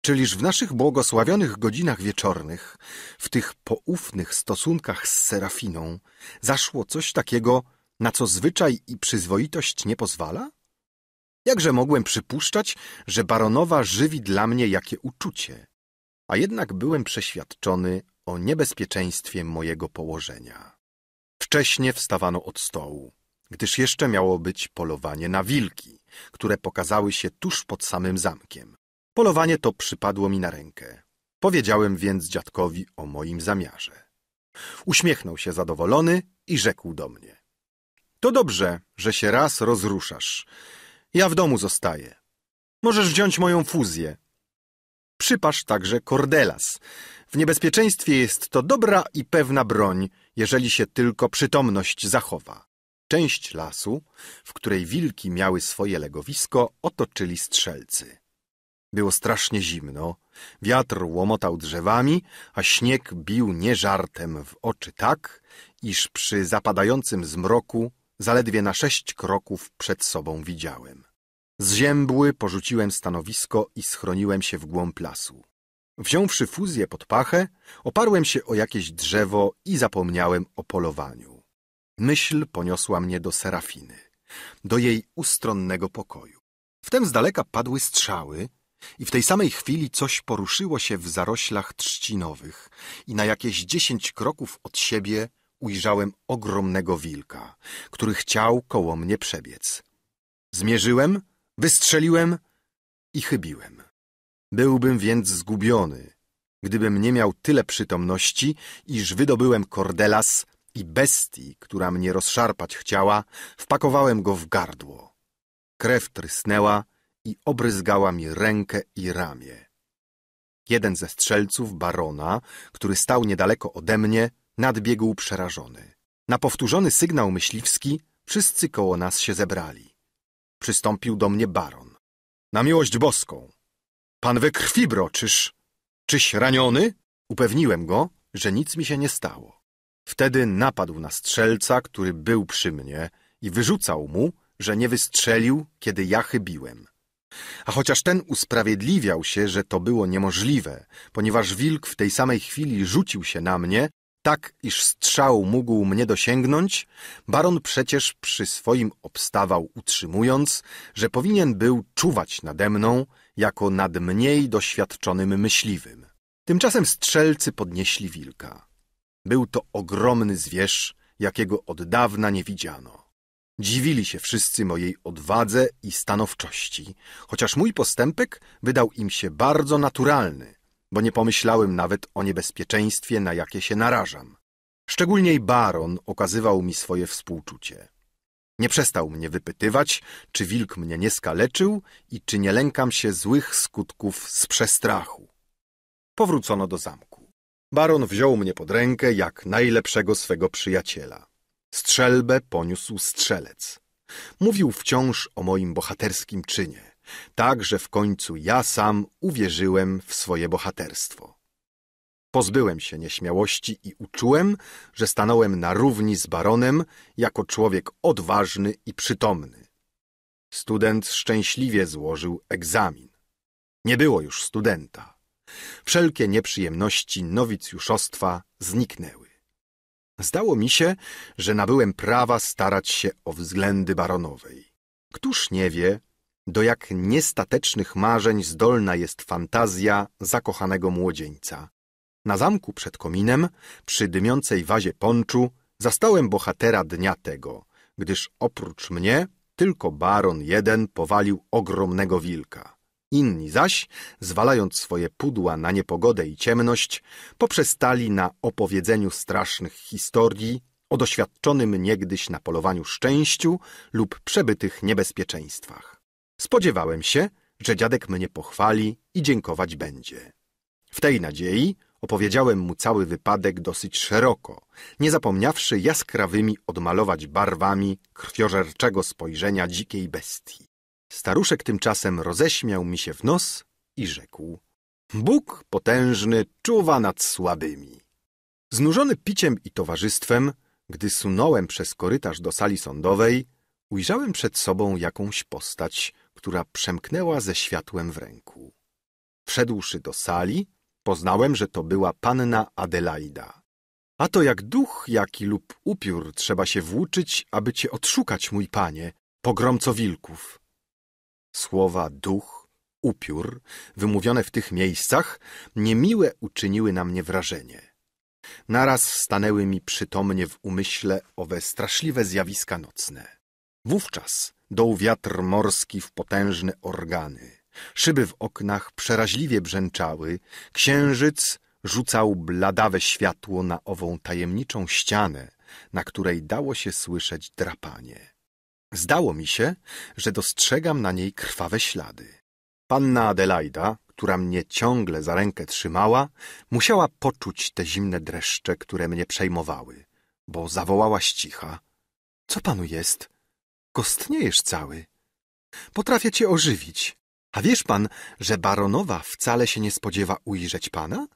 Czyliż w naszych błogosławionych godzinach wieczornych, w tych poufnych stosunkach z Serafiną, zaszło coś takiego, na co zwyczaj i przyzwoitość nie pozwala? Jakże mogłem przypuszczać, że baronowa żywi dla mnie jakie uczucie? A jednak byłem przeświadczony o niebezpieczeństwie mojego położenia. Wcześnie wstawano od stołu, gdyż jeszcze miało być polowanie na wilki, które pokazały się tuż pod samym zamkiem. Polowanie to przypadło mi na rękę. Powiedziałem więc dziadkowi o moim zamiarze. Uśmiechnął się zadowolony i rzekł do mnie. To dobrze, że się raz rozruszasz. Ja w domu zostaję. Możesz wziąć moją fuzję. Przypasz także Cordelas, w niebezpieczeństwie jest to dobra i pewna broń, jeżeli się tylko przytomność zachowa. Część lasu, w której wilki miały swoje legowisko, otoczyli strzelcy. Było strasznie zimno, wiatr łomotał drzewami, a śnieg bił nie żartem w oczy tak, iż przy zapadającym zmroku zaledwie na sześć kroków przed sobą widziałem. Zziębły porzuciłem stanowisko i schroniłem się w głąb lasu. Wziąwszy fuzję pod pachę, oparłem się o jakieś drzewo i zapomniałem o polowaniu. Myśl poniosła mnie do Serafiny, do jej ustronnego pokoju. Wtem z daleka padły strzały i w tej samej chwili coś poruszyło się w zaroślach trzcinowych i na jakieś dziesięć kroków od siebie ujrzałem ogromnego wilka, który chciał koło mnie przebiec. Zmierzyłem, wystrzeliłem i chybiłem. Byłbym więc zgubiony, gdybym nie miał tyle przytomności, iż wydobyłem Cordelas i bestii, która mnie rozszarpać chciała, wpakowałem go w gardło. Krew trysnęła i obryzgała mi rękę i ramię. Jeden ze strzelców, barona, który stał niedaleko ode mnie, nadbiegł przerażony. Na powtórzony sygnał myśliwski wszyscy koło nas się zebrali. Przystąpił do mnie baron. Na miłość boską, Pan we krwi broczysz. Czyś raniony? Upewniłem go, że nic mi się nie stało. Wtedy napadł na strzelca, który był przy mnie i wyrzucał mu, że nie wystrzelił, kiedy ja chybiłem. A chociaż ten usprawiedliwiał się, że to było niemożliwe, ponieważ wilk w tej samej chwili rzucił się na mnie, tak iż strzał mógł mnie dosięgnąć, baron przecież przy swoim obstawał utrzymując, że powinien był czuwać nade mną jako nad mniej doświadczonym myśliwym. Tymczasem strzelcy podnieśli wilka. Był to ogromny zwierz, jakiego od dawna nie widziano. Dziwili się wszyscy mojej odwadze i stanowczości, chociaż mój postępek wydał im się bardzo naturalny, bo nie pomyślałem nawet o niebezpieczeństwie, na jakie się narażam. Szczególnie baron okazywał mi swoje współczucie. Nie przestał mnie wypytywać, czy wilk mnie nie skaleczył i czy nie lękam się złych skutków z przestrachu. Powrócono do zamku. Baron wziął mnie pod rękę jak najlepszego swego przyjaciela. Strzelbę poniósł strzelec. Mówił wciąż o moim bohaterskim czynie, tak że w końcu ja sam uwierzyłem w swoje bohaterstwo. Pozbyłem się nieśmiałości i uczułem, że stanąłem na równi z baronem jako człowiek odważny i przytomny. Student szczęśliwie złożył egzamin. Nie było już studenta. Wszelkie nieprzyjemności nowicjuszostwa zniknęły. Zdało mi się, że nabyłem prawa starać się o względy baronowej. Któż nie wie, do jak niestatecznych marzeń zdolna jest fantazja zakochanego młodzieńca, na zamku przed kominem, przy dymiącej wazie ponczu, zastałem bohatera dnia tego, gdyż oprócz mnie tylko baron jeden powalił ogromnego wilka. Inni zaś, zwalając swoje pudła na niepogodę i ciemność, poprzestali na opowiedzeniu strasznych historii o doświadczonym niegdyś na polowaniu szczęściu lub przebytych niebezpieczeństwach. Spodziewałem się, że dziadek mnie pochwali i dziękować będzie. W tej nadziei Opowiedziałem mu cały wypadek dosyć szeroko, nie zapomniawszy jaskrawymi odmalować barwami krwiożerczego spojrzenia dzikiej bestii. Staruszek tymczasem roześmiał mi się w nos i rzekł Bóg potężny czuwa nad słabymi. Znużony piciem i towarzystwem, gdy sunąłem przez korytarz do sali sądowej, ujrzałem przed sobą jakąś postać, która przemknęła ze światłem w ręku. Wszedłszy do sali, Poznałem, że to była panna Adelaida. A to jak duch jaki lub upiór trzeba się włóczyć, aby cię odszukać, mój panie, pogromco wilków. Słowa duch, upiór, wymówione w tych miejscach, niemiłe uczyniły na mnie wrażenie. Naraz stanęły mi przytomnie w umyśle owe straszliwe zjawiska nocne. Wówczas dął wiatr morski w potężne organy. Szyby w oknach przeraźliwie brzęczały, księżyc rzucał bladawe światło na ową tajemniczą ścianę, na której dało się słyszeć drapanie. Zdało mi się, że dostrzegam na niej krwawe ślady. Panna Adelaida, która mnie ciągle za rękę trzymała, musiała poczuć te zimne dreszcze, które mnie przejmowały, bo zawołała cicha. Co panu jest? Kostniejesz cały. Potrafię cię ożywić. A wiesz pan, że baronowa wcale się nie spodziewa ujrzeć pana?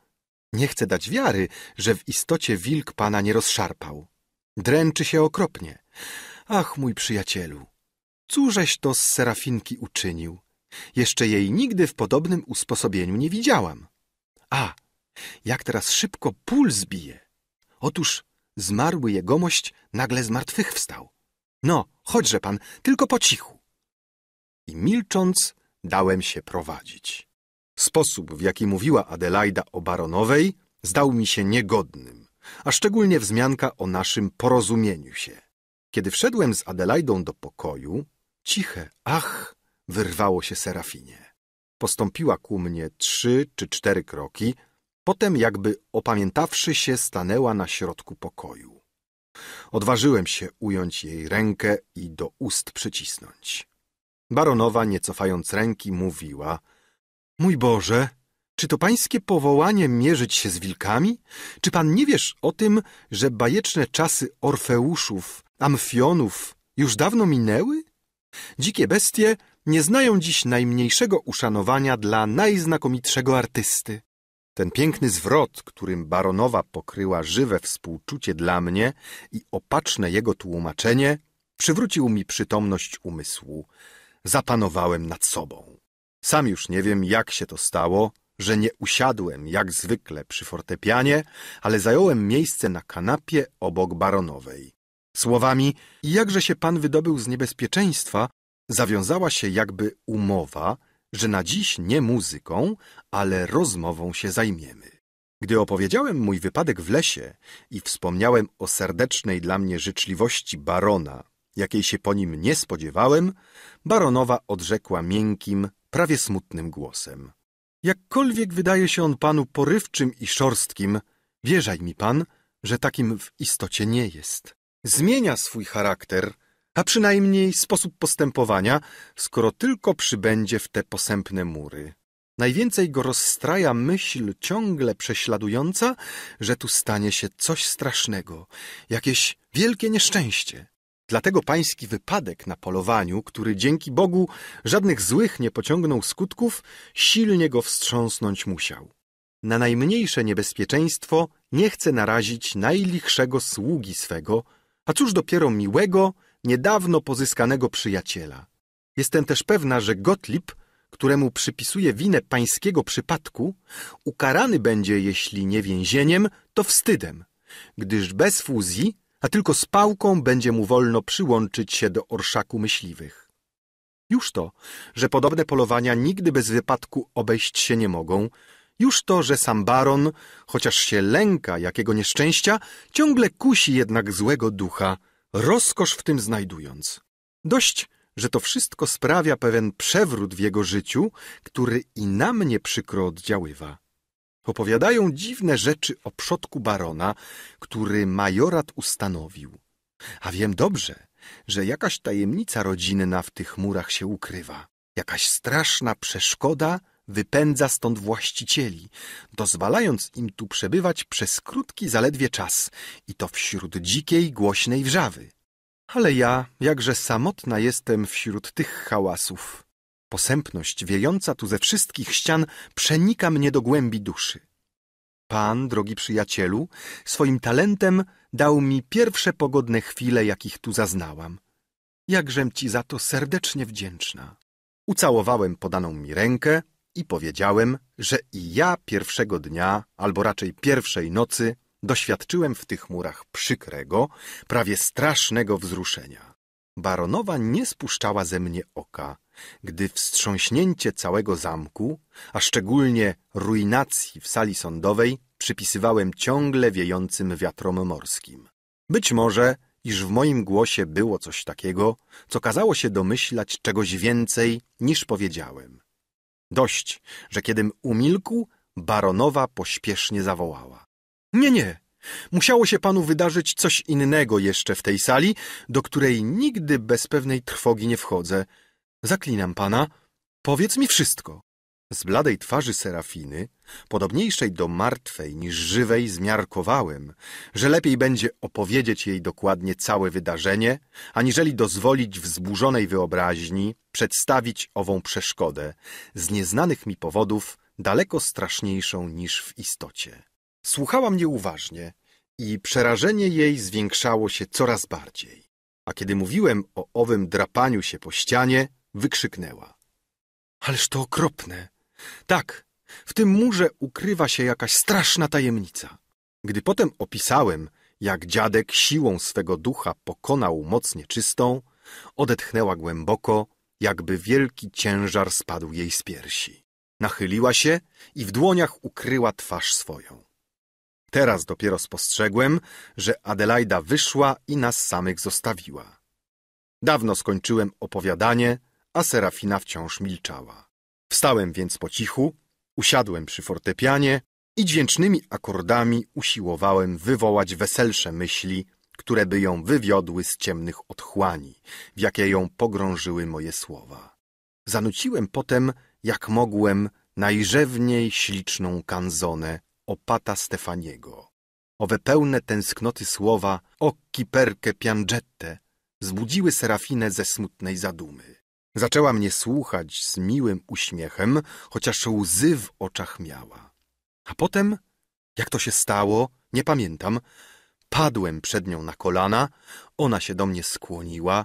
Nie chce dać wiary, że w istocie wilk pana nie rozszarpał. Dręczy się okropnie. Ach, mój przyjacielu, cóżeś to z Serafinki uczynił? Jeszcze jej nigdy w podobnym usposobieniu nie widziałam. A, jak teraz szybko pól bije. Otóż zmarły jegomość nagle zmartwychwstał. No, chodźże pan, tylko po cichu. I milcząc dałem się prowadzić. Sposób, w jaki mówiła Adelaida o baronowej, zdał mi się niegodnym, a szczególnie wzmianka o naszym porozumieniu się. Kiedy wszedłem z Adelaidą do pokoju, ciche ach wyrwało się Serafinie. Postąpiła ku mnie trzy czy cztery kroki, potem jakby opamiętawszy się stanęła na środku pokoju. Odważyłem się ująć jej rękę i do ust przycisnąć. Baronowa, nie cofając ręki, mówiła Mój Boże, czy to pańskie powołanie mierzyć się z wilkami? Czy pan nie wiesz o tym, że bajeczne czasy Orfeuszów, Amfionów już dawno minęły? Dzikie bestie nie znają dziś najmniejszego uszanowania dla najznakomitszego artysty. Ten piękny zwrot, którym baronowa pokryła żywe współczucie dla mnie i opaczne jego tłumaczenie, przywrócił mi przytomność umysłu zapanowałem nad sobą. Sam już nie wiem, jak się to stało, że nie usiadłem jak zwykle przy fortepianie, ale zająłem miejsce na kanapie obok baronowej. Słowami, jakże się pan wydobył z niebezpieczeństwa, zawiązała się jakby umowa, że na dziś nie muzyką, ale rozmową się zajmiemy. Gdy opowiedziałem mój wypadek w lesie i wspomniałem o serdecznej dla mnie życzliwości barona, jakiej się po nim nie spodziewałem, baronowa odrzekła miękkim, prawie smutnym głosem. Jakkolwiek wydaje się on panu porywczym i szorstkim, wierzaj mi pan, że takim w istocie nie jest. Zmienia swój charakter, a przynajmniej sposób postępowania, skoro tylko przybędzie w te posępne mury. Najwięcej go rozstraja myśl ciągle prześladująca, że tu stanie się coś strasznego, jakieś wielkie nieszczęście. Dlatego pański wypadek na polowaniu, który dzięki Bogu żadnych złych nie pociągnął skutków, silnie go wstrząsnąć musiał. Na najmniejsze niebezpieczeństwo nie chce narazić najlichszego sługi swego, a cóż dopiero miłego, niedawno pozyskanego przyjaciela. Jestem też pewna, że Gottlieb, któremu przypisuje winę pańskiego przypadku, ukarany będzie, jeśli nie więzieniem, to wstydem, gdyż bez fuzji a tylko z pałką będzie mu wolno przyłączyć się do orszaku myśliwych. Już to, że podobne polowania nigdy bez wypadku obejść się nie mogą, już to, że sam baron, chociaż się lęka jakiego nieszczęścia, ciągle kusi jednak złego ducha, rozkosz w tym znajdując. Dość, że to wszystko sprawia pewien przewrót w jego życiu, który i na mnie przykro oddziaływa. Opowiadają dziwne rzeczy o przodku barona, który majorat ustanowił. A wiem dobrze, że jakaś tajemnica rodzinna w tych murach się ukrywa. Jakaś straszna przeszkoda wypędza stąd właścicieli, dozwalając im tu przebywać przez krótki zaledwie czas i to wśród dzikiej, głośnej wrzawy. Ale ja, jakże samotna jestem wśród tych hałasów. Posępność wiejąca tu ze wszystkich ścian przenika mnie do głębi duszy. Pan, drogi przyjacielu, swoim talentem dał mi pierwsze pogodne chwile, jakich tu zaznałam. Jakżem ci za to serdecznie wdzięczna. Ucałowałem podaną mi rękę i powiedziałem, że i ja pierwszego dnia, albo raczej pierwszej nocy, doświadczyłem w tych murach przykrego, prawie strasznego wzruszenia. Baronowa nie spuszczała ze mnie oka gdy wstrząśnięcie całego zamku, a szczególnie ruinacji w sali sądowej, przypisywałem ciągle wiejącym wiatrom morskim. Być może, iż w moim głosie było coś takiego, co kazało się domyślać czegoś więcej niż powiedziałem. Dość, że kiedym umilkł, baronowa pośpiesznie zawołała. Nie, nie, musiało się panu wydarzyć coś innego jeszcze w tej sali, do której nigdy bez pewnej trwogi nie wchodzę – Zaklinam pana, powiedz mi wszystko. Z bladej twarzy Serafiny, podobniejszej do martwej niż żywej, zmiarkowałem, że lepiej będzie opowiedzieć jej dokładnie całe wydarzenie, aniżeli dozwolić wzburzonej wyobraźni przedstawić ową przeszkodę, z nieznanych mi powodów daleko straszniejszą niż w istocie. Słuchała mnie uważnie i przerażenie jej zwiększało się coraz bardziej. A kiedy mówiłem o owym drapaniu się po ścianie, wykrzyknęła. Ależ to okropne! Tak, w tym murze ukrywa się jakaś straszna tajemnica. Gdy potem opisałem, jak dziadek siłą swego ducha pokonał moc nieczystą, odetchnęła głęboko, jakby wielki ciężar spadł jej z piersi. Nachyliła się i w dłoniach ukryła twarz swoją. Teraz dopiero spostrzegłem, że Adelaida wyszła i nas samych zostawiła. Dawno skończyłem opowiadanie, a Serafina wciąż milczała. Wstałem więc po cichu, usiadłem przy fortepianie i dźwięcznymi akordami usiłowałem wywołać weselsze myśli, które by ją wywiodły z ciemnych otchłani, w jakie ją pogrążyły moje słowa. Zanuciłem potem, jak mogłem, najrzewniej śliczną kanzonę opata Stefaniego. Owe pełne tęsknoty słowa o kiperkę piangette zbudziły Serafinę ze smutnej zadumy. Zaczęła mnie słuchać z miłym uśmiechem, chociaż łzy w oczach miała. A potem, jak to się stało, nie pamiętam, padłem przed nią na kolana, ona się do mnie skłoniła,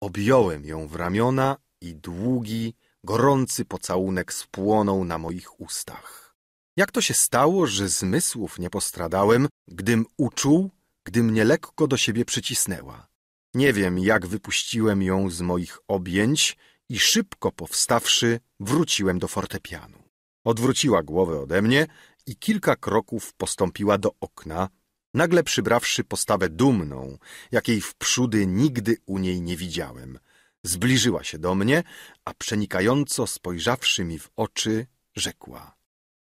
objąłem ją w ramiona i długi, gorący pocałunek spłonął na moich ustach. Jak to się stało, że zmysłów nie postradałem, gdym uczuł, gdy mnie lekko do siebie przycisnęła? Nie wiem, jak wypuściłem ją z moich objęć, i szybko powstawszy, wróciłem do fortepianu. Odwróciła głowę ode mnie i kilka kroków postąpiła do okna, nagle przybrawszy postawę dumną, jakiej wprzódy nigdy u niej nie widziałem. Zbliżyła się do mnie, a przenikająco spojrzawszy mi w oczy, rzekła.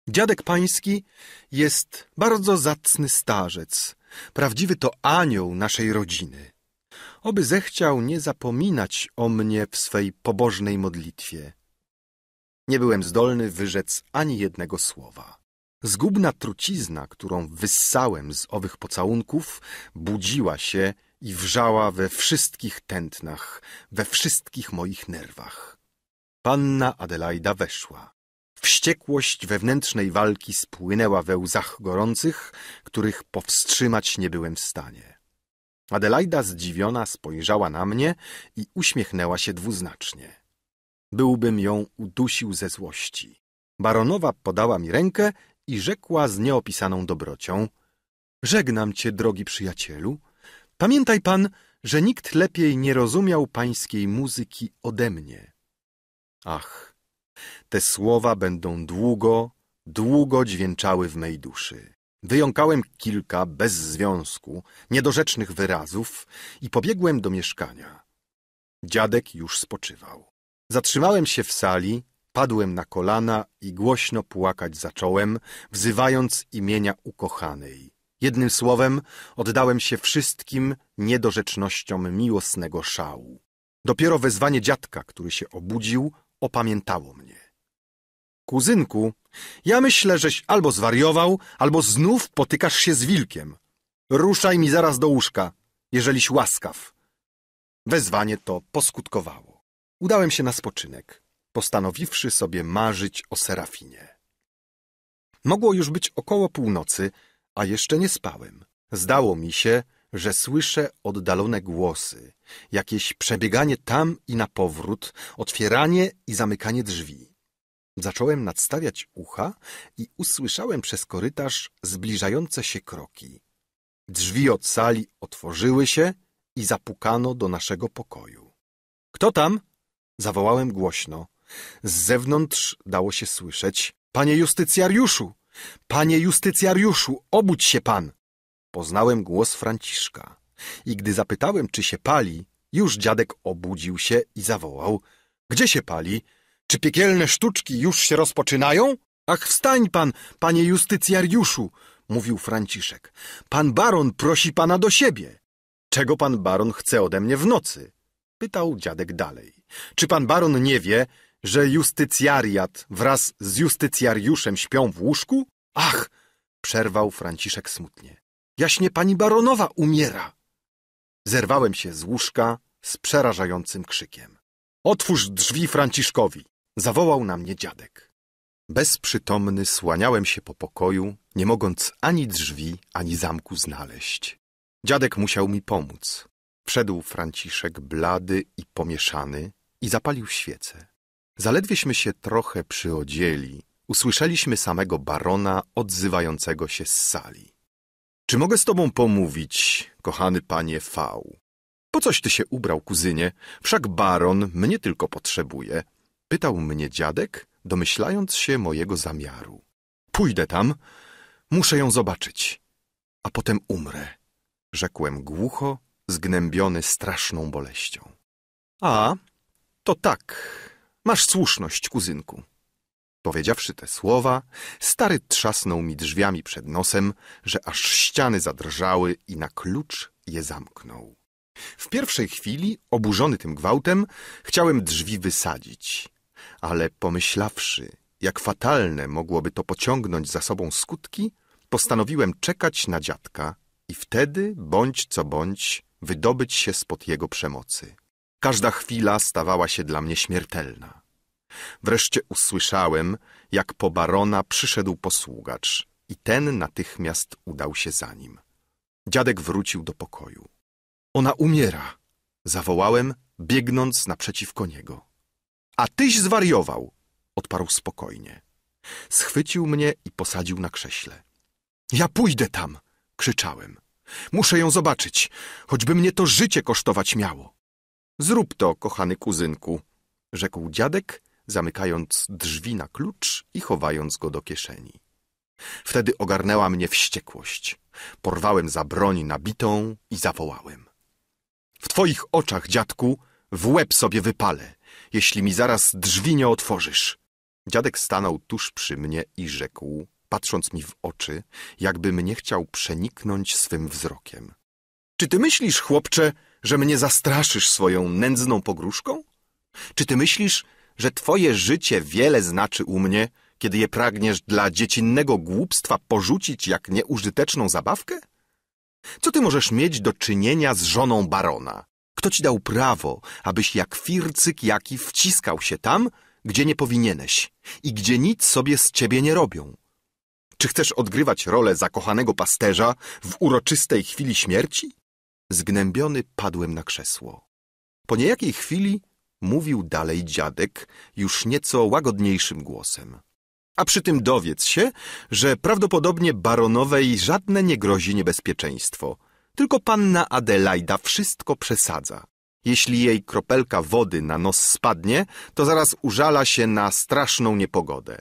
Dziadek pański jest bardzo zacny starzec, prawdziwy to anioł naszej rodziny oby zechciał nie zapominać o mnie w swej pobożnej modlitwie. Nie byłem zdolny wyrzec ani jednego słowa. Zgubna trucizna, którą wyssałem z owych pocałunków, budziła się i wrzała we wszystkich tętnach, we wszystkich moich nerwach. Panna Adelaida weszła. Wściekłość wewnętrznej walki spłynęła we łzach gorących, których powstrzymać nie byłem w stanie. Adelaida zdziwiona spojrzała na mnie i uśmiechnęła się dwuznacznie. Byłbym ją udusił ze złości. Baronowa podała mi rękę i rzekła z nieopisaną dobrocią – Żegnam cię, drogi przyjacielu. Pamiętaj pan, że nikt lepiej nie rozumiał pańskiej muzyki ode mnie. Ach, te słowa będą długo, długo dźwięczały w mej duszy. Wyjąkałem kilka bez związku, niedorzecznych wyrazów i pobiegłem do mieszkania. Dziadek już spoczywał. Zatrzymałem się w sali, padłem na kolana i głośno płakać zacząłem, wzywając imienia ukochanej. Jednym słowem oddałem się wszystkim niedorzecznościom miłosnego szału. Dopiero wezwanie dziadka, który się obudził, opamiętało mnie. Kuzynku, ja myślę, żeś albo zwariował, albo znów potykasz się z wilkiem. Ruszaj mi zaraz do łóżka, jeżeliś łaskaw. Wezwanie to poskutkowało. Udałem się na spoczynek, postanowiwszy sobie marzyć o Serafinie. Mogło już być około północy, a jeszcze nie spałem. Zdało mi się, że słyszę oddalone głosy, jakieś przebieganie tam i na powrót, otwieranie i zamykanie drzwi. Zacząłem nadstawiać ucha i usłyszałem przez korytarz zbliżające się kroki. Drzwi od sali otworzyły się i zapukano do naszego pokoju. Kto tam? Zawołałem głośno. Z zewnątrz dało się słyszeć. Panie justycjariuszu! Panie justycjariuszu, obudź się pan! Poznałem głos Franciszka i gdy zapytałem, czy się pali, już dziadek obudził się i zawołał. Gdzie się pali? Czy piekielne sztuczki już się rozpoczynają? Ach, wstań pan, panie justycjariuszu, mówił Franciszek. Pan baron prosi pana do siebie. Czego pan baron chce ode mnie w nocy? Pytał dziadek dalej. Czy pan baron nie wie, że justycjariat wraz z justycjariuszem śpią w łóżku? Ach, przerwał Franciszek smutnie. Jaśnie pani baronowa umiera. Zerwałem się z łóżka z przerażającym krzykiem. Otwórz drzwi Franciszkowi. Zawołał na mnie dziadek. Bezprzytomny słaniałem się po pokoju, nie mogąc ani drzwi, ani zamku znaleźć. Dziadek musiał mi pomóc. Wszedł Franciszek blady i pomieszany i zapalił świecę. Zaledwieśmy się trochę przyodzieli, usłyszeliśmy samego barona odzywającego się z sali. Czy mogę z tobą pomówić, kochany panie V? Po coś ty się ubrał, kuzynie? Wszak baron mnie tylko potrzebuje, Pytał mnie dziadek, domyślając się mojego zamiaru. Pójdę tam, muszę ją zobaczyć, a potem umrę, rzekłem głucho, zgnębiony straszną boleścią. A, to tak, masz słuszność, kuzynku. Powiedziawszy te słowa, stary trzasnął mi drzwiami przed nosem, że aż ściany zadrżały i na klucz je zamknął. W pierwszej chwili, oburzony tym gwałtem, chciałem drzwi wysadzić, ale pomyślawszy, jak fatalne mogłoby to pociągnąć za sobą skutki, postanowiłem czekać na dziadka i wtedy, bądź co bądź, wydobyć się spod jego przemocy. Każda chwila stawała się dla mnie śmiertelna. Wreszcie usłyszałem, jak po barona przyszedł posługacz i ten natychmiast udał się za nim. Dziadek wrócił do pokoju. Ona umiera! Zawołałem, biegnąc naprzeciwko niego. A tyś zwariował, odparł spokojnie. Schwycił mnie i posadził na krześle. Ja pójdę tam, krzyczałem. Muszę ją zobaczyć, choćby mnie to życie kosztować miało. Zrób to, kochany kuzynku, rzekł dziadek, zamykając drzwi na klucz i chowając go do kieszeni. Wtedy ogarnęła mnie wściekłość. Porwałem za broń nabitą i zawołałem. W twoich oczach, dziadku, w łeb sobie wypalę jeśli mi zaraz drzwi nie otworzysz. Dziadek stanął tuż przy mnie i rzekł, patrząc mi w oczy, jakby mnie chciał przeniknąć swym wzrokiem. Czy ty myślisz, chłopcze, że mnie zastraszysz swoją nędzną pogróżką? Czy ty myślisz, że twoje życie wiele znaczy u mnie, kiedy je pragniesz dla dziecinnego głupstwa porzucić jak nieużyteczną zabawkę? Co ty możesz mieć do czynienia z żoną barona? Kto ci dał prawo, abyś jak fircyk jaki wciskał się tam, gdzie nie powinieneś i gdzie nic sobie z ciebie nie robią? Czy chcesz odgrywać rolę zakochanego pasterza w uroczystej chwili śmierci? Zgnębiony padłem na krzesło. Po niejakiej chwili mówił dalej dziadek już nieco łagodniejszym głosem. A przy tym dowiedz się, że prawdopodobnie baronowej żadne nie grozi niebezpieczeństwo – tylko panna Adelaida wszystko przesadza. Jeśli jej kropelka wody na nos spadnie, to zaraz użala się na straszną niepogodę.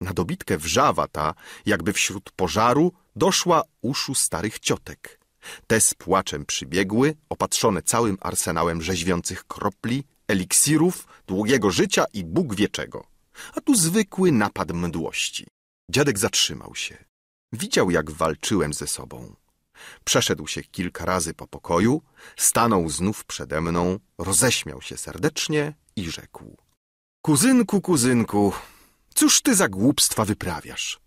Na dobitkę wrzawa ta, jakby wśród pożaru, doszła uszu starych ciotek. Te z płaczem przybiegły, opatrzone całym arsenałem rzeźwiących kropli, eliksirów, długiego życia i Bóg wie czego. A tu zwykły napad mdłości. Dziadek zatrzymał się. Widział, jak walczyłem ze sobą. Przeszedł się kilka razy po pokoju, stanął znów przede mną, roześmiał się serdecznie i rzekł. Kuzynku, kuzynku, cóż ty za głupstwa wyprawiasz?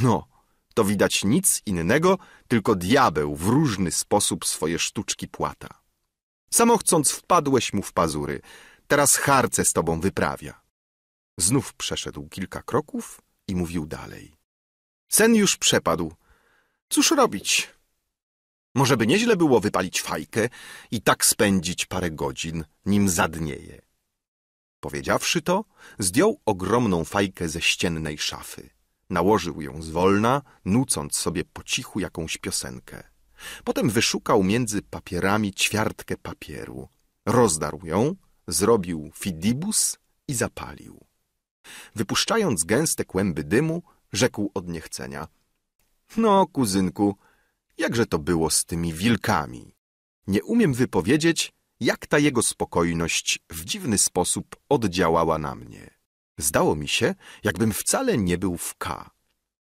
No, to widać nic innego, tylko diabeł w różny sposób swoje sztuczki płata. Samo chcąc wpadłeś mu w pazury, teraz harce z tobą wyprawia. Znów przeszedł kilka kroków i mówił dalej. Sen już przepadł. Cóż robić? Może by nieźle było wypalić fajkę i tak spędzić parę godzin, nim zadnieje. Powiedziawszy to, zdjął ogromną fajkę ze ściennej szafy. Nałożył ją zwolna, nucąc sobie po cichu jakąś piosenkę. Potem wyszukał między papierami ćwiartkę papieru. Rozdarł ją, zrobił fidibus i zapalił. Wypuszczając gęste kłęby dymu, rzekł od niechcenia. No, kuzynku, Jakże to było z tymi wilkami? Nie umiem wypowiedzieć, jak ta jego spokojność w dziwny sposób oddziałała na mnie. Zdało mi się, jakbym wcale nie był w K.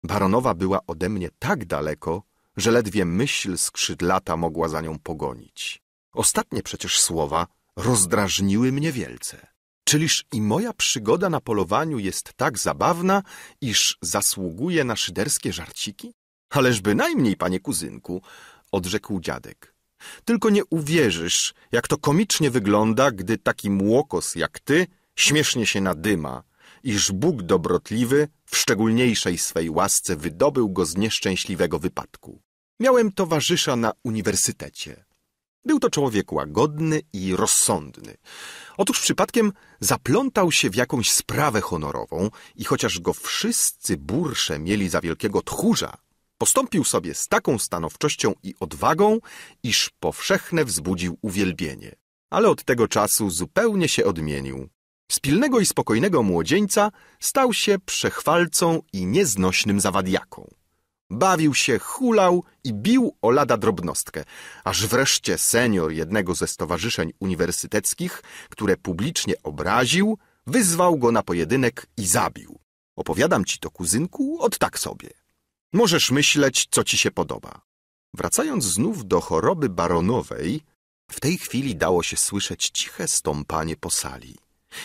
Baronowa była ode mnie tak daleko, że ledwie myśl skrzydlata mogła za nią pogonić. Ostatnie przecież słowa rozdrażniły mnie wielce. Czyliż i moja przygoda na polowaniu jest tak zabawna, iż zasługuje na szyderskie żarciki? Ależ bynajmniej, panie kuzynku, odrzekł dziadek. Tylko nie uwierzysz, jak to komicznie wygląda, gdy taki młokos jak ty śmiesznie się nadyma, iż Bóg dobrotliwy w szczególniejszej swej łasce wydobył go z nieszczęśliwego wypadku. Miałem towarzysza na uniwersytecie. Był to człowiek łagodny i rozsądny. Otóż przypadkiem zaplątał się w jakąś sprawę honorową i chociaż go wszyscy bursze mieli za wielkiego tchórza, Postąpił sobie z taką stanowczością i odwagą, iż powszechne wzbudził uwielbienie. Ale od tego czasu zupełnie się odmienił. Z pilnego i spokojnego młodzieńca stał się przechwalcą i nieznośnym zawadiaką. Bawił się, hulał i bił o lada drobnostkę, aż wreszcie senior jednego ze stowarzyszeń uniwersyteckich, które publicznie obraził, wyzwał go na pojedynek i zabił. Opowiadam ci to, kuzynku, od tak sobie. Możesz myśleć, co ci się podoba. Wracając znów do choroby baronowej, w tej chwili dało się słyszeć ciche stąpanie po sali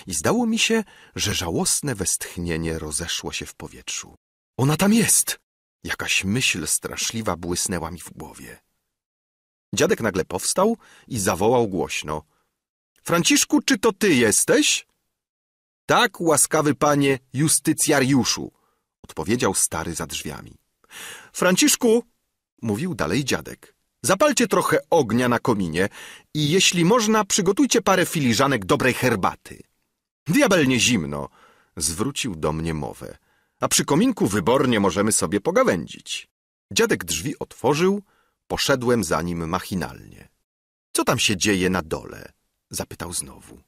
i zdało mi się, że żałosne westchnienie rozeszło się w powietrzu. Ona tam jest! Jakaś myśl straszliwa błysnęła mi w głowie. Dziadek nagle powstał i zawołał głośno. Franciszku, czy to ty jesteś? Tak, łaskawy panie justycjariuszu, odpowiedział stary za drzwiami. Franciszku, mówił dalej dziadek, zapalcie trochę ognia na kominie i jeśli można, przygotujcie parę filiżanek dobrej herbaty. Diabelnie zimno, zwrócił do mnie mowę, a przy kominku wybornie możemy sobie pogawędzić. Dziadek drzwi otworzył, poszedłem za nim machinalnie. Co tam się dzieje na dole? zapytał znowu.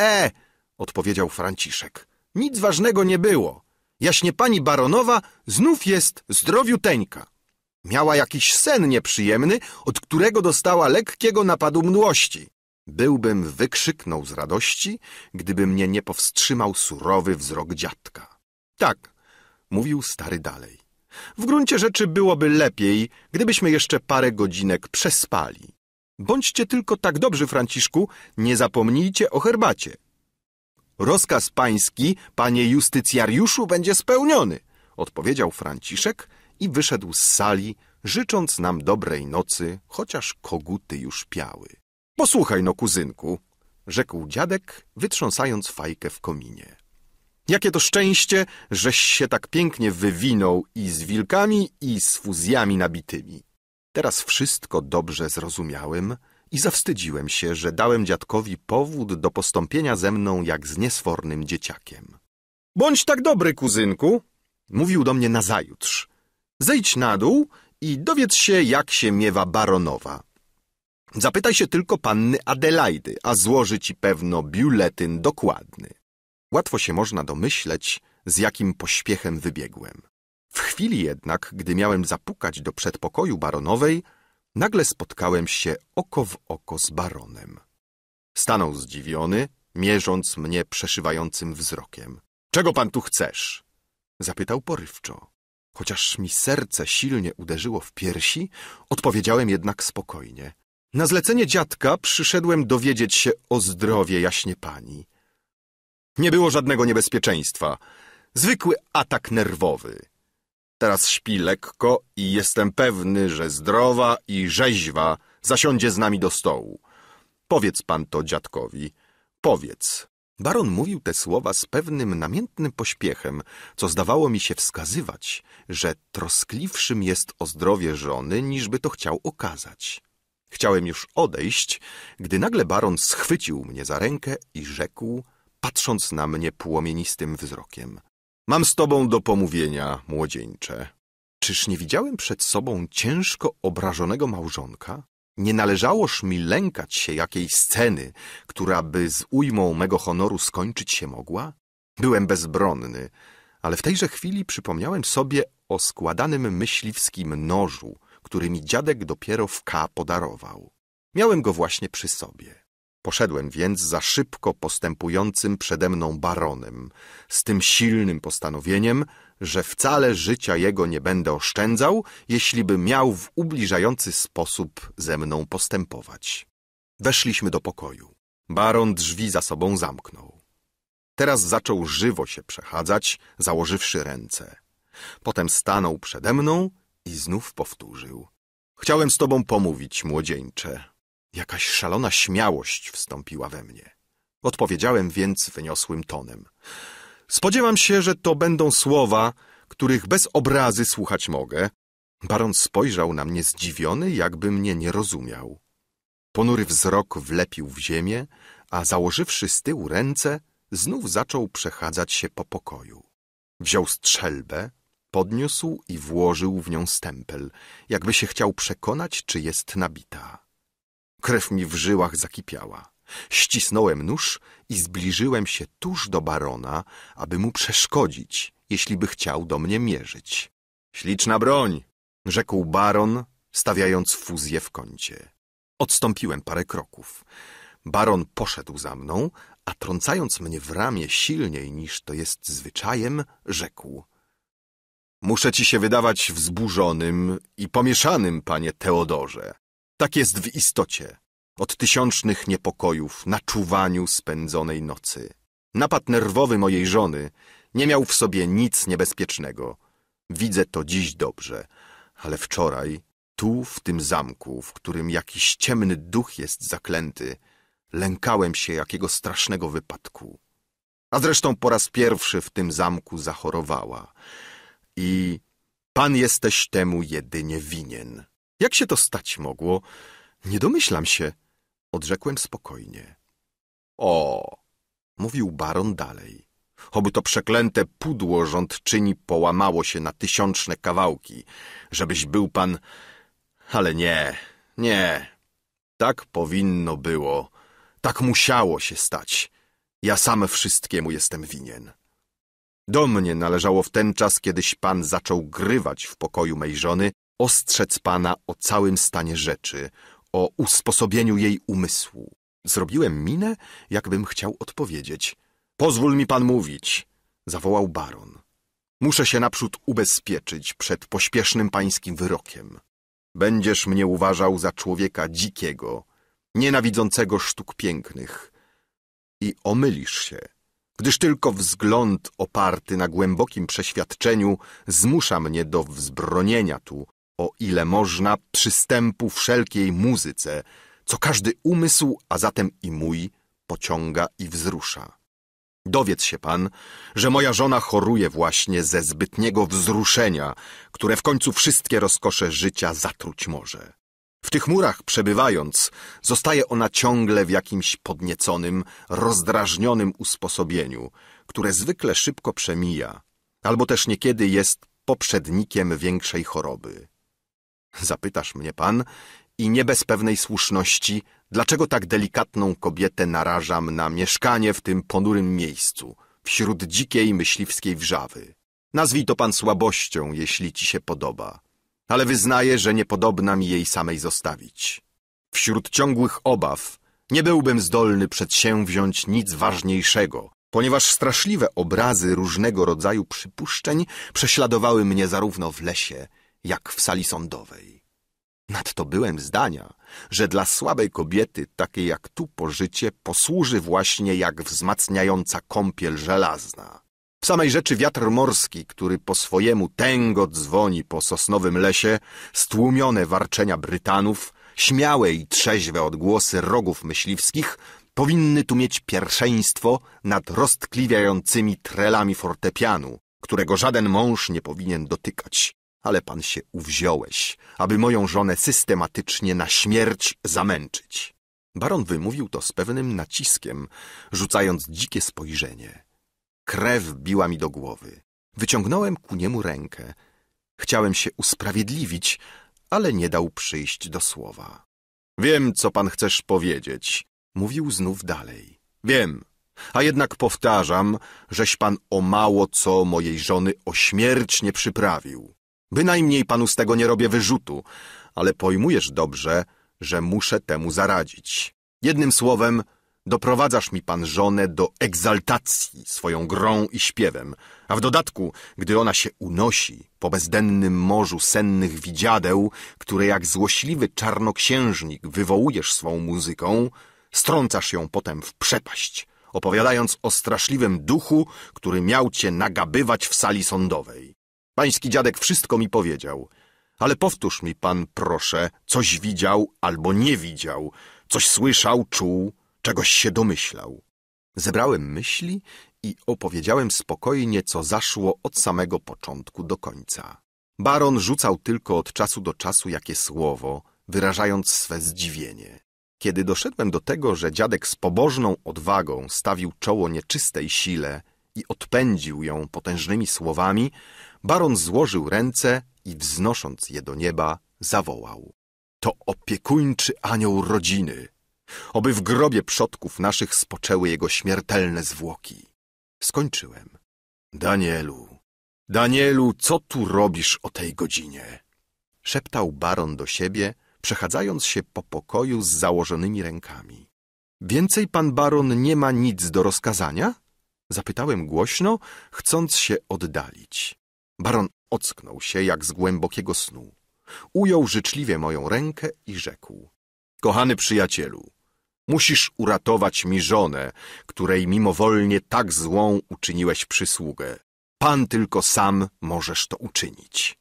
E, odpowiedział Franciszek. Nic ważnego nie było jaśnie pani baronowa znów jest zdrowiuteńka. Miała jakiś sen nieprzyjemny, od którego dostała lekkiego napadu mdłości. Byłbym wykrzyknął z radości, gdyby mnie nie powstrzymał surowy wzrok dziadka. Tak, mówił stary dalej. W gruncie rzeczy byłoby lepiej, gdybyśmy jeszcze parę godzinek przespali. Bądźcie tylko tak dobrzy, Franciszku, nie zapomnijcie o herbacie. Rozkaz pański, panie justycjariuszu, będzie spełniony, odpowiedział Franciszek i wyszedł z sali, życząc nam dobrej nocy, chociaż koguty już piały. Posłuchaj no, kuzynku, rzekł dziadek, wytrząsając fajkę w kominie. Jakie to szczęście, żeś się tak pięknie wywinął i z wilkami, i z fuzjami nabitymi. Teraz wszystko dobrze zrozumiałem, i zawstydziłem się, że dałem dziadkowi powód do postąpienia ze mną jak z niesfornym dzieciakiem. Bądź tak dobry, kuzynku, mówił do mnie nazajutrz. Zejdź na dół i dowiedz się, jak się miewa baronowa. Zapytaj się tylko panny Adelaidy, a złoży ci pewno biuletyn dokładny. Łatwo się można domyśleć, z jakim pośpiechem wybiegłem. W chwili jednak, gdy miałem zapukać do przedpokoju baronowej, nagle spotkałem się oko w oko z baronem. Stanął zdziwiony, mierząc mnie przeszywającym wzrokiem. Czego pan tu chcesz? Zapytał porywczo. Chociaż mi serce silnie uderzyło w piersi, odpowiedziałem jednak spokojnie. Na zlecenie dziadka przyszedłem dowiedzieć się o zdrowie jaśnie pani. Nie było żadnego niebezpieczeństwa. Zwykły atak nerwowy. Teraz śpi lekko i jestem pewny, że zdrowa i rzeźwa zasiądzie z nami do stołu. Powiedz pan to dziadkowi. Powiedz. Baron mówił te słowa z pewnym namiętnym pośpiechem, co zdawało mi się wskazywać, że troskliwszym jest o zdrowie żony, niżby to chciał okazać. Chciałem już odejść, gdy nagle baron schwycił mnie za rękę i rzekł, patrząc na mnie płomienistym wzrokiem. Mam z tobą do pomówienia, młodzieńcze. Czyż nie widziałem przed sobą ciężko obrażonego małżonka? Nie należałoż mi lękać się jakiej sceny, która by z ujmą mego honoru skończyć się mogła? Byłem bezbronny, ale w tejże chwili przypomniałem sobie o składanym myśliwskim nożu, który mi dziadek dopiero w K podarował. Miałem go właśnie przy sobie. Poszedłem więc za szybko postępującym przede mną baronem, z tym silnym postanowieniem, że wcale życia jego nie będę oszczędzał, jeśliby miał w ubliżający sposób ze mną postępować. Weszliśmy do pokoju. Baron drzwi za sobą zamknął. Teraz zaczął żywo się przechadzać, założywszy ręce. Potem stanął przede mną i znów powtórzył. Chciałem z tobą pomówić, młodzieńcze. Jakaś szalona śmiałość wstąpiła we mnie. Odpowiedziałem więc wyniosłym tonem. Spodziewam się, że to będą słowa, których bez obrazy słuchać mogę. Baron spojrzał na mnie zdziwiony, jakby mnie nie rozumiał. Ponury wzrok wlepił w ziemię, a założywszy z tyłu ręce, znów zaczął przechadzać się po pokoju. Wziął strzelbę, podniósł i włożył w nią stempel, jakby się chciał przekonać, czy jest nabita. Krew mi w żyłach zakipiała. Ścisnąłem nóż i zbliżyłem się tuż do barona, aby mu przeszkodzić, jeśli by chciał do mnie mierzyć. Śliczna broń, rzekł baron, stawiając fuzję w kącie. Odstąpiłem parę kroków. Baron poszedł za mną, a trącając mnie w ramię silniej niż to jest zwyczajem, rzekł. Muszę ci się wydawać wzburzonym i pomieszanym, panie Teodorze. Tak jest w istocie. Od tysiącznych niepokojów, na czuwaniu spędzonej nocy. Napad nerwowy mojej żony nie miał w sobie nic niebezpiecznego. Widzę to dziś dobrze, ale wczoraj, tu w tym zamku, w którym jakiś ciemny duch jest zaklęty, lękałem się jakiego strasznego wypadku. A zresztą po raz pierwszy w tym zamku zachorowała. I pan jesteś temu jedynie winien. Jak się to stać mogło? Nie domyślam się, odrzekłem spokojnie. O, mówił baron dalej. Oby to przeklęte pudło rządczyni połamało się na tysiączne kawałki, żebyś był pan... Ale nie, nie, tak powinno było, tak musiało się stać. Ja sam wszystkiemu jestem winien. Do mnie należało w ten czas, kiedyś pan zaczął grywać w pokoju mej żony ostrzec pana o całym stanie rzeczy, o usposobieniu jej umysłu. Zrobiłem minę, jakbym chciał odpowiedzieć. Pozwól mi pan mówić, zawołał baron. Muszę się naprzód ubezpieczyć przed pośpiesznym pańskim wyrokiem. Będziesz mnie uważał za człowieka dzikiego, nienawidzącego sztuk pięknych. I omylisz się, gdyż tylko wzgląd oparty na głębokim przeświadczeniu zmusza mnie do wzbronienia tu o ile można, przystępu wszelkiej muzyce, co każdy umysł, a zatem i mój, pociąga i wzrusza. Dowiedz się pan, że moja żona choruje właśnie ze zbytniego wzruszenia, które w końcu wszystkie rozkosze życia zatruć może. W tych murach przebywając, zostaje ona ciągle w jakimś podnieconym, rozdrażnionym usposobieniu, które zwykle szybko przemija, albo też niekiedy jest poprzednikiem większej choroby zapytasz mnie pan, i nie bez pewnej słuszności, dlaczego tak delikatną kobietę narażam na mieszkanie w tym ponurym miejscu, wśród dzikiej myśliwskiej wrzawy. Nazwij to pan słabością, jeśli ci się podoba, ale wyznaję, że niepodobna mi jej samej zostawić. Wśród ciągłych obaw nie byłbym zdolny przedsięwziąć nic ważniejszego, ponieważ straszliwe obrazy różnego rodzaju przypuszczeń prześladowały mnie zarówno w lesie, jak w sali sądowej. Nadto byłem zdania, że dla słabej kobiety, takiej jak tu pożycie, posłuży właśnie jak wzmacniająca kąpiel żelazna. W samej rzeczy wiatr morski, który po swojemu tęgo dzwoni po sosnowym lesie, stłumione warczenia Brytanów, śmiałe i trzeźwe odgłosy rogów myśliwskich, powinny tu mieć pierwszeństwo nad roztkliwiającymi trelami fortepianu, którego żaden mąż nie powinien dotykać, ale pan się uwziąłeś, aby moją żonę systematycznie na śmierć zamęczyć. Baron wymówił to z pewnym naciskiem, rzucając dzikie spojrzenie. Krew biła mi do głowy. Wyciągnąłem ku niemu rękę. Chciałem się usprawiedliwić, ale nie dał przyjść do słowa. Wiem, co pan chcesz powiedzieć, mówił znów dalej. Wiem, a jednak powtarzam, żeś pan o mało co mojej żony o śmierć nie przyprawił. Bynajmniej panu z tego nie robię wyrzutu, ale pojmujesz dobrze, że muszę temu zaradzić. Jednym słowem, doprowadzasz mi pan żonę do egzaltacji swoją grą i śpiewem, a w dodatku, gdy ona się unosi po bezdennym morzu sennych widziadeł, które jak złośliwy czarnoksiężnik wywołujesz swą muzyką, strącasz ją potem w przepaść, opowiadając o straszliwym duchu, który miał cię nagabywać w sali sądowej. Pański dziadek wszystko mi powiedział. Ale powtórz mi pan, proszę, coś widział albo nie widział, coś słyszał, czuł, czegoś się domyślał. Zebrałem myśli i opowiedziałem spokojnie, co zaszło od samego początku do końca. Baron rzucał tylko od czasu do czasu jakie słowo, wyrażając swe zdziwienie. Kiedy doszedłem do tego, że dziadek z pobożną odwagą stawił czoło nieczystej sile i odpędził ją potężnymi słowami, Baron złożył ręce i wznosząc je do nieba, zawołał. To opiekuńczy anioł rodziny, oby w grobie przodków naszych spoczęły jego śmiertelne zwłoki. Skończyłem. Danielu, Danielu, co tu robisz o tej godzinie? Szeptał baron do siebie, przechadzając się po pokoju z założonymi rękami. Więcej pan baron nie ma nic do rozkazania? Zapytałem głośno, chcąc się oddalić. Baron ocknął się jak z głębokiego snu. Ujął życzliwie moją rękę i rzekł. Kochany przyjacielu, musisz uratować mi żonę, której mimowolnie tak złą uczyniłeś przysługę. Pan tylko sam możesz to uczynić.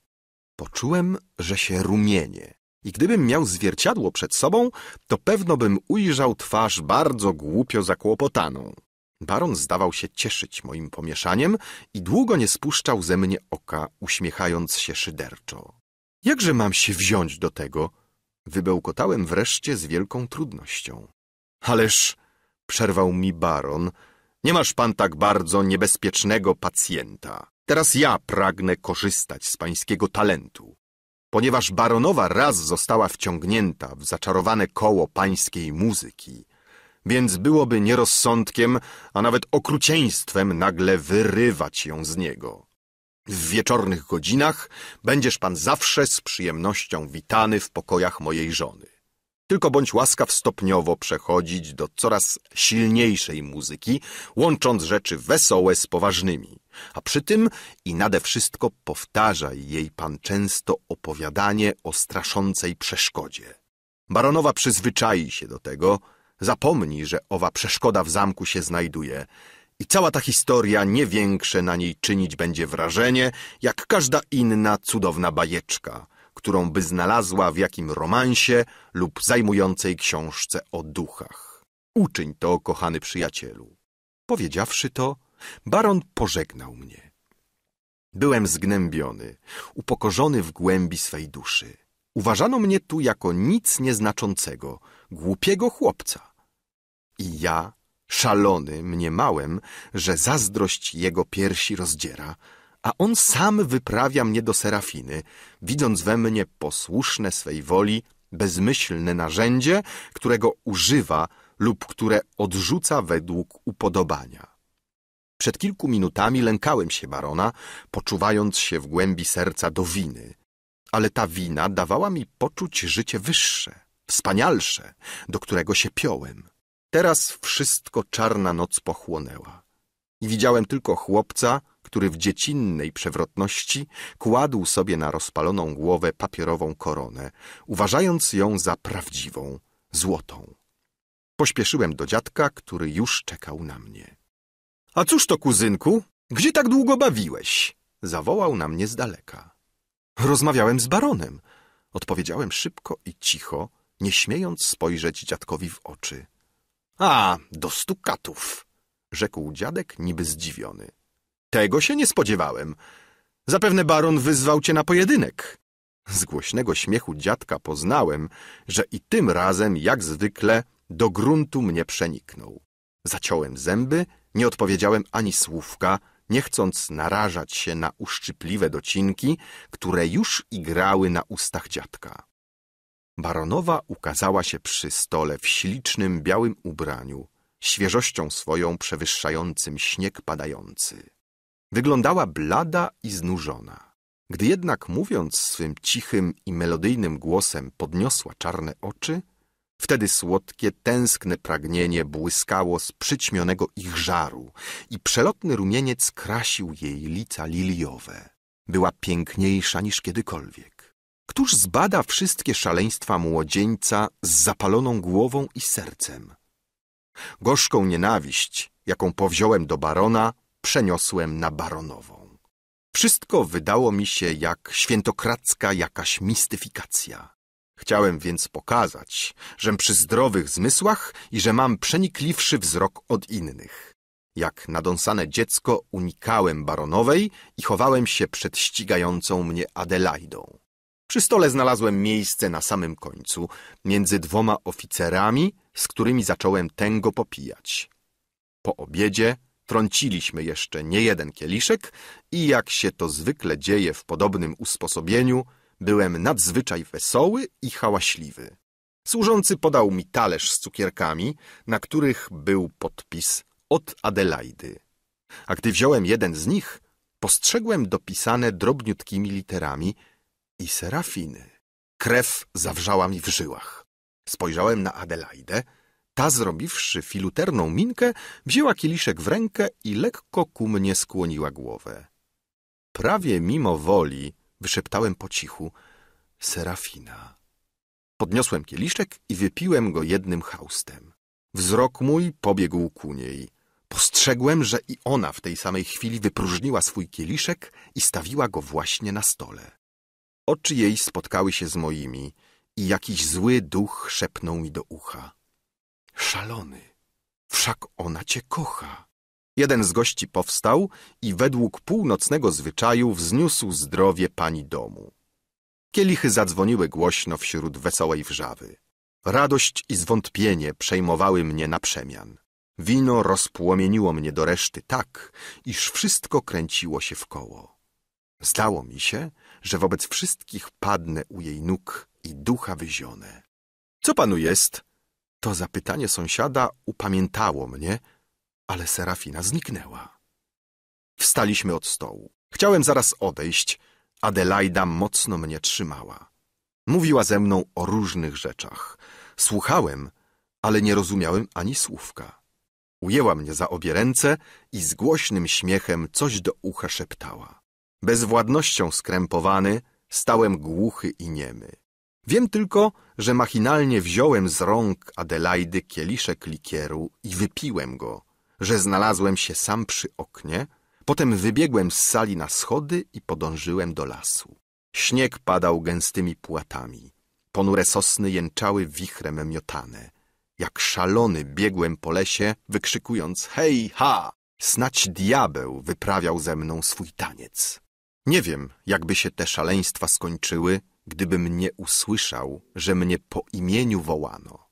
Poczułem, że się rumienie. I gdybym miał zwierciadło przed sobą, to pewno bym ujrzał twarz bardzo głupio zakłopotaną. Baron zdawał się cieszyć moim pomieszaniem i długo nie spuszczał ze mnie oka, uśmiechając się szyderczo. Jakże mam się wziąć do tego? Wybełkotałem wreszcie z wielką trudnością. Ależ, przerwał mi baron, nie masz pan tak bardzo niebezpiecznego pacjenta. Teraz ja pragnę korzystać z pańskiego talentu. Ponieważ baronowa raz została wciągnięta w zaczarowane koło pańskiej muzyki, więc byłoby nierozsądkiem, a nawet okrucieństwem nagle wyrywać ją z niego. W wieczornych godzinach będziesz pan zawsze z przyjemnością witany w pokojach mojej żony. Tylko bądź łaskaw stopniowo przechodzić do coraz silniejszej muzyki, łącząc rzeczy wesołe z poważnymi. A przy tym i nade wszystko powtarzaj jej pan często opowiadanie o straszącej przeszkodzie. Baronowa przyzwyczai się do tego, Zapomnij, że owa przeszkoda w zamku się znajduje i cała ta historia nie większe na niej czynić będzie wrażenie, jak każda inna cudowna bajeczka, którą by znalazła w jakim romansie lub zajmującej książce o duchach. Uczyń to, kochany przyjacielu. Powiedziawszy to, baron pożegnał mnie. Byłem zgnębiony, upokorzony w głębi swej duszy. Uważano mnie tu jako nic nieznaczącego, głupiego chłopca. I ja, szalony, mniemałem, że zazdrość jego piersi rozdziera, a on sam wyprawia mnie do Serafiny, widząc we mnie posłuszne swej woli, bezmyślne narzędzie, którego używa lub które odrzuca według upodobania. Przed kilku minutami lękałem się barona, poczuwając się w głębi serca do winy, ale ta wina dawała mi poczuć życie wyższe, wspanialsze, do którego się piąłem. Teraz wszystko czarna noc pochłonęła i widziałem tylko chłopca, który w dziecinnej przewrotności kładł sobie na rozpaloną głowę papierową koronę, uważając ją za prawdziwą, złotą. Pośpieszyłem do dziadka, który już czekał na mnie. — A cóż to, kuzynku? Gdzie tak długo bawiłeś? — zawołał na mnie z daleka. — Rozmawiałem z baronem — odpowiedziałem szybko i cicho, nie śmiejąc spojrzeć dziadkowi w oczy. A, do stukatów, rzekł dziadek niby zdziwiony. Tego się nie spodziewałem. Zapewne baron wyzwał cię na pojedynek. Z głośnego śmiechu dziadka poznałem, że i tym razem, jak zwykle, do gruntu mnie przeniknął. Zaciąłem zęby, nie odpowiedziałem ani słówka, nie chcąc narażać się na uszczypliwe docinki, które już igrały na ustach dziadka. Baronowa ukazała się przy stole w ślicznym białym ubraniu, świeżością swoją przewyższającym śnieg padający. Wyglądała blada i znużona. Gdy jednak mówiąc swym cichym i melodyjnym głosem podniosła czarne oczy, wtedy słodkie, tęskne pragnienie błyskało z przyćmionego ich żaru i przelotny rumieniec krasił jej lica liliowe. Była piękniejsza niż kiedykolwiek. Któż zbada wszystkie szaleństwa młodzieńca z zapaloną głową i sercem? Gorzką nienawiść, jaką powziąłem do barona, przeniosłem na baronową. Wszystko wydało mi się jak świętokradzka jakaś mistyfikacja. Chciałem więc pokazać, żem przy zdrowych zmysłach i że mam przenikliwszy wzrok od innych. Jak nadąsane dziecko unikałem baronowej i chowałem się przed ścigającą mnie Adelaidą. Przy stole znalazłem miejsce na samym końcu, między dwoma oficerami, z którymi zacząłem tęgo popijać. Po obiedzie trąciliśmy jeszcze nie jeden kieliszek i jak się to zwykle dzieje w podobnym usposobieniu, byłem nadzwyczaj wesoły i hałaśliwy. Służący podał mi talerz z cukierkami, na których był podpis od Adelaidy. A gdy wziąłem jeden z nich, postrzegłem dopisane drobniutkimi literami – i Serafiny. Krew zawrzała mi w żyłach. Spojrzałem na Adelaidę. Ta, zrobiwszy filuterną minkę, wzięła kieliszek w rękę i lekko ku mnie skłoniła głowę. Prawie mimo woli wyszeptałem po cichu Serafina. Podniosłem kieliszek i wypiłem go jednym haustem. Wzrok mój pobiegł ku niej. Postrzegłem, że i ona w tej samej chwili wypróżniła swój kieliszek i stawiła go właśnie na stole. Oczy jej spotkały się z moimi i jakiś zły duch szepnął mi do ucha. Szalony, wszak ona cię kocha. Jeden z gości powstał i według północnego zwyczaju wzniósł zdrowie pani domu. Kielichy zadzwoniły głośno wśród wesołej wrzawy. Radość i zwątpienie przejmowały mnie na przemian. Wino rozpłomieniło mnie do reszty tak, iż wszystko kręciło się w koło. Zdało mi się, że wobec wszystkich padnę u jej nóg i ducha wyzionę. Co panu jest? To zapytanie sąsiada upamiętało mnie, ale Serafina zniknęła. Wstaliśmy od stołu. Chciałem zaraz odejść. Adelaida mocno mnie trzymała. Mówiła ze mną o różnych rzeczach. Słuchałem, ale nie rozumiałem ani słówka. Ujęła mnie za obie ręce i z głośnym śmiechem coś do ucha szeptała bezwładnością skrępowany, stałem głuchy i niemy. Wiem tylko, że machinalnie wziąłem z rąk Adelaidy kieliszek likieru i wypiłem go, że znalazłem się sam przy oknie, potem wybiegłem z sali na schody i podążyłem do lasu. Śnieg padał gęstymi płatami. Ponure sosny jęczały wichrem miotane. Jak szalony biegłem po lesie, wykrzykując hej, ha! Snać diabeł wyprawiał ze mną swój taniec. Nie wiem, jakby się te szaleństwa skończyły, gdybym nie usłyszał, że mnie po imieniu wołano.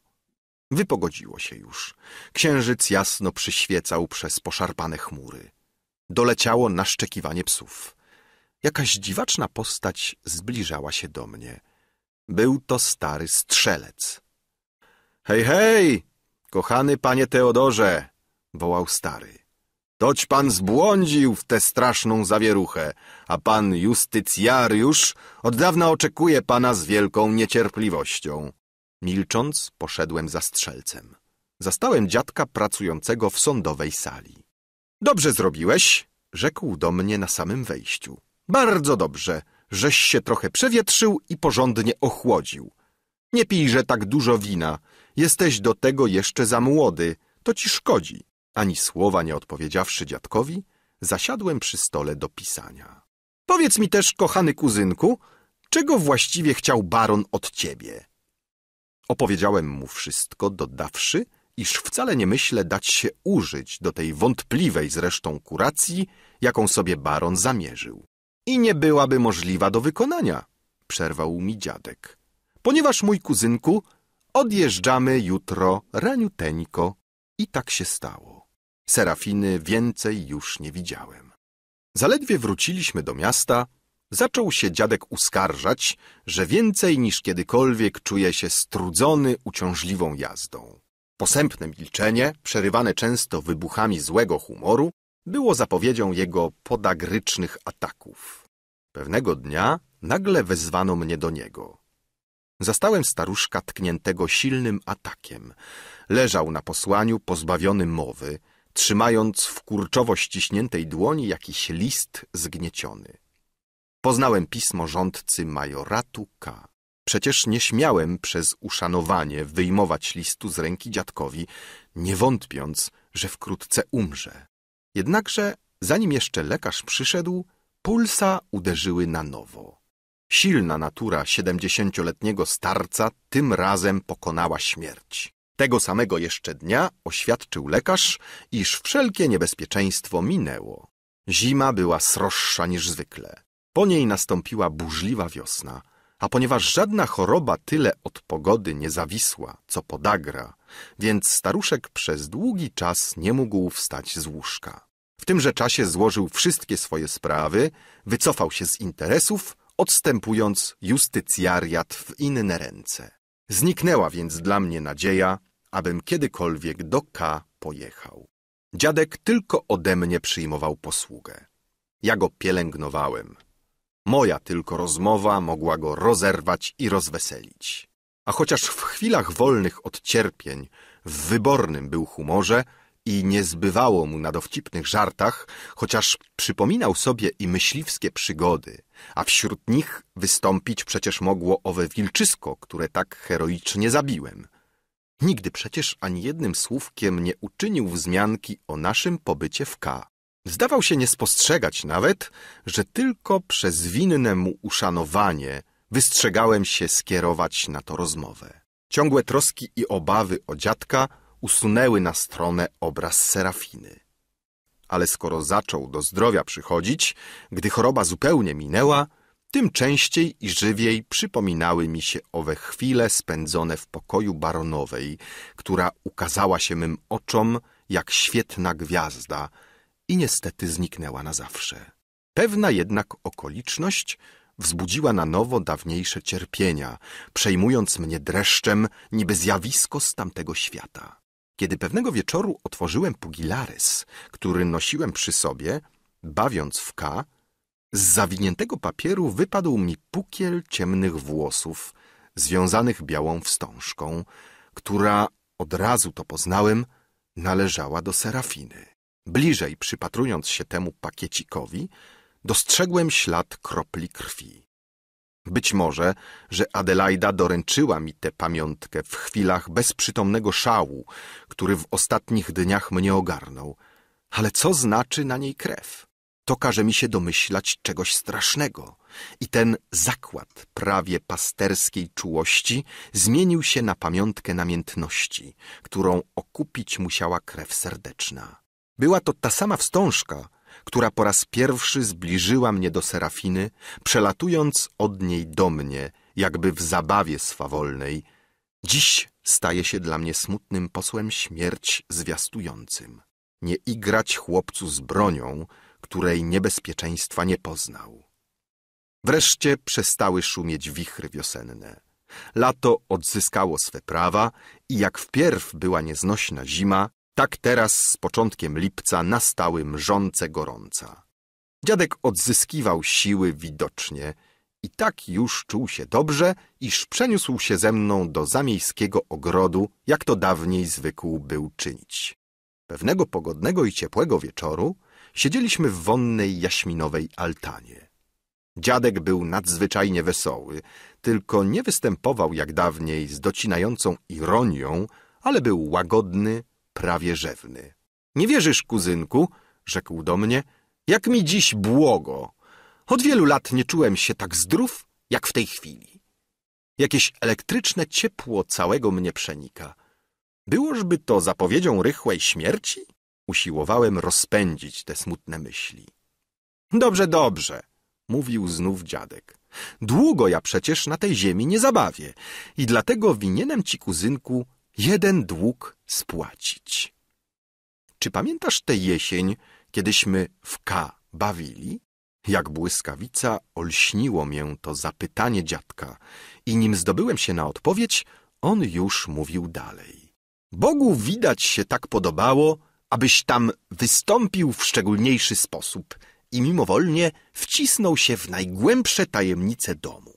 Wypogodziło się już. Księżyc jasno przyświecał przez poszarpane chmury. Doleciało naszczekiwanie psów. Jakaś dziwaczna postać zbliżała się do mnie. Był to stary strzelec. — Hej, hej! Kochany panie Teodorze! — wołał stary. Toć pan zbłądził w tę straszną zawieruchę, a pan justycjariusz od dawna oczekuje pana z wielką niecierpliwością. Milcząc, poszedłem za strzelcem. Zastałem dziadka pracującego w sądowej sali. Dobrze zrobiłeś, rzekł do mnie na samym wejściu. Bardzo dobrze, żeś się trochę przewietrzył i porządnie ochłodził. Nie pijże tak dużo wina, jesteś do tego jeszcze za młody, to ci szkodzi. Ani słowa nie odpowiedziawszy dziadkowi, zasiadłem przy stole do pisania. Powiedz mi też, kochany kuzynku, czego właściwie chciał baron od ciebie? Opowiedziałem mu wszystko, dodawszy, iż wcale nie myślę dać się użyć do tej wątpliwej zresztą kuracji, jaką sobie baron zamierzył. I nie byłaby możliwa do wykonania, przerwał mi dziadek. Ponieważ, mój kuzynku, odjeżdżamy jutro raniuteńko. I tak się stało. Serafiny więcej już nie widziałem. Zaledwie wróciliśmy do miasta, zaczął się dziadek uskarżać, że więcej niż kiedykolwiek czuje się strudzony uciążliwą jazdą. Posępne milczenie, przerywane często wybuchami złego humoru, było zapowiedzią jego podagrycznych ataków. Pewnego dnia nagle wezwano mnie do niego. Zastałem staruszka tkniętego silnym atakiem. Leżał na posłaniu pozbawiony mowy, trzymając w kurczowo ściśniętej dłoni jakiś list zgnieciony. Poznałem pismo rządcy majoratu K. Przecież nie śmiałem przez uszanowanie wyjmować listu z ręki dziadkowi, nie wątpiąc, że wkrótce umrze. Jednakże, zanim jeszcze lekarz przyszedł, pulsa uderzyły na nowo. Silna natura siedemdziesięcioletniego starca tym razem pokonała śmierć. Tego samego jeszcze dnia oświadczył lekarz, iż wszelkie niebezpieczeństwo minęło. Zima była sroższa niż zwykle. Po niej nastąpiła burzliwa wiosna, a ponieważ żadna choroba tyle od pogody nie zawisła, co podagra, więc staruszek przez długi czas nie mógł wstać z łóżka. W tymże czasie złożył wszystkie swoje sprawy, wycofał się z interesów, odstępując justycjariat w inne ręce. Zniknęła więc dla mnie nadzieja, abym kiedykolwiek do K pojechał. Dziadek tylko ode mnie przyjmował posługę. Ja go pielęgnowałem. Moja tylko rozmowa mogła go rozerwać i rozweselić. A chociaż w chwilach wolnych od cierpień w wybornym był humorze i nie zbywało mu na dowcipnych żartach, chociaż przypominał sobie i myśliwskie przygody, a wśród nich wystąpić przecież mogło owe wilczysko, które tak heroicznie zabiłem – Nigdy przecież ani jednym słówkiem nie uczynił wzmianki o naszym pobycie w K. Zdawał się nie spostrzegać nawet, że tylko przez winne mu uszanowanie wystrzegałem się skierować na to rozmowę. Ciągłe troski i obawy o dziadka usunęły na stronę obraz Serafiny. Ale skoro zaczął do zdrowia przychodzić, gdy choroba zupełnie minęła, tym częściej i żywiej przypominały mi się owe chwile spędzone w pokoju baronowej, która ukazała się mym oczom jak świetna gwiazda i niestety zniknęła na zawsze. Pewna jednak okoliczność wzbudziła na nowo dawniejsze cierpienia, przejmując mnie dreszczem niby zjawisko z tamtego świata. Kiedy pewnego wieczoru otworzyłem pugilares, który nosiłem przy sobie, bawiąc w K, z zawiniętego papieru wypadł mi pukiel ciemnych włosów, związanych białą wstążką, która, od razu to poznałem, należała do Serafiny. Bliżej przypatrując się temu pakiecikowi, dostrzegłem ślad kropli krwi. Być może, że Adelaida doręczyła mi tę pamiątkę w chwilach bezprzytomnego szału, który w ostatnich dniach mnie ogarnął. Ale co znaczy na niej krew? to każe mi się domyślać czegoś strasznego. I ten zakład prawie pasterskiej czułości zmienił się na pamiątkę namiętności, którą okupić musiała krew serdeczna. Była to ta sama wstążka, która po raz pierwszy zbliżyła mnie do Serafiny, przelatując od niej do mnie, jakby w zabawie swawolnej. Dziś staje się dla mnie smutnym posłem śmierć zwiastującym. Nie igrać chłopcu z bronią, której niebezpieczeństwa nie poznał. Wreszcie przestały szumieć wichry wiosenne. Lato odzyskało swe prawa i jak wpierw była nieznośna zima, tak teraz z początkiem lipca nastały mrzące gorąca. Dziadek odzyskiwał siły widocznie i tak już czuł się dobrze, iż przeniósł się ze mną do zamiejskiego ogrodu, jak to dawniej zwykł był czynić. Pewnego pogodnego i ciepłego wieczoru Siedzieliśmy w wonnej jaśminowej altanie. Dziadek był nadzwyczajnie wesoły, tylko nie występował jak dawniej z docinającą ironią, ale był łagodny, prawie rzewny. Nie wierzysz, kuzynku, rzekł do mnie, jak mi dziś błogo. Od wielu lat nie czułem się tak zdrów, jak w tej chwili. Jakieś elektryczne ciepło całego mnie przenika. Byłożby to zapowiedzią rychłej śmierci? Usiłowałem rozpędzić te smutne myśli. Dobrze, dobrze, mówił znów dziadek. Długo ja przecież na tej ziemi nie zabawię i dlatego winienem ci, kuzynku, jeden dług spłacić. Czy pamiętasz tę jesień, kiedyśmy w K bawili? Jak błyskawica olśniło mię to zapytanie dziadka i nim zdobyłem się na odpowiedź, on już mówił dalej. Bogu widać się tak podobało, abyś tam wystąpił w szczególniejszy sposób i mimowolnie wcisnął się w najgłębsze tajemnice domu.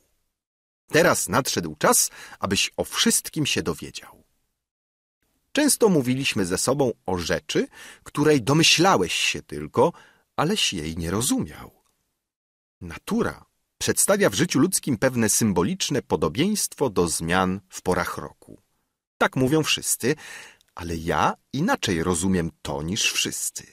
Teraz nadszedł czas, abyś o wszystkim się dowiedział. Często mówiliśmy ze sobą o rzeczy, której domyślałeś się tylko, aleś jej nie rozumiał. Natura przedstawia w życiu ludzkim pewne symboliczne podobieństwo do zmian w porach roku. Tak mówią wszyscy, ale ja inaczej rozumiem to niż wszyscy.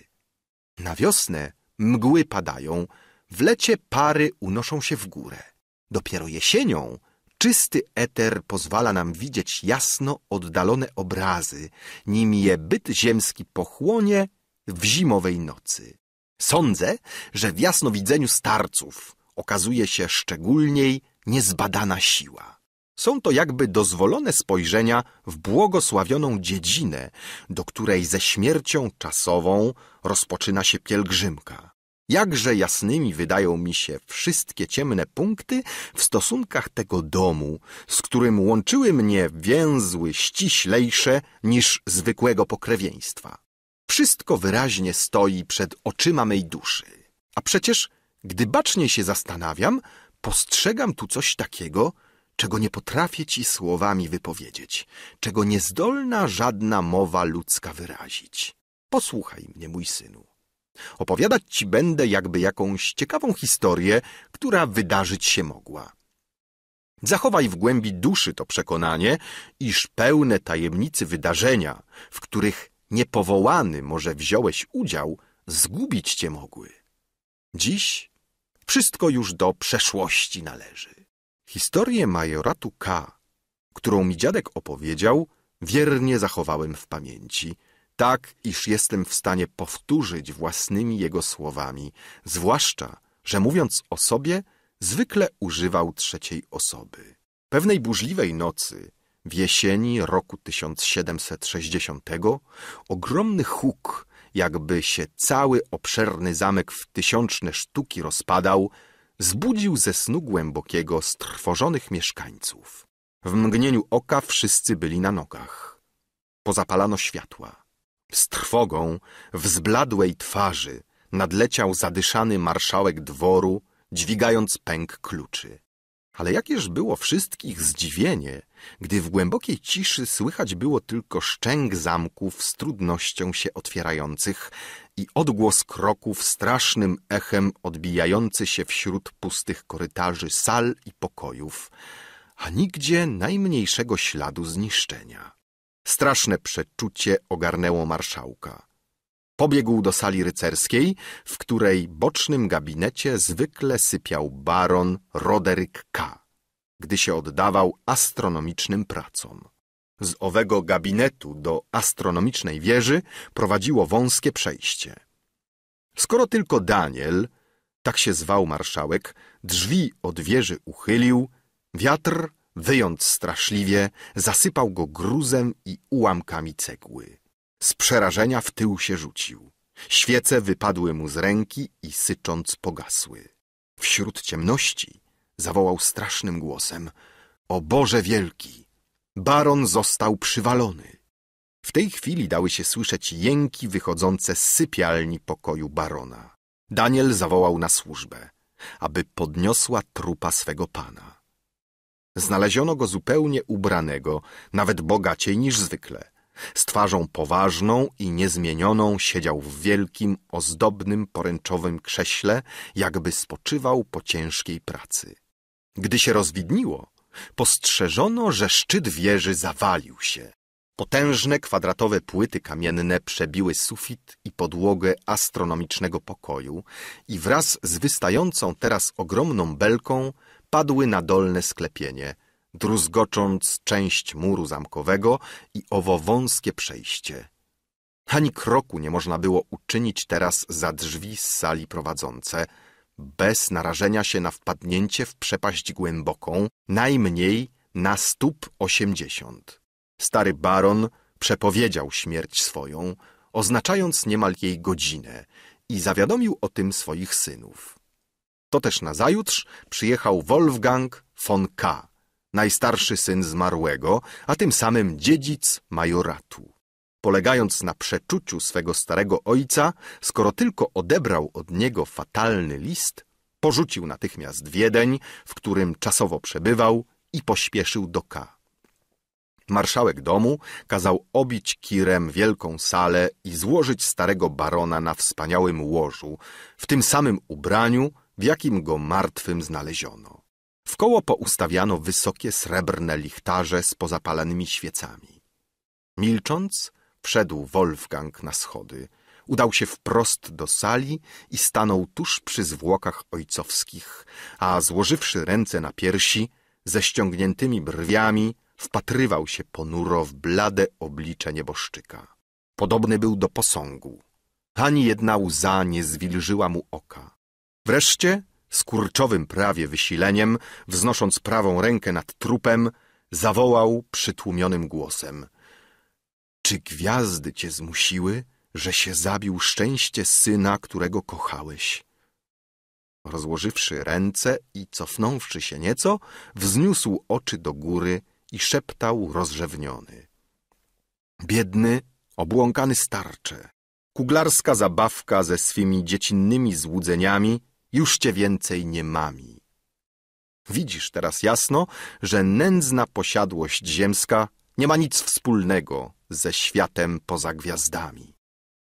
Na wiosnę mgły padają, w lecie pary unoszą się w górę. Dopiero jesienią czysty eter pozwala nam widzieć jasno oddalone obrazy, nim je byt ziemski pochłonie w zimowej nocy. Sądzę, że w jasnowidzeniu starców okazuje się szczególniej niezbadana siła. Są to jakby dozwolone spojrzenia w błogosławioną dziedzinę, do której ze śmiercią czasową rozpoczyna się pielgrzymka. Jakże jasnymi wydają mi się wszystkie ciemne punkty w stosunkach tego domu, z którym łączyły mnie więzły ściślejsze niż zwykłego pokrewieństwa. Wszystko wyraźnie stoi przed oczyma mej duszy. A przecież, gdy bacznie się zastanawiam, postrzegam tu coś takiego, czego nie potrafię ci słowami wypowiedzieć, czego niezdolna żadna mowa ludzka wyrazić. Posłuchaj mnie, mój synu. Opowiadać ci będę jakby jakąś ciekawą historię, która wydarzyć się mogła. Zachowaj w głębi duszy to przekonanie, iż pełne tajemnicy wydarzenia, w których niepowołany może wziąłeś udział, zgubić cię mogły. Dziś wszystko już do przeszłości należy. Historię majoratu K, którą mi dziadek opowiedział, wiernie zachowałem w pamięci, tak iż jestem w stanie powtórzyć własnymi jego słowami, zwłaszcza, że mówiąc o sobie, zwykle używał trzeciej osoby. Pewnej burzliwej nocy, w jesieni roku 1760, ogromny huk, jakby się cały obszerny zamek w tysiączne sztuki rozpadał, zbudził ze snu głębokiego strwożonych mieszkańców. W mgnieniu oka wszyscy byli na nogach. Pozapalano światła. Z trwogą w zbladłej twarzy nadleciał zadyszany marszałek dworu, dźwigając pęk kluczy. Ale jakież było wszystkich zdziwienie, gdy w głębokiej ciszy słychać było tylko szczęk zamków z trudnością się otwierających, i odgłos kroków strasznym echem odbijający się wśród pustych korytarzy sal i pokojów, a nigdzie najmniejszego śladu zniszczenia. Straszne przeczucie ogarnęło marszałka. Pobiegł do sali rycerskiej, w której bocznym gabinecie zwykle sypiał baron Roderick K., gdy się oddawał astronomicznym pracom. Z owego gabinetu do astronomicznej wieży prowadziło wąskie przejście. Skoro tylko Daniel, tak się zwał marszałek, drzwi od wieży uchylił, wiatr, wyjąc straszliwie, zasypał go gruzem i ułamkami cegły. Z przerażenia w tył się rzucił. Świece wypadły mu z ręki i sycząc pogasły. Wśród ciemności zawołał strasznym głosem – o Boże wielki! Baron został przywalony. W tej chwili dały się słyszeć jęki wychodzące z sypialni pokoju barona. Daniel zawołał na służbę, aby podniosła trupa swego pana. Znaleziono go zupełnie ubranego, nawet bogaciej niż zwykle. Z twarzą poważną i niezmienioną siedział w wielkim, ozdobnym, poręczowym krześle, jakby spoczywał po ciężkiej pracy. Gdy się rozwidniło, Postrzeżono, że szczyt wieży zawalił się. Potężne kwadratowe płyty kamienne przebiły sufit i podłogę astronomicznego pokoju i wraz z wystającą teraz ogromną belką padły na dolne sklepienie, druzgocząc część muru zamkowego i owo wąskie przejście. Ani kroku nie można było uczynić teraz za drzwi z sali prowadzące – bez narażenia się na wpadnięcie w przepaść głęboką, najmniej na stóp osiemdziesiąt. Stary baron przepowiedział śmierć swoją, oznaczając niemal jej godzinę i zawiadomił o tym swoich synów. To też nazajutrz przyjechał Wolfgang von K., najstarszy syn zmarłego, a tym samym dziedzic majoratu polegając na przeczuciu swego starego ojca, skoro tylko odebrał od niego fatalny list, porzucił natychmiast Wiedeń, w którym czasowo przebywał i pośpieszył do K. Marszałek domu kazał obić kirem wielką salę i złożyć starego barona na wspaniałym łożu, w tym samym ubraniu, w jakim go martwym znaleziono. Wkoło poustawiano wysokie srebrne lichtarze z pozapalanymi świecami. Milcząc, Wszedł Wolfgang na schody, udał się wprost do sali i stanął tuż przy zwłokach ojcowskich, a złożywszy ręce na piersi, ze ściągniętymi brwiami, wpatrywał się ponuro w blade oblicze nieboszczyka. Podobny był do posągu. Ani jedna łza nie zwilżyła mu oka. Wreszcie, z kurczowym prawie wysileniem, wznosząc prawą rękę nad trupem, zawołał przytłumionym głosem. Czy gwiazdy cię zmusiły, że się zabił szczęście syna, którego kochałeś? Rozłożywszy ręce i cofnąwszy się nieco, wzniósł oczy do góry i szeptał rozrzewniony. Biedny, obłąkany starcze, kuglarska zabawka ze swymi dziecinnymi złudzeniami już cię więcej nie mami. Widzisz teraz jasno, że nędzna posiadłość ziemska nie ma nic wspólnego ze światem poza gwiazdami.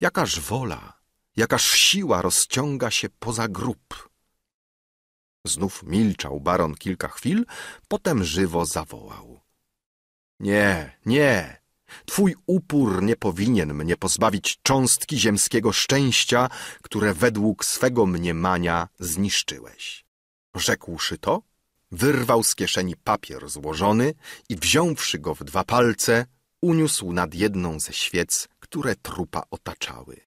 Jakaż wola, jakaż siła rozciąga się poza grób. Znów milczał baron kilka chwil, potem żywo zawołał. Nie, nie, Twój upór nie powinien mnie pozbawić cząstki ziemskiego szczęścia, które według swego mniemania zniszczyłeś. Rzekłszy to, Wyrwał z kieszeni papier złożony i wziąwszy go w dwa palce, uniósł nad jedną ze świec, które trupa otaczały.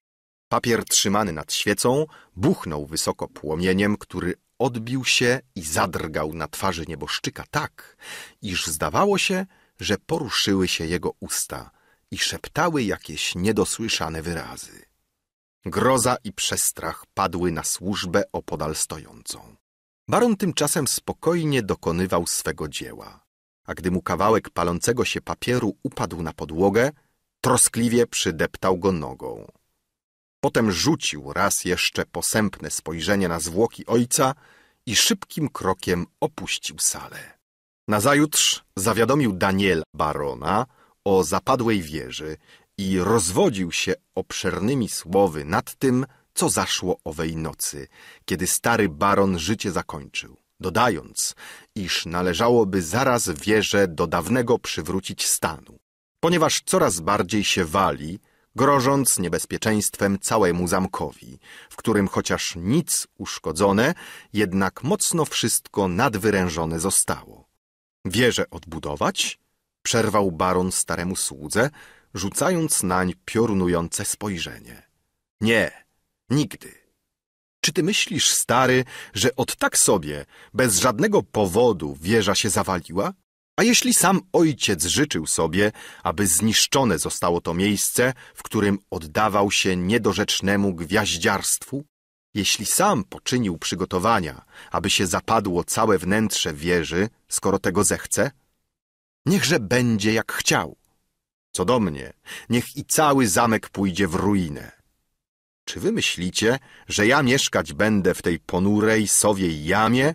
Papier trzymany nad świecą buchnął wysoko płomieniem, który odbił się i zadrgał na twarzy nieboszczyka tak, iż zdawało się, że poruszyły się jego usta i szeptały jakieś niedosłyszane wyrazy. Groza i przestrach padły na służbę opodal stojącą. Baron tymczasem spokojnie dokonywał swego dzieła, a gdy mu kawałek palącego się papieru upadł na podłogę, troskliwie przydeptał go nogą. Potem rzucił raz jeszcze posępne spojrzenie na zwłoki ojca i szybkim krokiem opuścił salę. Nazajutrz zawiadomił Daniel Barona o zapadłej wieży i rozwodził się obszernymi słowy nad tym, co zaszło owej nocy, kiedy stary baron życie zakończył, dodając, iż należałoby zaraz wieżę do dawnego przywrócić stanu, ponieważ coraz bardziej się wali, grożąc niebezpieczeństwem całemu zamkowi, w którym chociaż nic uszkodzone, jednak mocno wszystko nadwyrężone zostało. Wieżę odbudować? Przerwał baron staremu słudze, rzucając nań piorunujące spojrzenie. Nie, nigdy. Czy ty myślisz, stary, że od tak sobie, bez żadnego powodu, wieża się zawaliła? A jeśli sam ojciec życzył sobie, aby zniszczone zostało to miejsce, w którym oddawał się niedorzecznemu gwiaździarstwu? Jeśli sam poczynił przygotowania, aby się zapadło całe wnętrze wieży, skoro tego zechce? Niechże będzie jak chciał. Co do mnie, niech i cały zamek pójdzie w ruinę. Czy wy myślicie, że ja mieszkać będę w tej ponurej sowiej jamie?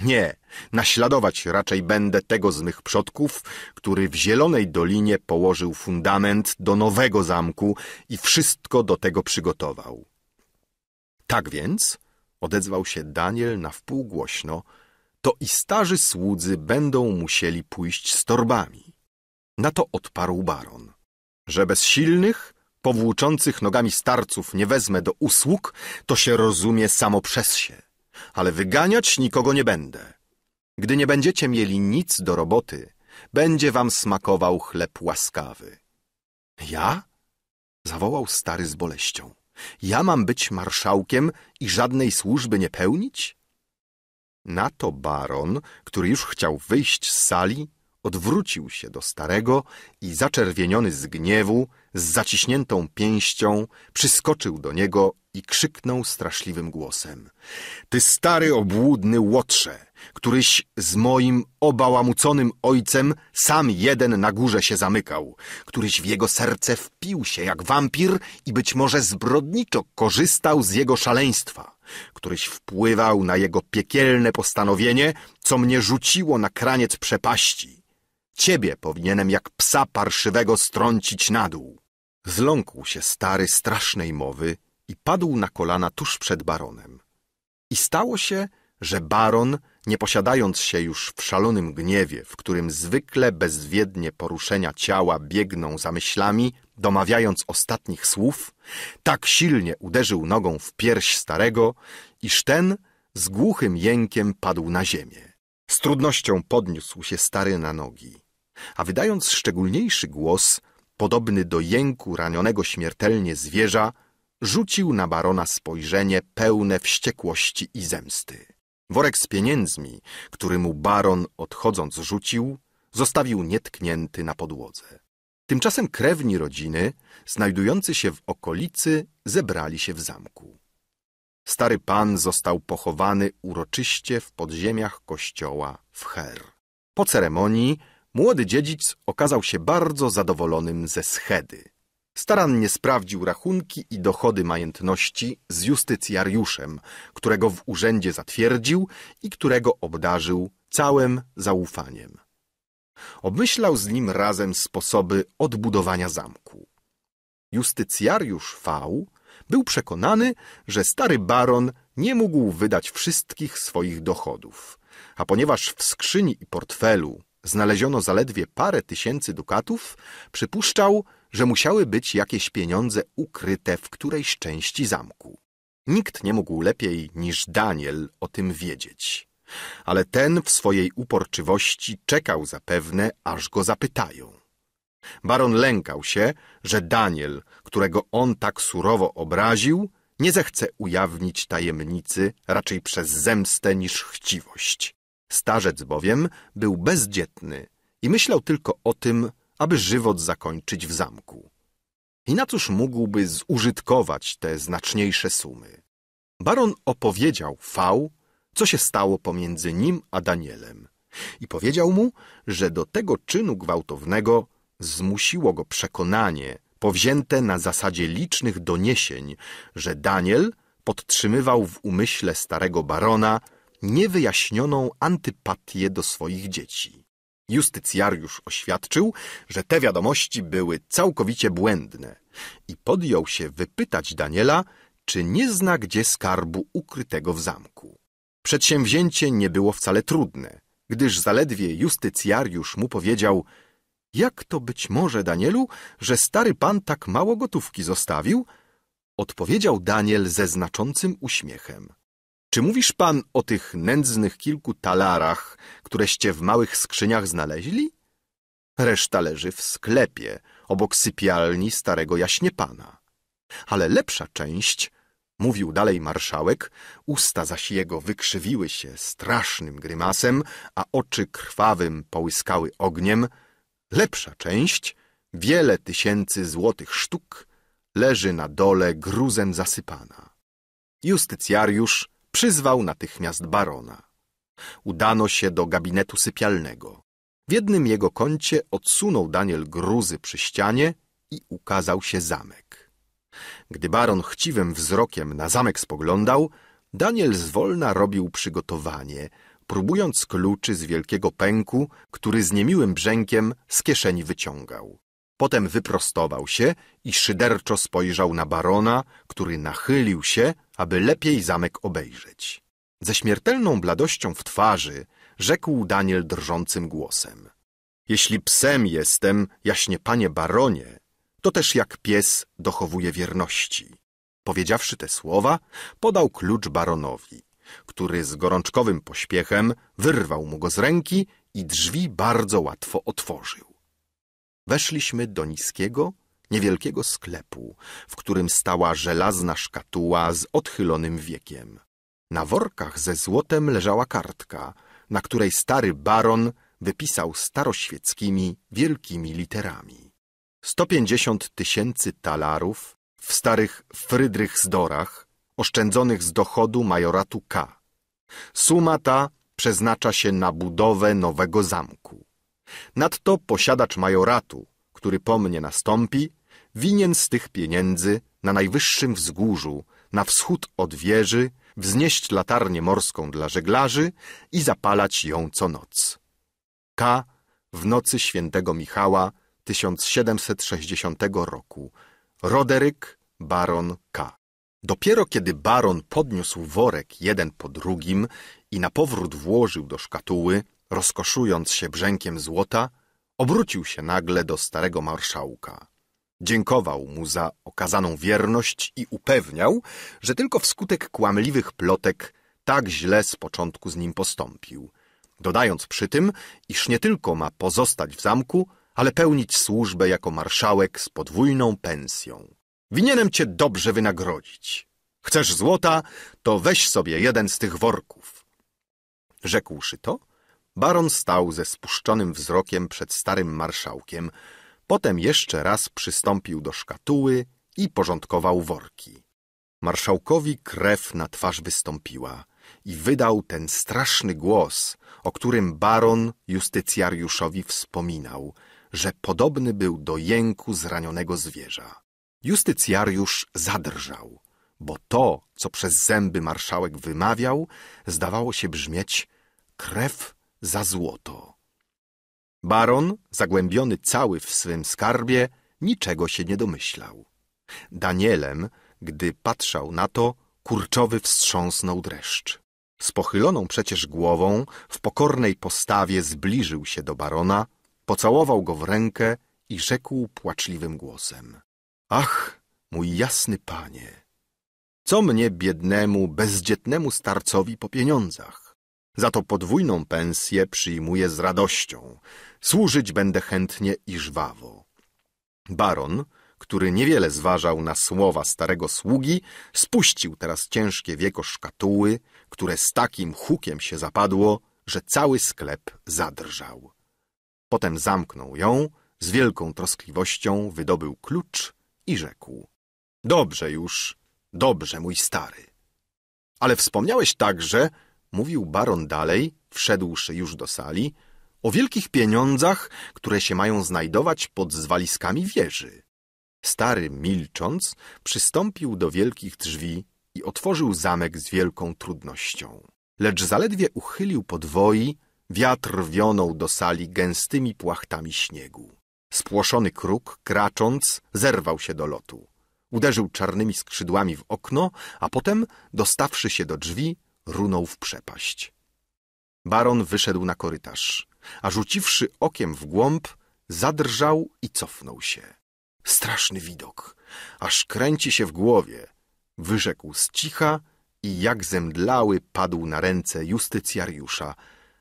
Nie, naśladować raczej będę tego z mych przodków, który w zielonej dolinie położył fundament do nowego zamku i wszystko do tego przygotował. Tak więc, odezwał się Daniel na wpół głośno, to i starzy słudzy będą musieli pójść z torbami. Na to odparł baron, że bez silnych powłóczących nogami starców nie wezmę do usług, to się rozumie samo przez się, ale wyganiać nikogo nie będę. Gdy nie będziecie mieli nic do roboty, będzie wam smakował chleb łaskawy. Ja? Zawołał stary z boleścią. Ja mam być marszałkiem i żadnej służby nie pełnić? Na to baron, który już chciał wyjść z sali, odwrócił się do starego i zaczerwieniony z gniewu z zaciśniętą pięścią, przyskoczył do niego i krzyknął straszliwym głosem. Ty stary obłudny łotrze, któryś z moim obałamuconym ojcem sam jeden na górze się zamykał, któryś w jego serce wpił się jak wampir i być może zbrodniczo korzystał z jego szaleństwa, któryś wpływał na jego piekielne postanowienie, co mnie rzuciło na kraniec przepaści. Ciebie powinienem jak psa parszywego strącić na dół, Zląkł się stary strasznej mowy i padł na kolana tuż przed baronem. I stało się, że baron, nie posiadając się już w szalonym gniewie, w którym zwykle bezwiednie poruszenia ciała biegną za myślami, domawiając ostatnich słów, tak silnie uderzył nogą w pierś starego, iż ten z głuchym jękiem padł na ziemię. Z trudnością podniósł się stary na nogi, a wydając szczególniejszy głos, podobny do jęku ranionego śmiertelnie zwierza, rzucił na barona spojrzenie pełne wściekłości i zemsty. Worek z pieniędzmi, który mu baron odchodząc rzucił, zostawił nietknięty na podłodze. Tymczasem krewni rodziny, znajdujący się w okolicy, zebrali się w zamku. Stary pan został pochowany uroczyście w podziemiach kościoła w Her. Po ceremonii Młody dziedzic okazał się bardzo zadowolonym ze schedy. Starannie sprawdził rachunki i dochody majątności z justycjariuszem, którego w urzędzie zatwierdził i którego obdarzył całym zaufaniem. Obmyślał z nim razem sposoby odbudowania zamku. Justycjariusz V był przekonany, że stary baron nie mógł wydać wszystkich swoich dochodów, a ponieważ w skrzyni i portfelu znaleziono zaledwie parę tysięcy dukatów, przypuszczał, że musiały być jakieś pieniądze ukryte w którejś części zamku. Nikt nie mógł lepiej niż Daniel o tym wiedzieć. Ale ten w swojej uporczywości czekał zapewne, aż go zapytają. Baron lękał się, że Daniel, którego on tak surowo obraził, nie zechce ujawnić tajemnicy raczej przez zemstę niż chciwość. Starzec bowiem był bezdzietny i myślał tylko o tym, aby żywot zakończyć w zamku. I na cóż mógłby zużytkować te znaczniejsze sumy? Baron opowiedział V, co się stało pomiędzy nim a Danielem i powiedział mu, że do tego czynu gwałtownego zmusiło go przekonanie powzięte na zasadzie licznych doniesień, że Daniel podtrzymywał w umyśle starego barona niewyjaśnioną antypatię do swoich dzieci. Justycjariusz oświadczył, że te wiadomości były całkowicie błędne i podjął się wypytać Daniela, czy nie zna gdzie skarbu ukrytego w zamku. Przedsięwzięcie nie było wcale trudne, gdyż zaledwie justycjariusz mu powiedział jak to być może, Danielu, że stary pan tak mało gotówki zostawił? Odpowiedział Daniel ze znaczącym uśmiechem. Czy mówisz pan o tych nędznych kilku talarach, któreście w małych skrzyniach znaleźli? Reszta leży w sklepie, obok sypialni starego jaśniepana. Ale lepsza część, mówił dalej marszałek, usta zaś jego wykrzywiły się strasznym grymasem, a oczy krwawym połyskały ogniem, lepsza część, wiele tysięcy złotych sztuk, leży na dole gruzem zasypana. Justycjariusz Przyzwał natychmiast barona. Udano się do gabinetu sypialnego. W jednym jego kącie odsunął Daniel gruzy przy ścianie i ukazał się zamek. Gdy baron chciwym wzrokiem na zamek spoglądał, Daniel zwolna robił przygotowanie, próbując kluczy z wielkiego pęku, który z niemiłym brzękiem z kieszeni wyciągał. Potem wyprostował się i szyderczo spojrzał na barona, który nachylił się, aby lepiej zamek obejrzeć. Ze śmiertelną bladością w twarzy rzekł Daniel drżącym głosem. Jeśli psem jestem, jaśnie panie baronie, to też jak pies dochowuje wierności. Powiedziawszy te słowa, podał klucz baronowi, który z gorączkowym pośpiechem wyrwał mu go z ręki i drzwi bardzo łatwo otworzył. Weszliśmy do niskiego, niewielkiego sklepu, w którym stała żelazna szkatuła z odchylonym wiekiem. Na workach ze złotem leżała kartka, na której stary baron wypisał staroświeckimi, wielkimi literami. 150 tysięcy talarów w starych Frydrychsdorach, oszczędzonych z dochodu majoratu K. Suma ta przeznacza się na budowę nowego zamku. Nadto posiadacz majoratu, który po mnie nastąpi, winien z tych pieniędzy na najwyższym wzgórzu, na wschód od wieży, wznieść latarnię morską dla żeglarzy i zapalać ją co noc. K. w nocy świętego Michała 1760 roku. Roderyk, baron K. Dopiero kiedy baron podniósł worek jeden po drugim i na powrót włożył do szkatuły, rozkoszując się brzękiem złota, obrócił się nagle do starego marszałka. Dziękował mu za okazaną wierność i upewniał, że tylko wskutek kłamliwych plotek tak źle z początku z nim postąpił. Dodając przy tym, iż nie tylko ma pozostać w zamku, ale pełnić służbę jako marszałek z podwójną pensją. Winienem cię dobrze wynagrodzić. Chcesz złota, to weź sobie jeden z tych worków. Rzekłszy to, baron stał ze spuszczonym wzrokiem przed starym marszałkiem, Potem jeszcze raz przystąpił do szkatuły i porządkował worki. Marszałkowi krew na twarz wystąpiła i wydał ten straszny głos, o którym baron justycjariuszowi wspominał, że podobny był do jęku zranionego zwierza. Justycjariusz zadrżał, bo to, co przez zęby marszałek wymawiał, zdawało się brzmieć krew za złoto. Baron, zagłębiony cały w swym skarbie, niczego się nie domyślał. Danielem, gdy patrzał na to, kurczowy wstrząsnął dreszcz. Z pochyloną przecież głową, w pokornej postawie zbliżył się do barona, pocałował go w rękę i rzekł płaczliwym głosem. Ach, mój jasny panie, co mnie biednemu, bezdzietnemu starcowi po pieniądzach? Za to podwójną pensję przyjmuję z radością, Służyć będę chętnie i żwawo. Baron, który niewiele zważał na słowa starego sługi, spuścił teraz ciężkie wieko szkatuły, które z takim hukiem się zapadło, że cały sklep zadrżał. Potem zamknął ją, z wielką troskliwością wydobył klucz i rzekł. Dobrze już, dobrze, mój stary. Ale wspomniałeś także, mówił baron dalej, wszedłszy już do sali, o wielkich pieniądzach, które się mają znajdować pod zwaliskami wieży. Stary, milcząc, przystąpił do wielkich drzwi i otworzył zamek z wielką trudnością. Lecz zaledwie uchylił podwoi, wiatr wionął do sali gęstymi płachtami śniegu. Spłoszony kruk, kracząc, zerwał się do lotu. Uderzył czarnymi skrzydłami w okno, a potem, dostawszy się do drzwi, runął w przepaść. Baron wyszedł na korytarz a rzuciwszy okiem w głąb, zadrżał i cofnął się. Straszny widok, aż kręci się w głowie. Wyrzekł z cicha i jak zemdlały padł na ręce justycjariusza,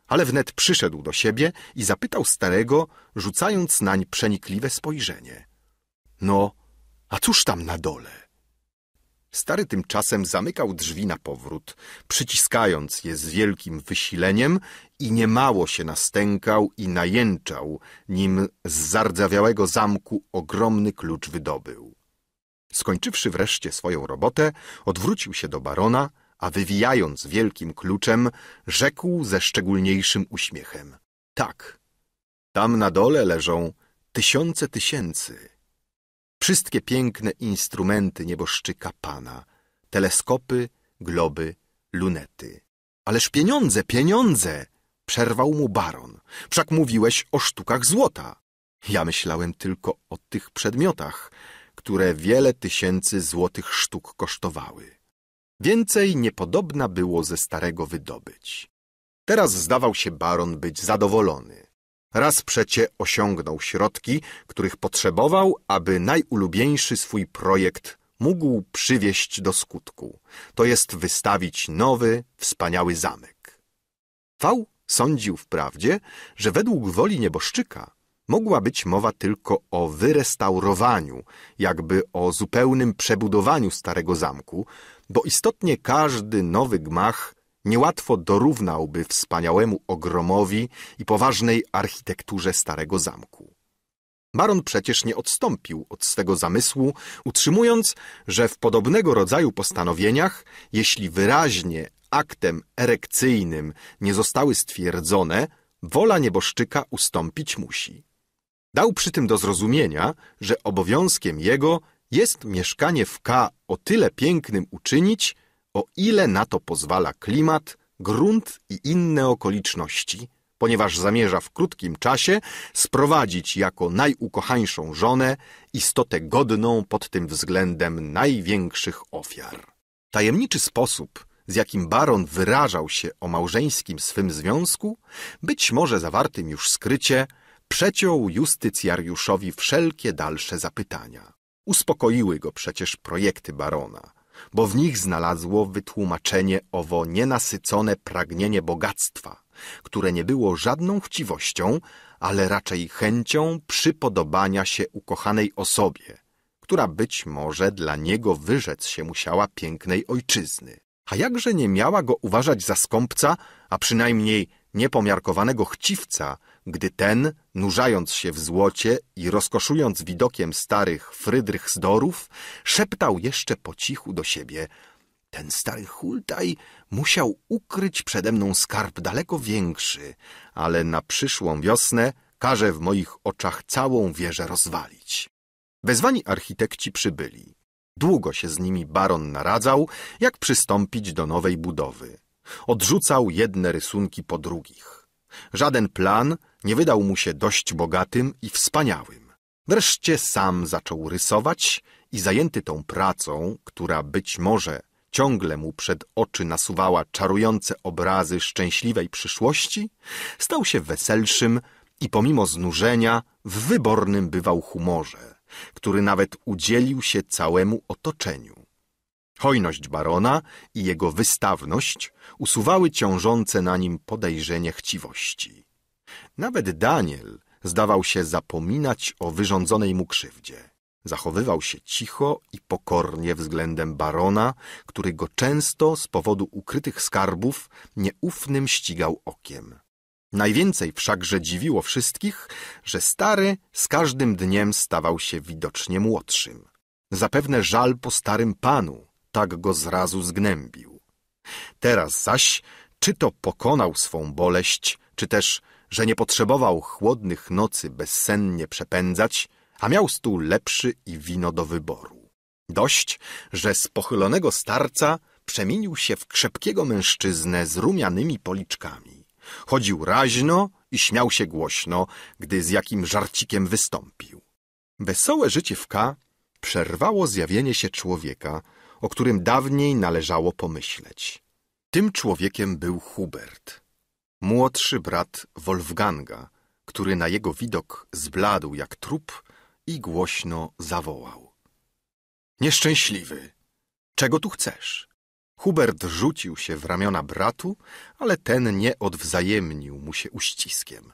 ale wnet przyszedł do siebie i zapytał starego, rzucając nań przenikliwe spojrzenie. No, a cóż tam na dole? Stary tymczasem zamykał drzwi na powrót, przyciskając je z wielkim wysileniem i niemało się nastękał i najęczał, nim z zardzawiałego zamku ogromny klucz wydobył. Skończywszy wreszcie swoją robotę, odwrócił się do barona, a wywijając wielkim kluczem, rzekł ze szczególniejszym uśmiechem. Tak, tam na dole leżą tysiące tysięcy wszystkie piękne instrumenty nieboszczyka pana, teleskopy, globy, lunety. Ależ pieniądze, pieniądze! Przerwał mu baron. Wszak mówiłeś o sztukach złota. Ja myślałem tylko o tych przedmiotach, które wiele tysięcy złotych sztuk kosztowały. Więcej niepodobna było ze starego wydobyć. Teraz zdawał się baron być zadowolony. Raz przecie osiągnął środki, których potrzebował, aby najulubieńszy swój projekt mógł przywieść do skutku, to jest wystawić nowy, wspaniały zamek. V sądził wprawdzie, że według woli nieboszczyka mogła być mowa tylko o wyrestaurowaniu, jakby o zupełnym przebudowaniu starego zamku, bo istotnie każdy nowy gmach niełatwo dorównałby wspaniałemu ogromowi i poważnej architekturze starego zamku. Baron przecież nie odstąpił od swego zamysłu, utrzymując, że w podobnego rodzaju postanowieniach, jeśli wyraźnie aktem erekcyjnym nie zostały stwierdzone, wola nieboszczyka ustąpić musi. Dał przy tym do zrozumienia, że obowiązkiem jego jest mieszkanie w K o tyle pięknym uczynić, o ile na to pozwala klimat, grunt i inne okoliczności, ponieważ zamierza w krótkim czasie sprowadzić jako najukochańszą żonę istotę godną pod tym względem największych ofiar. Tajemniczy sposób, z jakim baron wyrażał się o małżeńskim swym związku, być może zawartym już skrycie, przeciął justycjariuszowi wszelkie dalsze zapytania. Uspokoiły go przecież projekty barona – bo w nich znalazło wytłumaczenie owo nienasycone pragnienie bogactwa, które nie było żadną chciwością, ale raczej chęcią przypodobania się ukochanej osobie, która być może dla niego wyrzec się musiała pięknej ojczyzny. A jakże nie miała go uważać za skąpca, a przynajmniej niepomiarkowanego chciwca, gdy ten, nurzając się w złocie i rozkoszując widokiem starych Frydrychsdorów, szeptał jeszcze po cichu do siebie ten stary hultaj musiał ukryć przede mną skarb daleko większy, ale na przyszłą wiosnę każe w moich oczach całą wieżę rozwalić. Wezwani architekci przybyli. Długo się z nimi baron naradzał, jak przystąpić do nowej budowy. Odrzucał jedne rysunki po drugich. Żaden plan, nie wydał mu się dość bogatym i wspaniałym. Wreszcie sam zaczął rysować i zajęty tą pracą, która być może ciągle mu przed oczy nasuwała czarujące obrazy szczęśliwej przyszłości, stał się weselszym i pomimo znużenia w wybornym bywał humorze, który nawet udzielił się całemu otoczeniu. Hojność barona i jego wystawność usuwały ciążące na nim podejrzenie chciwości. Nawet Daniel zdawał się zapominać o wyrządzonej mu krzywdzie. Zachowywał się cicho i pokornie względem barona, który go często z powodu ukrytych skarbów nieufnym ścigał okiem. Najwięcej wszakże dziwiło wszystkich, że stary z każdym dniem stawał się widocznie młodszym. Zapewne żal po starym panu tak go zrazu zgnębił. Teraz zaś, czy to pokonał swą boleść, czy też że nie potrzebował chłodnych nocy bezsennie przepędzać, a miał stół lepszy i wino do wyboru. Dość, że z pochylonego starca przemienił się w krzepkiego mężczyznę z rumianymi policzkami. Chodził raźno i śmiał się głośno, gdy z jakim żarcikiem wystąpił. Wesołe życie w K przerwało zjawienie się człowieka, o którym dawniej należało pomyśleć. Tym człowiekiem był Hubert młodszy brat Wolfganga, który na jego widok zbladł jak trup i głośno zawołał. Nieszczęśliwy! Czego tu chcesz? Hubert rzucił się w ramiona bratu, ale ten nie odwzajemnił mu się uściskiem.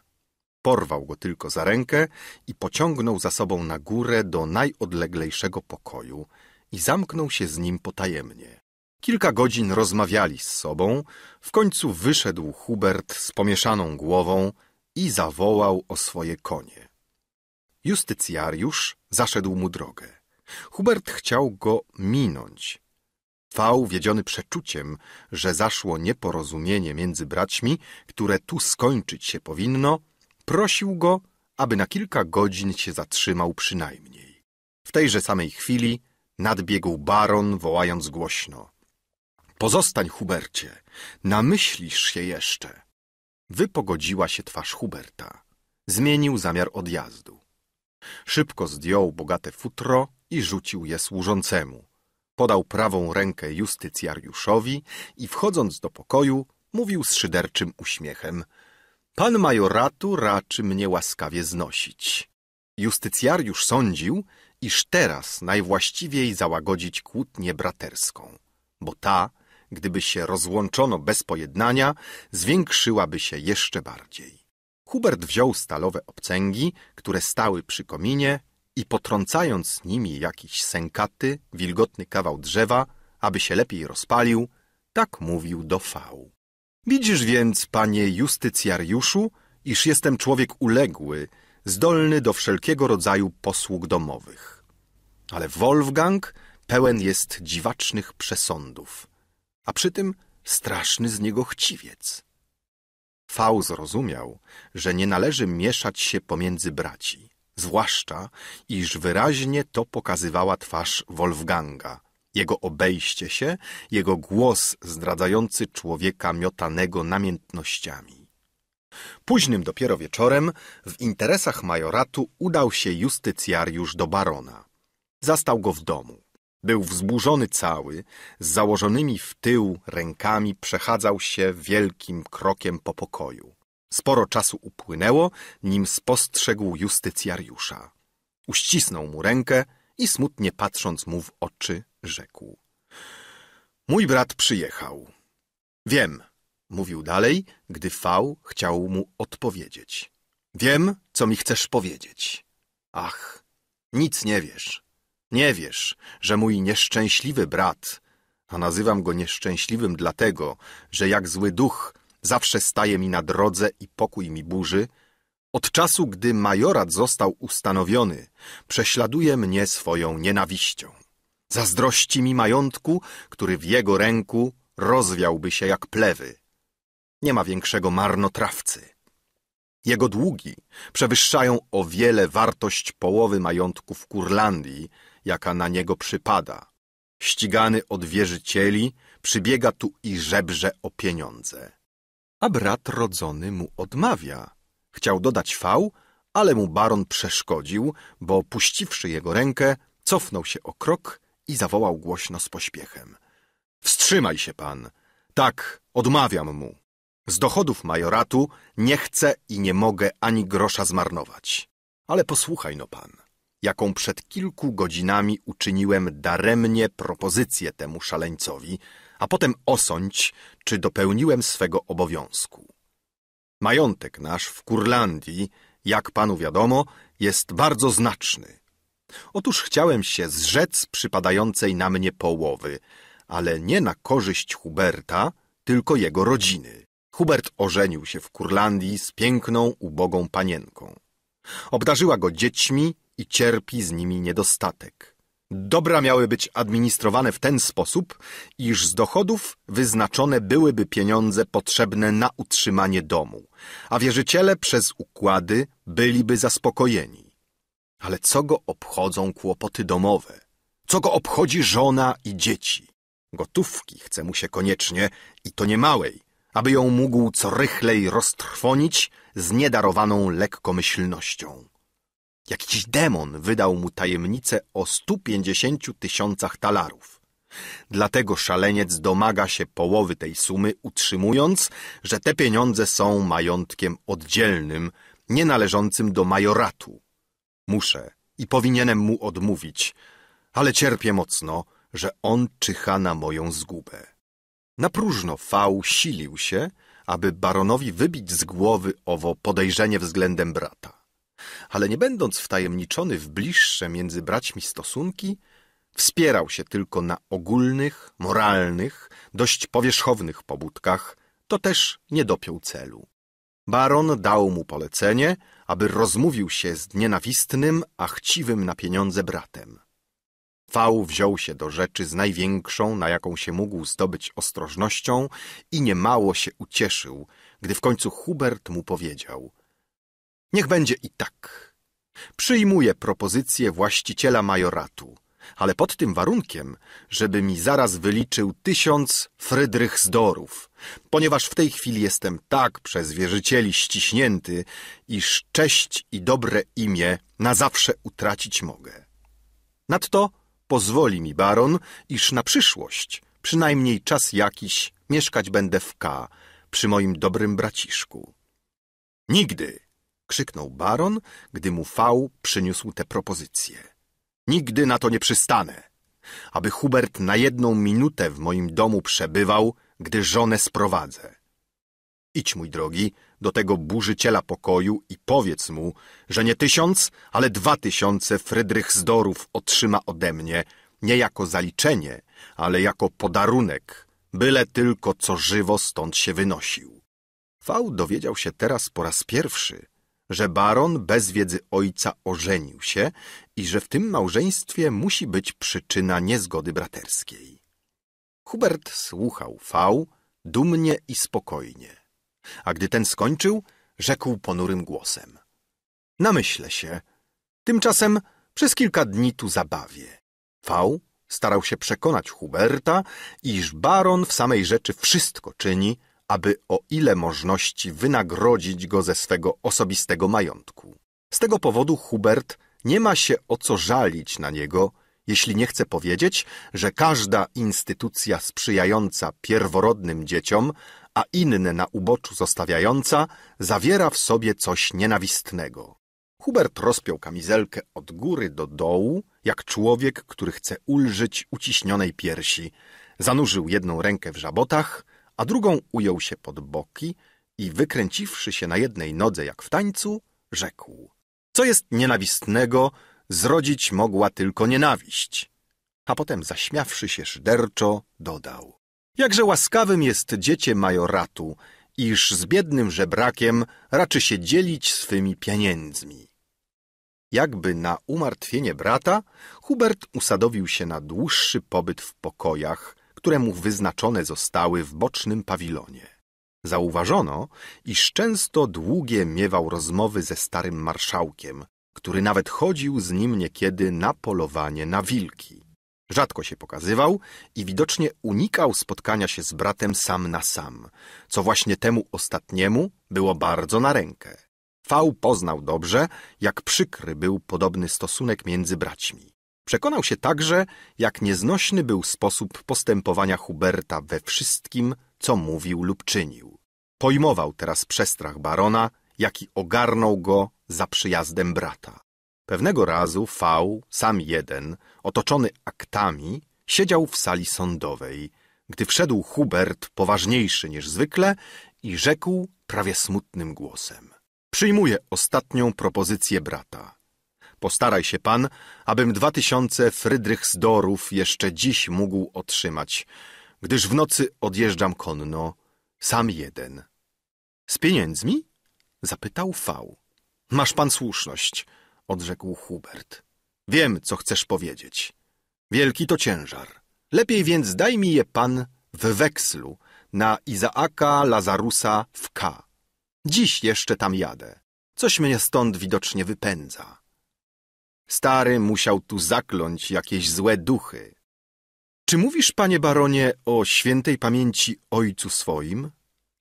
Porwał go tylko za rękę i pociągnął za sobą na górę do najodleglejszego pokoju i zamknął się z nim potajemnie. Kilka godzin rozmawiali z sobą, w końcu wyszedł Hubert z pomieszaną głową i zawołał o swoje konie. Justycjariusz zaszedł mu drogę. Hubert chciał go minąć. V, wiedziony przeczuciem, że zaszło nieporozumienie między braćmi, które tu skończyć się powinno, prosił go, aby na kilka godzin się zatrzymał przynajmniej. W tejże samej chwili nadbiegł baron, wołając głośno. Pozostań, Hubercie, namyślisz się jeszcze. Wypogodziła się twarz Huberta. Zmienił zamiar odjazdu. Szybko zdjął bogate futro i rzucił je służącemu. Podał prawą rękę justycjariuszowi i wchodząc do pokoju mówił z szyderczym uśmiechem Pan majoratu raczy mnie łaskawie znosić. Justycjariusz sądził, iż teraz najwłaściwiej załagodzić kłótnię braterską, bo ta gdyby się rozłączono bez pojednania, zwiększyłaby się jeszcze bardziej. Hubert wziął stalowe obcęgi, które stały przy kominie i potrącając nimi jakiś sękaty, wilgotny kawał drzewa, aby się lepiej rozpalił, tak mówił do fału. Widzisz więc, panie justycjariuszu, iż jestem człowiek uległy, zdolny do wszelkiego rodzaju posług domowych. Ale Wolfgang pełen jest dziwacznych przesądów a przy tym straszny z niego chciwiec. V zrozumiał, że nie należy mieszać się pomiędzy braci, zwłaszcza iż wyraźnie to pokazywała twarz Wolfganga, jego obejście się, jego głos zdradzający człowieka miotanego namiętnościami. Późnym dopiero wieczorem w interesach majoratu udał się justycjariusz do barona. Zastał go w domu. Był wzburzony cały, z założonymi w tył rękami przechadzał się wielkim krokiem po pokoju. Sporo czasu upłynęło, nim spostrzegł justycjariusza. Uścisnął mu rękę i smutnie patrząc mu w oczy rzekł. Mój brat przyjechał. Wiem, mówił dalej, gdy V chciał mu odpowiedzieć. Wiem, co mi chcesz powiedzieć. Ach, nic nie wiesz. Nie wiesz, że mój nieszczęśliwy brat, a nazywam go nieszczęśliwym dlatego, że jak zły duch zawsze staje mi na drodze i pokój mi burzy, od czasu, gdy majorat został ustanowiony, prześladuje mnie swoją nienawiścią. Zazdrości mi majątku, który w jego ręku rozwiałby się jak plewy. Nie ma większego marnotrawcy. Jego długi przewyższają o wiele wartość połowy majątku w Kurlandii – jaka na niego przypada. Ścigany od wierzycieli, przybiega tu i żebrze o pieniądze. A brat rodzony mu odmawia. Chciał dodać fał, ale mu baron przeszkodził, bo puściwszy jego rękę, cofnął się o krok i zawołał głośno z pośpiechem. Wstrzymaj się pan. Tak, odmawiam mu. Z dochodów majoratu nie chcę i nie mogę ani grosza zmarnować. Ale posłuchaj no pan jaką przed kilku godzinami uczyniłem daremnie propozycję temu szaleńcowi, a potem osądź, czy dopełniłem swego obowiązku. Majątek nasz w Kurlandii, jak panu wiadomo, jest bardzo znaczny. Otóż chciałem się zrzec przypadającej na mnie połowy, ale nie na korzyść Huberta, tylko jego rodziny. Hubert ożenił się w Kurlandii z piękną, ubogą panienką. Obdarzyła go dziećmi i cierpi z nimi niedostatek. Dobra miały być administrowane w ten sposób, iż z dochodów wyznaczone byłyby pieniądze potrzebne na utrzymanie domu, a wierzyciele przez układy byliby zaspokojeni. Ale co go obchodzą kłopoty domowe? Co go obchodzi żona i dzieci? Gotówki chce mu się koniecznie i to nie małej, aby ją mógł co rychlej roztrwonić z niedarowaną lekkomyślnością. Jakiś demon wydał mu tajemnicę o 150 tysiącach talarów. Dlatego szaleniec domaga się połowy tej sumy, utrzymując, że te pieniądze są majątkiem oddzielnym, nie należącym do majoratu. Muszę i powinienem mu odmówić, ale cierpię mocno, że on czyha na moją zgubę. Na próżno fał silił się, aby baronowi wybić z głowy owo podejrzenie względem brata ale nie będąc wtajemniczony w bliższe między braćmi stosunki, wspierał się tylko na ogólnych, moralnych, dość powierzchownych pobudkach, to też nie dopiął celu. Baron dał mu polecenie, aby rozmówił się z nienawistnym, a chciwym na pieniądze bratem. V wziął się do rzeczy z największą, na jaką się mógł zdobyć ostrożnością i niemało się ucieszył, gdy w końcu Hubert mu powiedział – Niech będzie i tak. Przyjmuję propozycję właściciela majoratu, ale pod tym warunkiem, żeby mi zaraz wyliczył tysiąc Frydrychsdorów, ponieważ w tej chwili jestem tak przez wierzycieli ściśnięty, iż cześć i dobre imię na zawsze utracić mogę. Nadto pozwoli mi baron, iż na przyszłość przynajmniej czas jakiś mieszkać będę w K, przy moim dobrym braciszku. Nigdy krzyknął baron, gdy mu V przyniósł tę propozycję. Nigdy na to nie przystanę. Aby Hubert na jedną minutę w moim domu przebywał, gdy żonę sprowadzę. Idź, mój drogi, do tego burzyciela pokoju i powiedz mu, że nie tysiąc, ale dwa tysiące Frydrychsdorów otrzyma ode mnie, nie jako zaliczenie, ale jako podarunek, byle tylko co żywo stąd się wynosił. V dowiedział się teraz po raz pierwszy, że baron bez wiedzy ojca ożenił się i że w tym małżeństwie musi być przyczyna niezgody braterskiej. Hubert słuchał V dumnie i spokojnie, a gdy ten skończył, rzekł ponurym głosem. Namyślę się. Tymczasem przez kilka dni tu zabawię. V starał się przekonać Huberta, iż baron w samej rzeczy wszystko czyni, aby o ile możności wynagrodzić go ze swego osobistego majątku. Z tego powodu Hubert nie ma się o co żalić na niego, jeśli nie chce powiedzieć, że każda instytucja sprzyjająca pierworodnym dzieciom, a inne na uboczu zostawiająca, zawiera w sobie coś nienawistnego. Hubert rozpiął kamizelkę od góry do dołu, jak człowiek, który chce ulżyć uciśnionej piersi. Zanurzył jedną rękę w żabotach, a drugą ujął się pod boki i wykręciwszy się na jednej nodze jak w tańcu, rzekł. Co jest nienawistnego, zrodzić mogła tylko nienawiść. A potem zaśmiawszy się szyderczo, dodał. Jakże łaskawym jest dziecię majoratu, iż z biednym żebrakiem raczy się dzielić swymi pieniędzmi. Jakby na umartwienie brata, Hubert usadowił się na dłuższy pobyt w pokojach, które mu wyznaczone zostały w bocznym pawilonie. Zauważono, iż często długie miewał rozmowy ze starym marszałkiem, który nawet chodził z nim niekiedy na polowanie na wilki. Rzadko się pokazywał i widocznie unikał spotkania się z bratem sam na sam, co właśnie temu ostatniemu było bardzo na rękę. V poznał dobrze, jak przykry był podobny stosunek między braćmi. Przekonał się także, jak nieznośny był sposób postępowania Huberta we wszystkim, co mówił lub czynił. Pojmował teraz przestrach barona, jaki ogarnął go za przyjazdem brata. Pewnego razu V, sam jeden, otoczony aktami, siedział w sali sądowej, gdy wszedł Hubert, poważniejszy niż zwykle, i rzekł prawie smutnym głosem. Przyjmuję ostatnią propozycję brata postaraj się pan, abym dwa tysiące Frydrychsdorów jeszcze dziś mógł otrzymać, gdyż w nocy odjeżdżam konno, sam jeden. Z pieniędzmi? Zapytał V. Masz pan słuszność, odrzekł Hubert. Wiem, co chcesz powiedzieć. Wielki to ciężar. Lepiej więc daj mi je pan w wekslu na Izaaka Lazarusa w K. Dziś jeszcze tam jadę. Coś mnie stąd widocznie wypędza. Stary musiał tu zakląć jakieś złe duchy. Czy mówisz, panie baronie, o świętej pamięci ojcu swoim?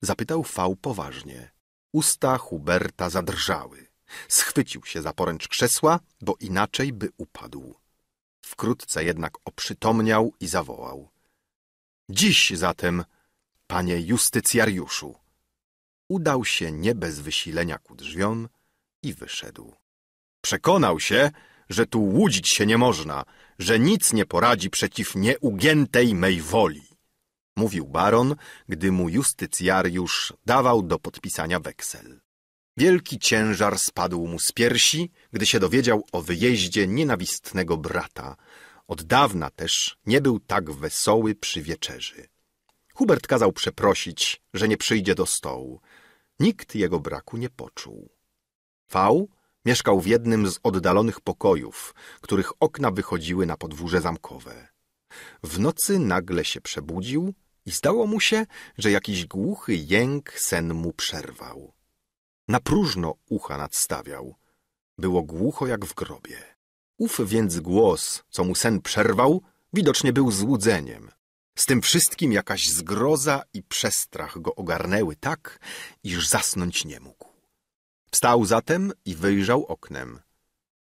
Zapytał V poważnie. Usta Huberta zadrżały. Schwycił się za poręcz krzesła, bo inaczej by upadł. Wkrótce jednak oprzytomniał i zawołał. Dziś zatem, panie justycjariuszu. Udał się nie bez wysilenia ku drzwiom i wyszedł. Przekonał się, że tu łudzić się nie można, że nic nie poradzi przeciw nieugiętej mej woli. Mówił baron, gdy mu justycjariusz dawał do podpisania weksel. Wielki ciężar spadł mu z piersi, gdy się dowiedział o wyjeździe nienawistnego brata. Od dawna też nie był tak wesoły przy wieczerzy. Hubert kazał przeprosić, że nie przyjdzie do stołu. Nikt jego braku nie poczuł. V Mieszkał w jednym z oddalonych pokojów, których okna wychodziły na podwórze zamkowe. W nocy nagle się przebudził i zdało mu się, że jakiś głuchy jęk sen mu przerwał. Na próżno ucha nadstawiał. Było głucho jak w grobie. Ów więc głos, co mu sen przerwał, widocznie był złudzeniem. Z tym wszystkim jakaś zgroza i przestrach go ogarnęły tak, iż zasnąć nie mógł. Wstał zatem i wyjrzał oknem.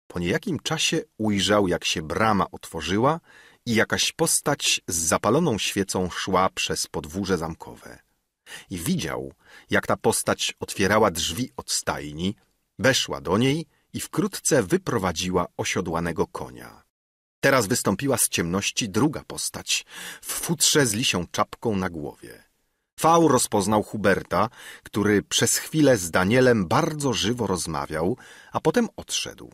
Po niejakim czasie ujrzał, jak się brama otworzyła i jakaś postać z zapaloną świecą szła przez podwórze zamkowe. I widział, jak ta postać otwierała drzwi od stajni, weszła do niej i wkrótce wyprowadziła osiodłanego konia. Teraz wystąpiła z ciemności druga postać, w futrze z lisią czapką na głowie. V rozpoznał Huberta, który przez chwilę z Danielem bardzo żywo rozmawiał, a potem odszedł.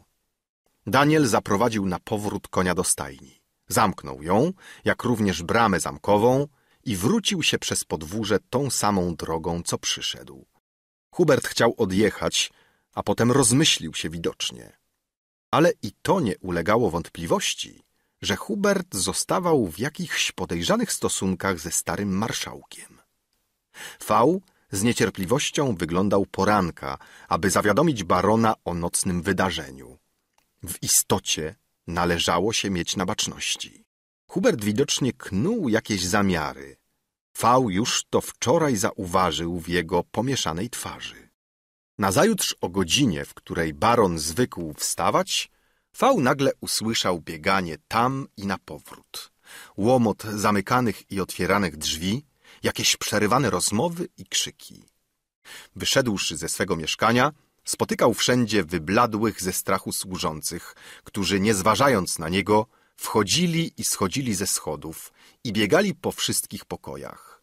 Daniel zaprowadził na powrót konia do stajni. Zamknął ją, jak również bramę zamkową i wrócił się przez podwórze tą samą drogą, co przyszedł. Hubert chciał odjechać, a potem rozmyślił się widocznie. Ale i to nie ulegało wątpliwości, że Hubert zostawał w jakichś podejrzanych stosunkach ze starym marszałkiem. V z niecierpliwością wyglądał poranka, aby zawiadomić barona o nocnym wydarzeniu. W istocie należało się mieć na baczności. Hubert widocznie knuł jakieś zamiary. V już to wczoraj zauważył w jego pomieszanej twarzy. Nazajutrz o godzinie, w której baron zwykł wstawać, V nagle usłyszał bieganie tam i na powrót. Łomot zamykanych i otwieranych drzwi, jakieś przerywane rozmowy i krzyki. Wyszedłszy ze swego mieszkania, spotykał wszędzie wybladłych ze strachu służących, którzy, nie zważając na niego, wchodzili i schodzili ze schodów i biegali po wszystkich pokojach.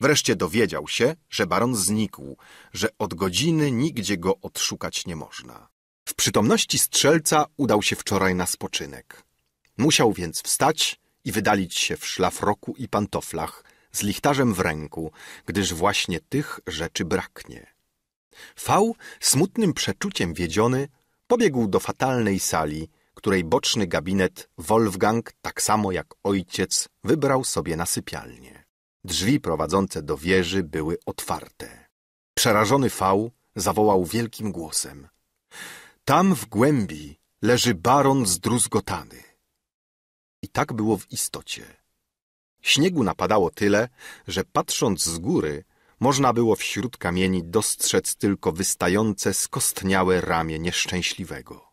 Wreszcie dowiedział się, że baron znikł, że od godziny nigdzie go odszukać nie można. W przytomności strzelca udał się wczoraj na spoczynek. Musiał więc wstać i wydalić się w szlafroku i pantoflach, z lichtarzem w ręku, gdyż właśnie tych rzeczy braknie. V, smutnym przeczuciem wiedziony, pobiegł do fatalnej sali, której boczny gabinet Wolfgang, tak samo jak ojciec, wybrał sobie na sypialnię. Drzwi prowadzące do wieży były otwarte. Przerażony V zawołał wielkim głosem. Tam w głębi leży baron zdruzgotany. I tak było w istocie. Śniegu napadało tyle, że patrząc z góry, można było wśród kamieni dostrzec tylko wystające skostniałe ramię nieszczęśliwego.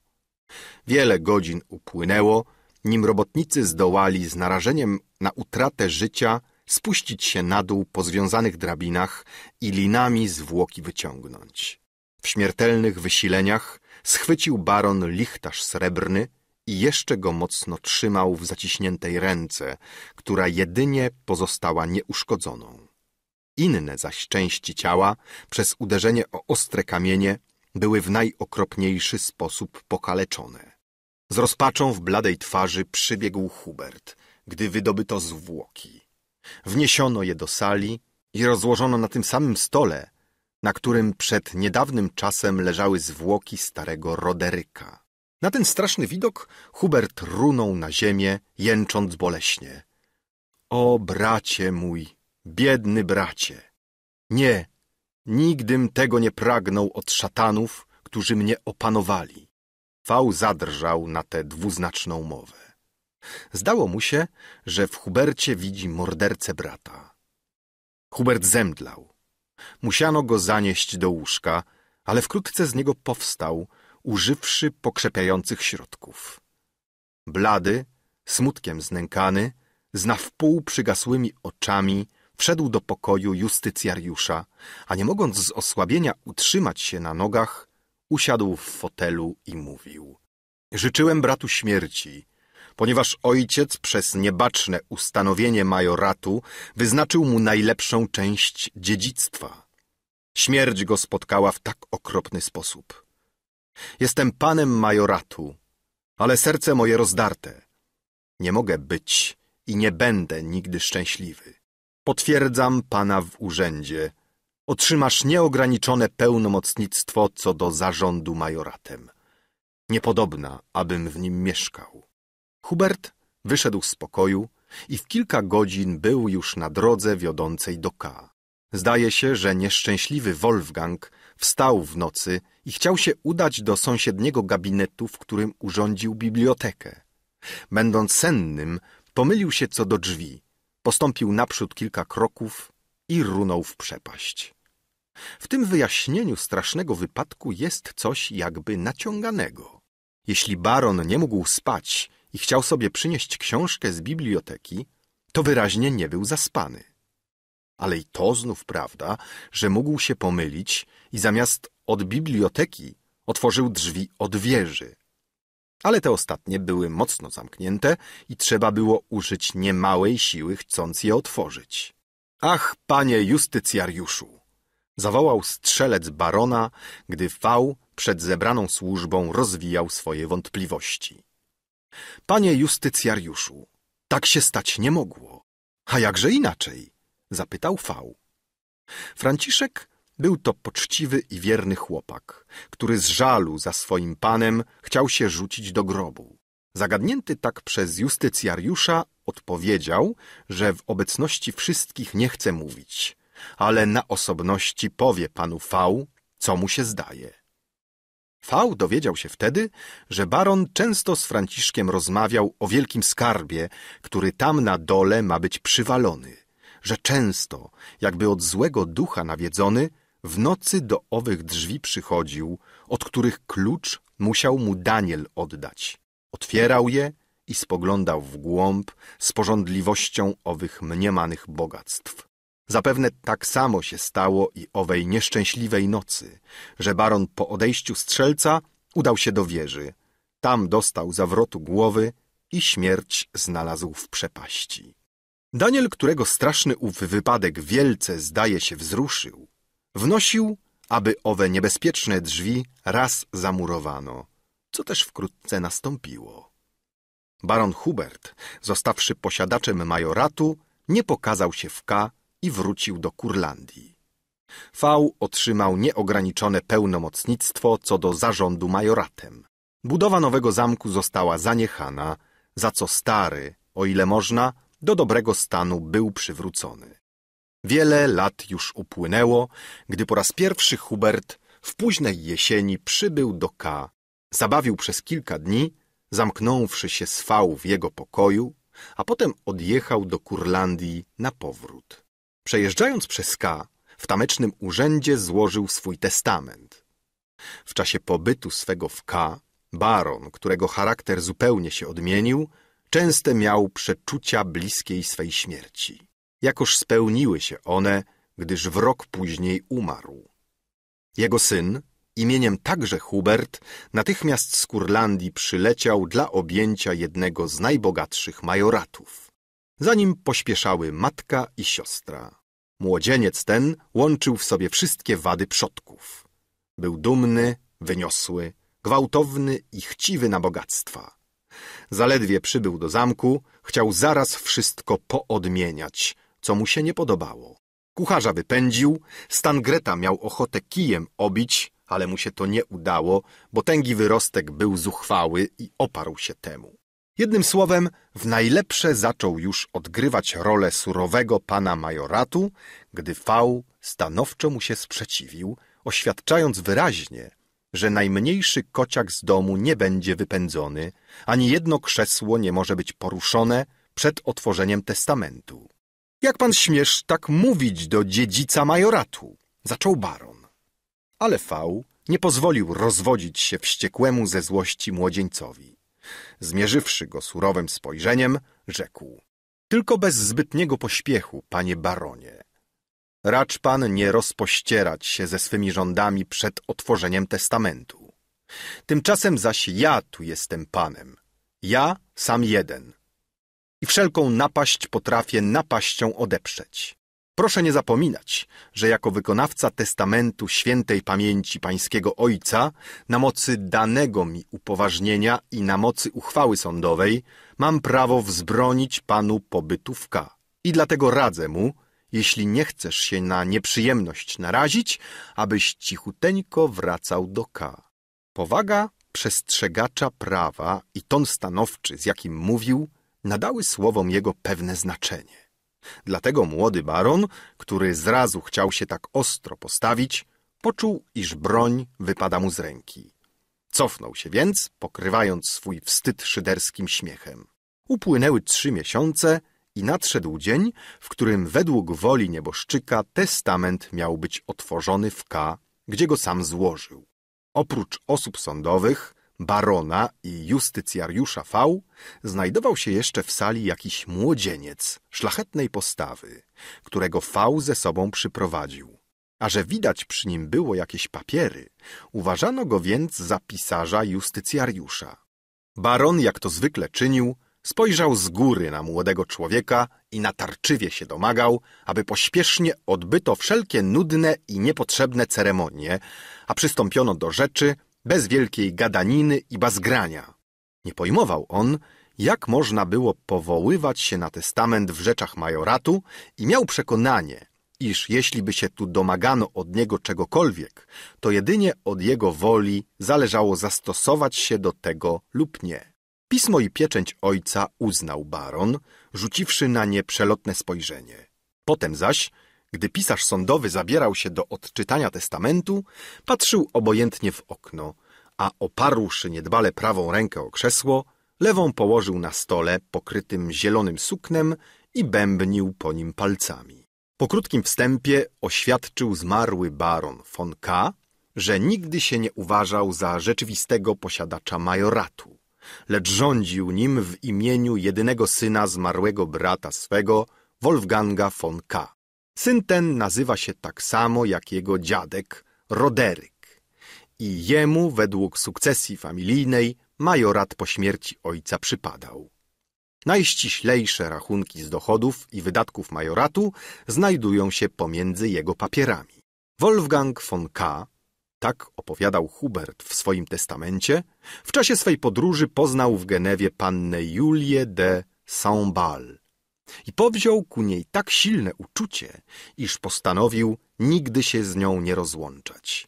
Wiele godzin upłynęło, nim robotnicy zdołali z narażeniem na utratę życia spuścić się na dół po związanych drabinach i linami zwłoki wyciągnąć. W śmiertelnych wysileniach schwycił baron lichtarz srebrny, i jeszcze go mocno trzymał w zaciśniętej ręce, która jedynie pozostała nieuszkodzoną. Inne zaś części ciała, przez uderzenie o ostre kamienie, były w najokropniejszy sposób pokaleczone. Z rozpaczą w bladej twarzy przybiegł Hubert, gdy wydobyto zwłoki. Wniesiono je do sali i rozłożono na tym samym stole, na którym przed niedawnym czasem leżały zwłoki starego Roderyka. Na ten straszny widok Hubert runął na ziemię, jęcząc boleśnie. O bracie mój, biedny bracie! Nie, nigdym tego nie pragnął od szatanów, którzy mnie opanowali. Fał zadrżał na tę dwuznaczną mowę. Zdało mu się, że w Hubercie widzi mordercę brata. Hubert zemdlał. Musiano go zanieść do łóżka, ale wkrótce z niego powstał używszy pokrzepiających środków. Blady, smutkiem znękany, z nawpół wpół przygasłymi oczami, wszedł do pokoju justycjariusza, a nie mogąc z osłabienia utrzymać się na nogach, usiadł w fotelu i mówił. Życzyłem bratu śmierci, ponieważ ojciec przez niebaczne ustanowienie majoratu wyznaczył mu najlepszą część dziedzictwa. Śmierć go spotkała w tak okropny sposób. Jestem panem majoratu, ale serce moje rozdarte. Nie mogę być i nie będę nigdy szczęśliwy. Potwierdzam pana w urzędzie. Otrzymasz nieograniczone pełnomocnictwo co do zarządu majoratem. Niepodobna, abym w nim mieszkał. Hubert wyszedł z pokoju i w kilka godzin był już na drodze wiodącej do K. Zdaje się, że nieszczęśliwy Wolfgang Wstał w nocy i chciał się udać do sąsiedniego gabinetu, w którym urządził bibliotekę. Będąc sennym, pomylił się co do drzwi, postąpił naprzód kilka kroków i runął w przepaść. W tym wyjaśnieniu strasznego wypadku jest coś jakby naciąganego. Jeśli baron nie mógł spać i chciał sobie przynieść książkę z biblioteki, to wyraźnie nie był zaspany. Ale i to znów prawda, że mógł się pomylić i zamiast od biblioteki otworzył drzwi od wieży. Ale te ostatnie były mocno zamknięte i trzeba było użyć niemałej siły, chcąc je otworzyć. Ach, panie justycjariuszu! Zawołał strzelec barona, gdy V przed zebraną służbą rozwijał swoje wątpliwości. Panie justycjariuszu, tak się stać nie mogło. A jakże inaczej? zapytał V. Franciszek był to poczciwy i wierny chłopak, który z żalu za swoim panem chciał się rzucić do grobu. Zagadnięty tak przez justycjariusza odpowiedział, że w obecności wszystkich nie chce mówić, ale na osobności powie panu V, co mu się zdaje. V dowiedział się wtedy, że baron często z Franciszkiem rozmawiał o wielkim skarbie, który tam na dole ma być przywalony że często, jakby od złego ducha nawiedzony, w nocy do owych drzwi przychodził, od których klucz musiał mu Daniel oddać. Otwierał je i spoglądał w głąb z porządliwością owych mniemanych bogactw. Zapewne tak samo się stało i owej nieszczęśliwej nocy, że baron po odejściu strzelca udał się do wieży. Tam dostał zawrotu głowy i śmierć znalazł w przepaści. Daniel, którego straszny ów wypadek wielce, zdaje się, wzruszył, wnosił, aby owe niebezpieczne drzwi raz zamurowano, co też wkrótce nastąpiło. Baron Hubert, zostawszy posiadaczem majoratu, nie pokazał się w K i wrócił do Kurlandii. V otrzymał nieograniczone pełnomocnictwo co do zarządu majoratem. Budowa nowego zamku została zaniechana, za co stary, o ile można, do dobrego stanu był przywrócony. Wiele lat już upłynęło, gdy po raz pierwszy Hubert w późnej jesieni przybył do K. Zabawił przez kilka dni, zamknąwszy się z V w jego pokoju, a potem odjechał do Kurlandii na powrót. Przejeżdżając przez K, w tamecznym urzędzie złożył swój testament. W czasie pobytu swego w K, baron, którego charakter zupełnie się odmienił, częste miał przeczucia bliskiej swej śmierci. Jakoż spełniły się one, gdyż w rok później umarł. Jego syn, imieniem także Hubert, natychmiast z Kurlandii przyleciał dla objęcia jednego z najbogatszych majoratów. Za nim pośpieszały matka i siostra. Młodzieniec ten łączył w sobie wszystkie wady przodków. Był dumny, wyniosły, gwałtowny i chciwy na bogactwa. Zaledwie przybył do zamku, chciał zaraz wszystko poodmieniać, co mu się nie podobało. Kucharza wypędził, Greta miał ochotę kijem obić, ale mu się to nie udało, bo tęgi wyrostek był zuchwały i oparł się temu. Jednym słowem, w najlepsze zaczął już odgrywać rolę surowego pana majoratu, gdy V stanowczo mu się sprzeciwił, oświadczając wyraźnie, że najmniejszy kociak z domu nie będzie wypędzony, ani jedno krzesło nie może być poruszone przed otworzeniem testamentu. Jak pan śmiesz tak mówić do dziedzica majoratu? Zaczął baron. Ale V nie pozwolił rozwodzić się wściekłemu ze złości młodzieńcowi. Zmierzywszy go surowym spojrzeniem, rzekł. Tylko bez zbytniego pośpiechu, panie baronie. Racz Pan nie rozpościerać się ze swymi rządami przed otworzeniem testamentu. Tymczasem zaś ja tu jestem Panem. Ja sam jeden. I wszelką napaść potrafię napaścią odeprzeć. Proszę nie zapominać, że jako wykonawca testamentu świętej pamięci pańskiego ojca, na mocy danego mi upoważnienia i na mocy uchwały sądowej, mam prawo wzbronić panu pobytówka. I dlatego radzę mu, jeśli nie chcesz się na nieprzyjemność narazić, abyś cichuteńko wracał do K. Powaga przestrzegacza prawa i ton stanowczy, z jakim mówił, nadały słowom jego pewne znaczenie. Dlatego młody baron, który zrazu chciał się tak ostro postawić, poczuł, iż broń wypada mu z ręki. Cofnął się więc, pokrywając swój wstyd szyderskim śmiechem. Upłynęły trzy miesiące i nadszedł dzień, w którym według woli nieboszczyka testament miał być otworzony w K, gdzie go sam złożył. Oprócz osób sądowych, barona i justycjariusza V, znajdował się jeszcze w sali jakiś młodzieniec szlachetnej postawy, którego V ze sobą przyprowadził. A że widać przy nim było jakieś papiery, uważano go więc za pisarza justycjariusza. Baron, jak to zwykle czynił, Spojrzał z góry na młodego człowieka i natarczywie się domagał, aby pośpiesznie odbyto wszelkie nudne i niepotrzebne ceremonie, a przystąpiono do rzeczy bez wielkiej gadaniny i bazgrania. Nie pojmował on, jak można było powoływać się na testament w rzeczach majoratu i miał przekonanie, iż jeśli by się tu domagano od niego czegokolwiek, to jedynie od jego woli zależało zastosować się do tego lub nie. Pismo i pieczęć ojca uznał baron, rzuciwszy na nie przelotne spojrzenie. Potem zaś, gdy pisarz sądowy zabierał się do odczytania testamentu, patrzył obojętnie w okno, a oparłszy niedbale prawą rękę o krzesło, lewą położył na stole pokrytym zielonym suknem i bębnił po nim palcami. Po krótkim wstępie oświadczył zmarły baron von K., że nigdy się nie uważał za rzeczywistego posiadacza majoratu lecz rządził nim w imieniu jedynego syna zmarłego brata swego, Wolfganga von K. Syn ten nazywa się tak samo jak jego dziadek, Roderyk. I jemu, według sukcesji familijnej, majorat po śmierci ojca przypadał. Najściślejsze rachunki z dochodów i wydatków majoratu znajdują się pomiędzy jego papierami. Wolfgang von K tak opowiadał Hubert w swoim testamencie, w czasie swej podróży poznał w Genewie pannę Julię de Saint-Bal i powziął ku niej tak silne uczucie, iż postanowił nigdy się z nią nie rozłączać.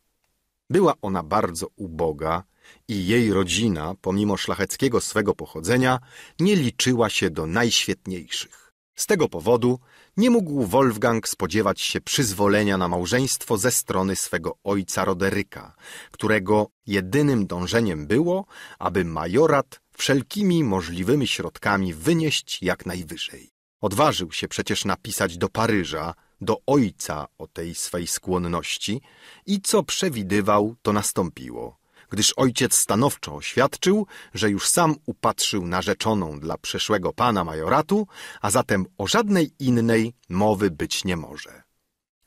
Była ona bardzo uboga i jej rodzina, pomimo szlacheckiego swego pochodzenia, nie liczyła się do najświetniejszych. Z tego powodu nie mógł Wolfgang spodziewać się przyzwolenia na małżeństwo ze strony swego ojca Roderyka, którego jedynym dążeniem było, aby majorat wszelkimi możliwymi środkami wynieść jak najwyżej. Odważył się przecież napisać do Paryża, do ojca o tej swej skłonności i co przewidywał, to nastąpiło gdyż ojciec stanowczo oświadczył, że już sam upatrzył narzeczoną dla przeszłego pana majoratu, a zatem o żadnej innej mowy być nie może.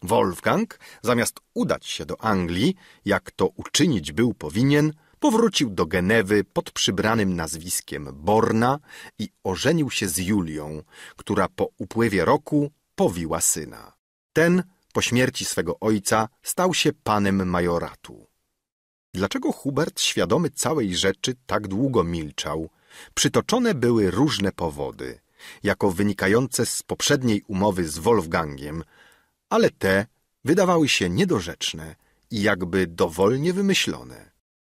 Wolfgang, zamiast udać się do Anglii, jak to uczynić był powinien, powrócił do Genewy pod przybranym nazwiskiem Borna i ożenił się z Julią, która po upływie roku powiła syna. Ten, po śmierci swego ojca, stał się panem majoratu. Dlaczego Hubert, świadomy całej rzeczy, tak długo milczał? Przytoczone były różne powody, jako wynikające z poprzedniej umowy z Wolfgangiem, ale te wydawały się niedorzeczne i jakby dowolnie wymyślone.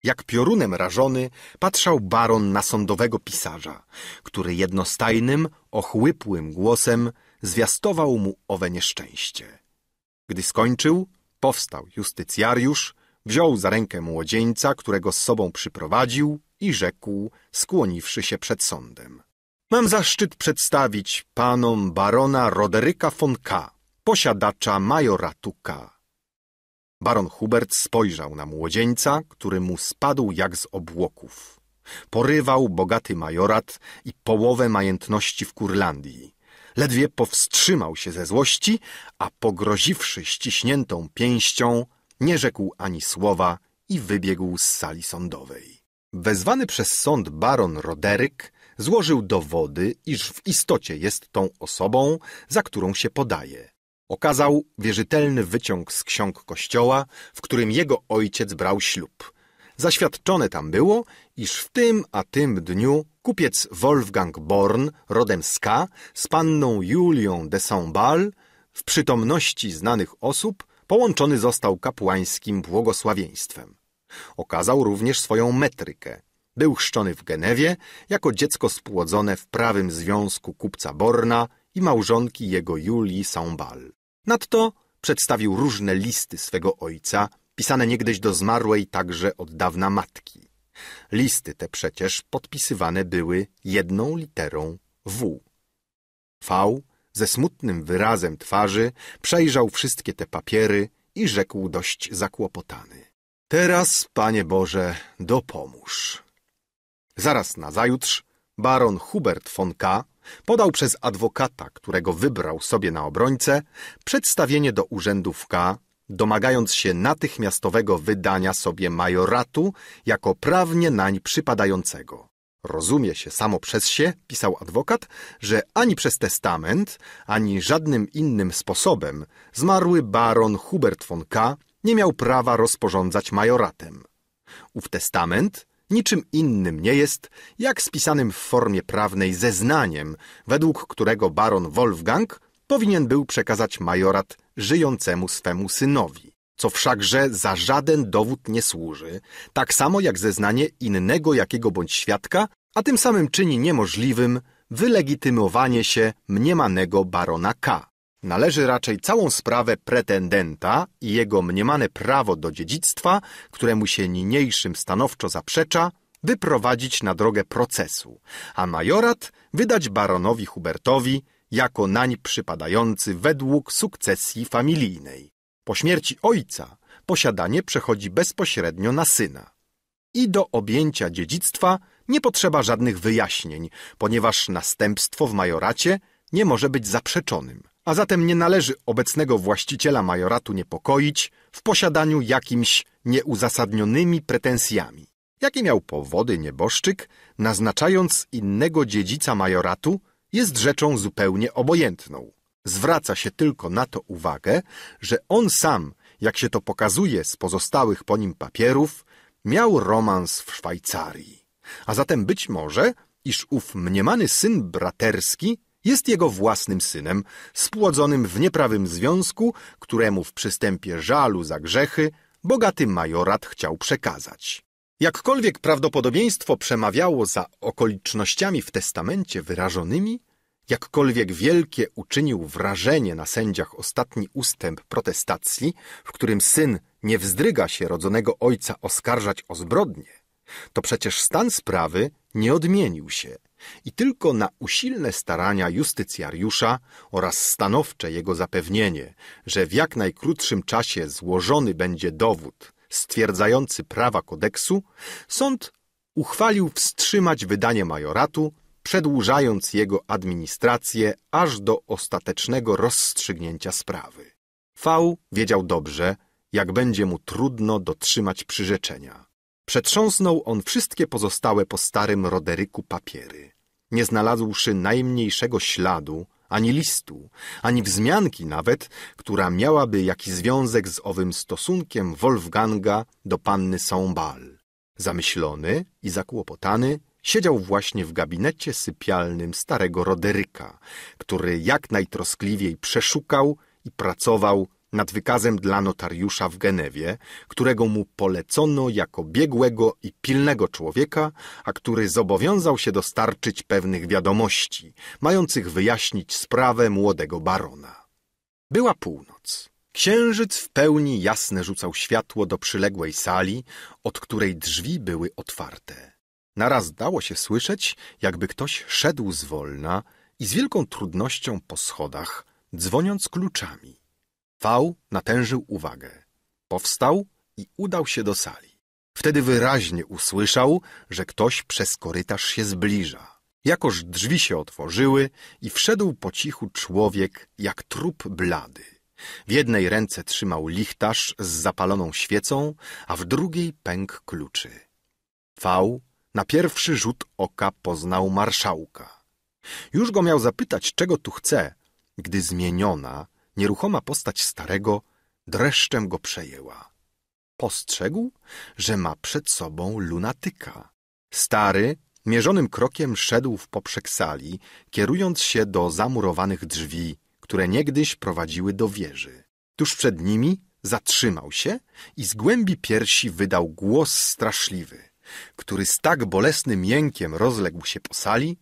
Jak piorunem rażony patrzał baron na sądowego pisarza, który jednostajnym, ochłypłym głosem zwiastował mu owe nieszczęście. Gdy skończył, powstał justycjariusz, Wziął za rękę młodzieńca, którego z sobą przyprowadził i rzekł, skłoniwszy się przed sądem. Mam zaszczyt przedstawić panom barona Roderyka von K., posiadacza majoratu K. Baron Hubert spojrzał na młodzieńca, który mu spadł jak z obłoków. Porywał bogaty majorat i połowę majątności w Kurlandii. Ledwie powstrzymał się ze złości, a pogroziwszy ściśniętą pięścią, nie rzekł ani słowa i wybiegł z sali sądowej. Wezwany przez sąd baron Roderyk złożył dowody, iż w istocie jest tą osobą, za którą się podaje. Okazał wierzytelny wyciąg z ksiąg kościoła, w którym jego ojciec brał ślub. Zaświadczone tam było, iż w tym a tym dniu kupiec Wolfgang Born, rodem z K, z panną Julią de Sambal, w przytomności znanych osób, połączony został kapłańskim błogosławieństwem. Okazał również swoją metrykę. Był chrzczony w Genewie jako dziecko spłodzone w prawym związku kupca Borna i małżonki jego Julii Sambal. Nadto przedstawił różne listy swego ojca, pisane niegdyś do zmarłej także od dawna matki. Listy te przecież podpisywane były jedną literą W. V ze smutnym wyrazem twarzy przejrzał wszystkie te papiery i rzekł dość zakłopotany. Teraz, Panie Boże, dopomóż. Zaraz nazajutrz baron Hubert von K. podał przez adwokata, którego wybrał sobie na obrońcę, przedstawienie do urzędów K., domagając się natychmiastowego wydania sobie majoratu jako prawnie nań przypadającego. Rozumie się samo przez się, pisał adwokat, że ani przez testament, ani żadnym innym sposobem zmarły baron Hubert von K. nie miał prawa rozporządzać majoratem. Ów testament niczym innym nie jest, jak spisanym w formie prawnej zeznaniem, według którego baron Wolfgang powinien był przekazać majorat żyjącemu swemu synowi co wszakże za żaden dowód nie służy, tak samo jak zeznanie innego jakiego bądź świadka, a tym samym czyni niemożliwym wylegitymowanie się mniemanego barona K. Należy raczej całą sprawę pretendenta i jego mniemane prawo do dziedzictwa, któremu się niniejszym stanowczo zaprzecza, wyprowadzić na drogę procesu, a majorat wydać baronowi Hubertowi jako nań przypadający według sukcesji familijnej. Po śmierci ojca posiadanie przechodzi bezpośrednio na syna. I do objęcia dziedzictwa nie potrzeba żadnych wyjaśnień, ponieważ następstwo w majoracie nie może być zaprzeczonym, a zatem nie należy obecnego właściciela majoratu niepokoić w posiadaniu jakimś nieuzasadnionymi pretensjami. Jakie miał powody nieboszczyk, naznaczając innego dziedzica majoratu, jest rzeczą zupełnie obojętną. Zwraca się tylko na to uwagę, że on sam, jak się to pokazuje z pozostałych po nim papierów, miał romans w Szwajcarii. A zatem być może, iż ów mniemany syn braterski jest jego własnym synem, spłodzonym w nieprawym związku, któremu w przystępie żalu za grzechy bogaty majorat chciał przekazać. Jakkolwiek prawdopodobieństwo przemawiało za okolicznościami w testamencie wyrażonymi, Jakkolwiek wielkie uczynił wrażenie na sędziach ostatni ustęp protestacji, w którym syn nie wzdryga się rodzonego ojca oskarżać o zbrodnie, to przecież stan sprawy nie odmienił się i tylko na usilne starania justycjariusza oraz stanowcze jego zapewnienie, że w jak najkrótszym czasie złożony będzie dowód stwierdzający prawa kodeksu, sąd uchwalił wstrzymać wydanie majoratu przedłużając jego administrację aż do ostatecznego rozstrzygnięcia sprawy. V wiedział dobrze, jak będzie mu trudno dotrzymać przyrzeczenia. Przetrząsnął on wszystkie pozostałe po starym Roderyku papiery, nie znalazłszy najmniejszego śladu, ani listu, ani wzmianki nawet, która miałaby jakiś związek z owym stosunkiem Wolfganga do panny Sombal. Zamyślony i zakłopotany Siedział właśnie w gabinecie sypialnym starego Roderyka, który jak najtroskliwiej przeszukał i pracował nad wykazem dla notariusza w Genewie, którego mu polecono jako biegłego i pilnego człowieka, a który zobowiązał się dostarczyć pewnych wiadomości, mających wyjaśnić sprawę młodego barona. Była północ. Księżyc w pełni jasne rzucał światło do przyległej sali, od której drzwi były otwarte. Naraz dało się słyszeć, jakby ktoś szedł zwolna i z wielką trudnością po schodach, dzwoniąc kluczami. V natężył uwagę. Powstał i udał się do sali. Wtedy wyraźnie usłyszał, że ktoś przez korytarz się zbliża. Jakoż drzwi się otworzyły i wszedł po cichu człowiek jak trup blady. W jednej ręce trzymał lichtarz z zapaloną świecą, a w drugiej pęk kluczy. V na pierwszy rzut oka poznał marszałka. Już go miał zapytać, czego tu chce, gdy zmieniona, nieruchoma postać starego dreszczem go przejęła. Postrzegł, że ma przed sobą lunatyka. Stary, mierzonym krokiem szedł w poprzek sali, kierując się do zamurowanych drzwi, które niegdyś prowadziły do wieży. Tuż przed nimi zatrzymał się i z głębi piersi wydał głos straszliwy który z tak bolesnym jękiem rozległ się po sali,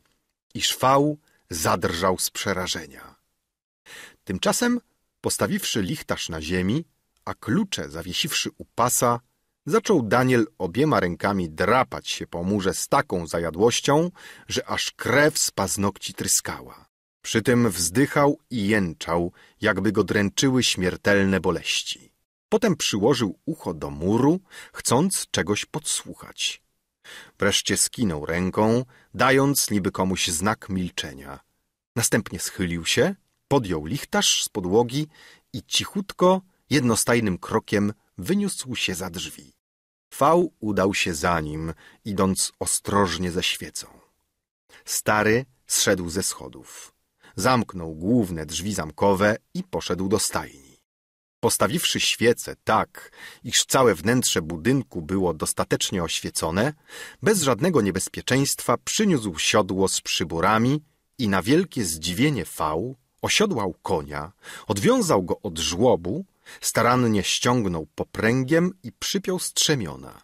iż fał zadrżał z przerażenia. Tymczasem, postawiwszy lichtarz na ziemi, a klucze zawiesiwszy u pasa, zaczął Daniel obiema rękami drapać się po murze z taką zajadłością, że aż krew z paznokci tryskała. Przy tym wzdychał i jęczał, jakby go dręczyły śmiertelne boleści. Potem przyłożył ucho do muru, chcąc czegoś podsłuchać. Wreszcie skinął ręką, dając niby komuś znak milczenia. Następnie schylił się, podjął lichtarz z podłogi i cichutko, jednostajnym krokiem wyniósł się za drzwi. V udał się za nim, idąc ostrożnie ze świecą. Stary zszedł ze schodów. Zamknął główne drzwi zamkowe i poszedł do stajni. Postawiwszy świecę tak, iż całe wnętrze budynku było dostatecznie oświecone, bez żadnego niebezpieczeństwa przyniósł siodło z przyborami i na wielkie zdziwienie fał osiodłał konia, odwiązał go od żłobu, starannie ściągnął popręgiem i przypiął strzemiona.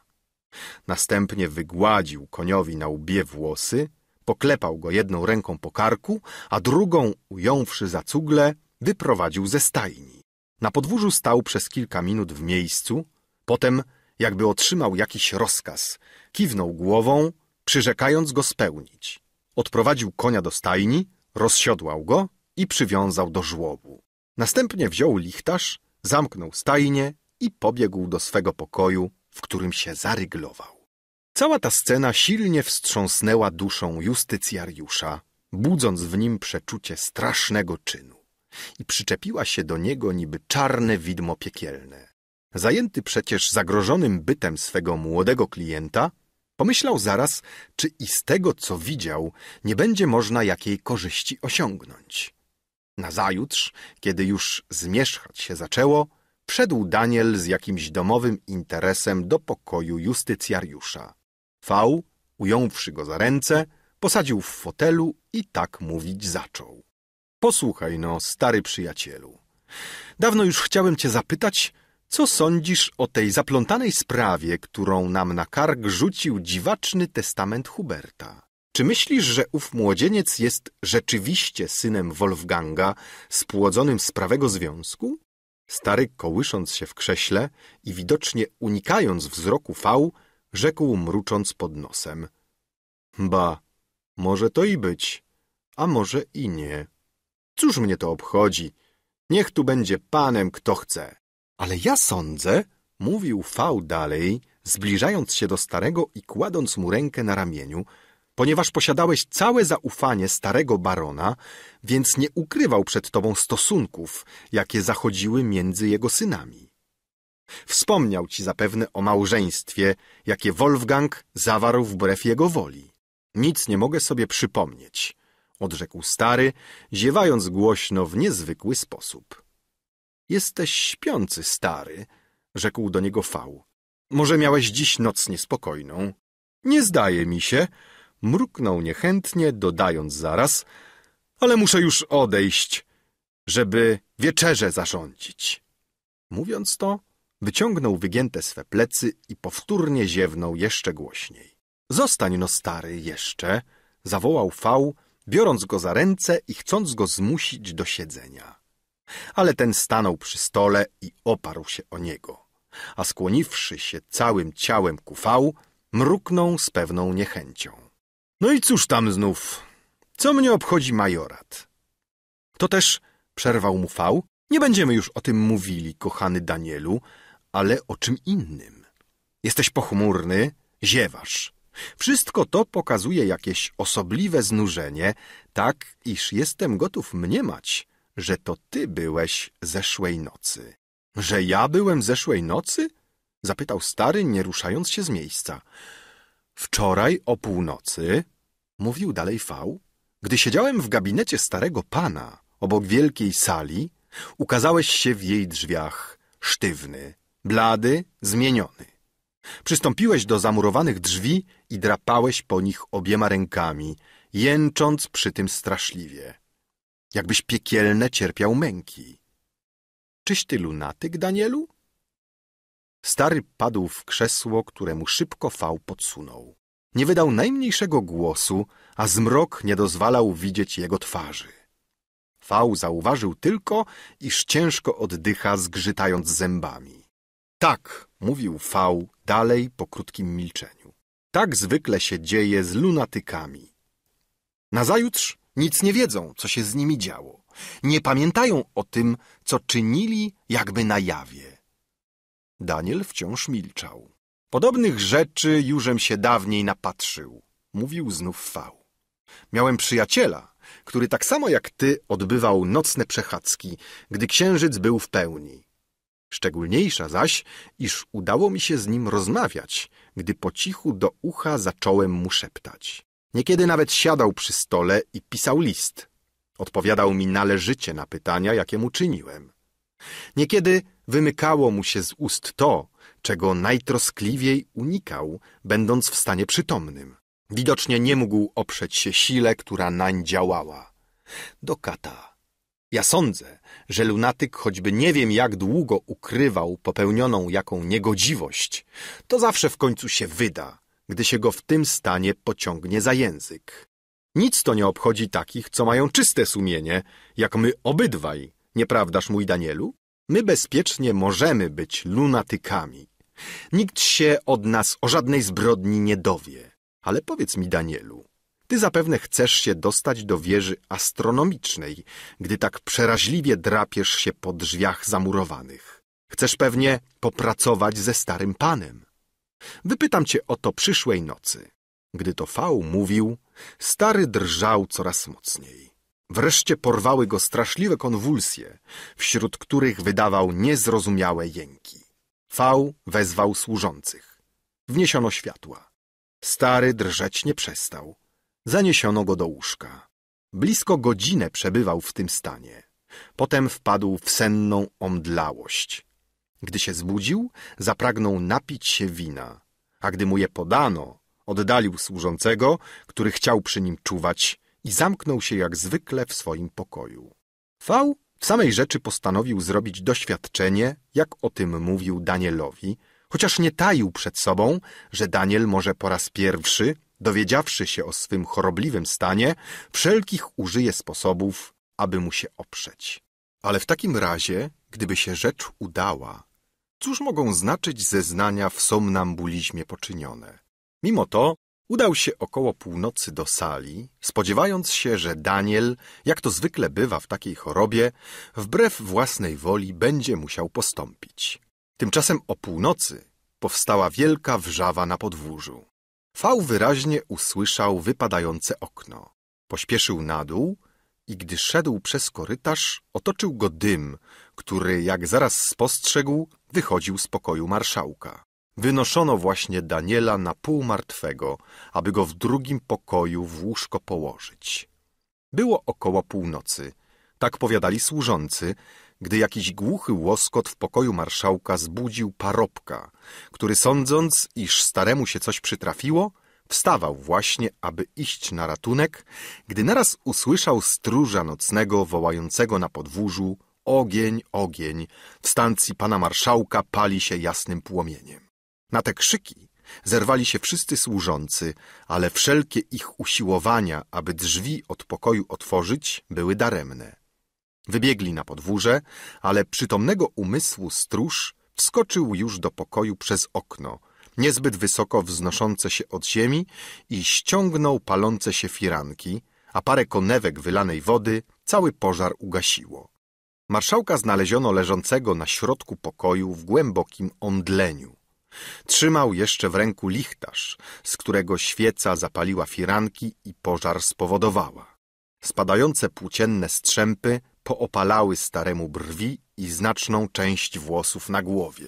Następnie wygładził koniowi na łbie włosy, poklepał go jedną ręką po karku, a drugą, ująwszy za cugle, wyprowadził ze stajni. Na podwórzu stał przez kilka minut w miejscu, potem jakby otrzymał jakiś rozkaz, kiwnął głową, przyrzekając go spełnić. Odprowadził konia do stajni, rozsiodłał go i przywiązał do żłobu. Następnie wziął lichtarz, zamknął stajnię i pobiegł do swego pokoju, w którym się zaryglował. Cała ta scena silnie wstrząsnęła duszą justycjariusza, budząc w nim przeczucie strasznego czynu i przyczepiła się do niego niby czarne widmo piekielne. Zajęty przecież zagrożonym bytem swego młodego klienta, pomyślał zaraz, czy i z tego, co widział, nie będzie można jakiej korzyści osiągnąć. Nazajutrz, kiedy już zmieszkać się zaczęło, wszedł Daniel z jakimś domowym interesem do pokoju justycjariusza. V, ująwszy go za ręce, posadził w fotelu i tak mówić zaczął. Posłuchaj no, stary przyjacielu. Dawno już chciałem cię zapytać, co sądzisz o tej zaplątanej sprawie, którą nam na kark rzucił dziwaczny testament Huberta? Czy myślisz, że ów młodzieniec jest rzeczywiście synem Wolfganga, spłodzonym z prawego związku? Stary, kołysząc się w krześle i widocznie unikając wzroku fał, rzekł mrucząc pod nosem. Ba, może to i być, a może i nie. Cóż mnie to obchodzi? Niech tu będzie panem kto chce. Ale ja sądzę, mówił V dalej, zbliżając się do starego i kładąc mu rękę na ramieniu, ponieważ posiadałeś całe zaufanie starego barona, więc nie ukrywał przed tobą stosunków, jakie zachodziły między jego synami. Wspomniał ci zapewne o małżeństwie, jakie Wolfgang zawarł wbrew jego woli. Nic nie mogę sobie przypomnieć odrzekł stary, ziewając głośno w niezwykły sposób. Jesteś śpiący, stary, rzekł do niego fał. Może miałeś dziś noc niespokojną? Nie zdaje mi się, mruknął niechętnie, dodając zaraz, ale muszę już odejść, żeby wieczerze zarządzić. Mówiąc to, wyciągnął wygięte swe plecy i powtórnie ziewnął jeszcze głośniej. Zostań no stary jeszcze, zawołał fał, biorąc go za ręce i chcąc go zmusić do siedzenia. Ale ten stanął przy stole i oparł się o niego, a skłoniwszy się całym ciałem ku V, mruknął z pewną niechęcią. No i cóż tam znów? Co mnie obchodzi majorat? To też, przerwał mu V, nie będziemy już o tym mówili, kochany Danielu, ale o czym innym. Jesteś pochmurny, ziewasz, wszystko to pokazuje jakieś osobliwe znużenie, tak iż jestem gotów mniemać, że to ty byłeś zeszłej nocy. Że ja byłem zeszłej nocy? Zapytał stary, nie ruszając się z miejsca. Wczoraj o północy, mówił dalej V, gdy siedziałem w gabinecie starego pana, obok wielkiej sali, ukazałeś się w jej drzwiach, sztywny, blady, zmieniony. Przystąpiłeś do zamurowanych drzwi i drapałeś po nich obiema rękami, jęcząc przy tym straszliwie. Jakbyś piekielne cierpiał męki. Czyś ty lunatyk, Danielu? Stary padł w krzesło, któremu szybko fał podsunął. Nie wydał najmniejszego głosu, a zmrok nie dozwalał widzieć jego twarzy. Fał zauważył tylko, iż ciężko oddycha, zgrzytając zębami. Tak, mówił Fał dalej po krótkim milczeniu. Tak zwykle się dzieje z lunatykami. Nazajutrz nic nie wiedzą, co się z nimi działo. Nie pamiętają o tym, co czynili jakby na jawie. Daniel wciąż milczał. Podobnych rzeczy jużem się dawniej napatrzył, mówił znów fał. Miałem przyjaciela, który tak samo jak ty odbywał nocne przechadzki, gdy księżyc był w pełni. Szczególniejsza zaś, iż udało mi się z nim rozmawiać, gdy po cichu do ucha zacząłem mu szeptać. Niekiedy nawet siadał przy stole i pisał list. Odpowiadał mi należycie na pytania, jakie mu czyniłem. Niekiedy wymykało mu się z ust to, czego najtroskliwiej unikał, będąc w stanie przytomnym. Widocznie nie mógł oprzeć się sile, która nań działała. Do kata. Ja sądzę, że lunatyk, choćby nie wiem jak długo ukrywał popełnioną jaką niegodziwość, to zawsze w końcu się wyda, gdy się go w tym stanie pociągnie za język. Nic to nie obchodzi takich, co mają czyste sumienie, jak my obydwaj, nieprawdaż mój Danielu? My bezpiecznie możemy być lunatykami. Nikt się od nas o żadnej zbrodni nie dowie. Ale powiedz mi, Danielu, ty zapewne chcesz się dostać do wieży astronomicznej, gdy tak przeraźliwie drapiesz się po drzwiach zamurowanych. Chcesz pewnie popracować ze starym panem. Wypytam cię o to przyszłej nocy. Gdy to V mówił, stary drżał coraz mocniej. Wreszcie porwały go straszliwe konwulsje, wśród których wydawał niezrozumiałe jęki. V wezwał służących. Wniesiono światła. Stary drżeć nie przestał. Zaniesiono go do łóżka. Blisko godzinę przebywał w tym stanie. Potem wpadł w senną omdlałość. Gdy się zbudził, zapragnął napić się wina, a gdy mu je podano, oddalił służącego, który chciał przy nim czuwać i zamknął się jak zwykle w swoim pokoju. V w samej rzeczy postanowił zrobić doświadczenie, jak o tym mówił Danielowi, chociaż nie taił przed sobą, że Daniel może po raz pierwszy dowiedziawszy się o swym chorobliwym stanie, wszelkich użyje sposobów, aby mu się oprzeć. Ale w takim razie, gdyby się rzecz udała, cóż mogą znaczyć zeznania w somnambulizmie poczynione? Mimo to udał się około północy do sali, spodziewając się, że Daniel, jak to zwykle bywa w takiej chorobie, wbrew własnej woli będzie musiał postąpić. Tymczasem o północy powstała wielka wrzawa na podwórzu. V wyraźnie usłyszał wypadające okno. Pośpieszył na dół i gdy szedł przez korytarz, otoczył go dym, który, jak zaraz spostrzegł, wychodził z pokoju marszałka. Wynoszono właśnie Daniela na pół martwego, aby go w drugim pokoju w łóżko położyć. Było około północy. Tak powiadali służący, gdy jakiś głuchy łoskot w pokoju marszałka zbudził parobka, który sądząc, iż staremu się coś przytrafiło, wstawał właśnie, aby iść na ratunek, gdy naraz usłyszał stróża nocnego wołającego na podwórzu ogień, ogień, w stancji pana marszałka pali się jasnym płomieniem. Na te krzyki zerwali się wszyscy służący, ale wszelkie ich usiłowania, aby drzwi od pokoju otworzyć, były daremne. Wybiegli na podwórze, ale przytomnego umysłu stróż wskoczył już do pokoju przez okno, niezbyt wysoko wznoszące się od ziemi i ściągnął palące się firanki, a parę konewek wylanej wody cały pożar ugasiło. Marszałka znaleziono leżącego na środku pokoju w głębokim omdleniu. Trzymał jeszcze w ręku lichtarz, z którego świeca zapaliła firanki i pożar spowodowała. Spadające płócienne strzępy poopalały staremu brwi i znaczną część włosów na głowie.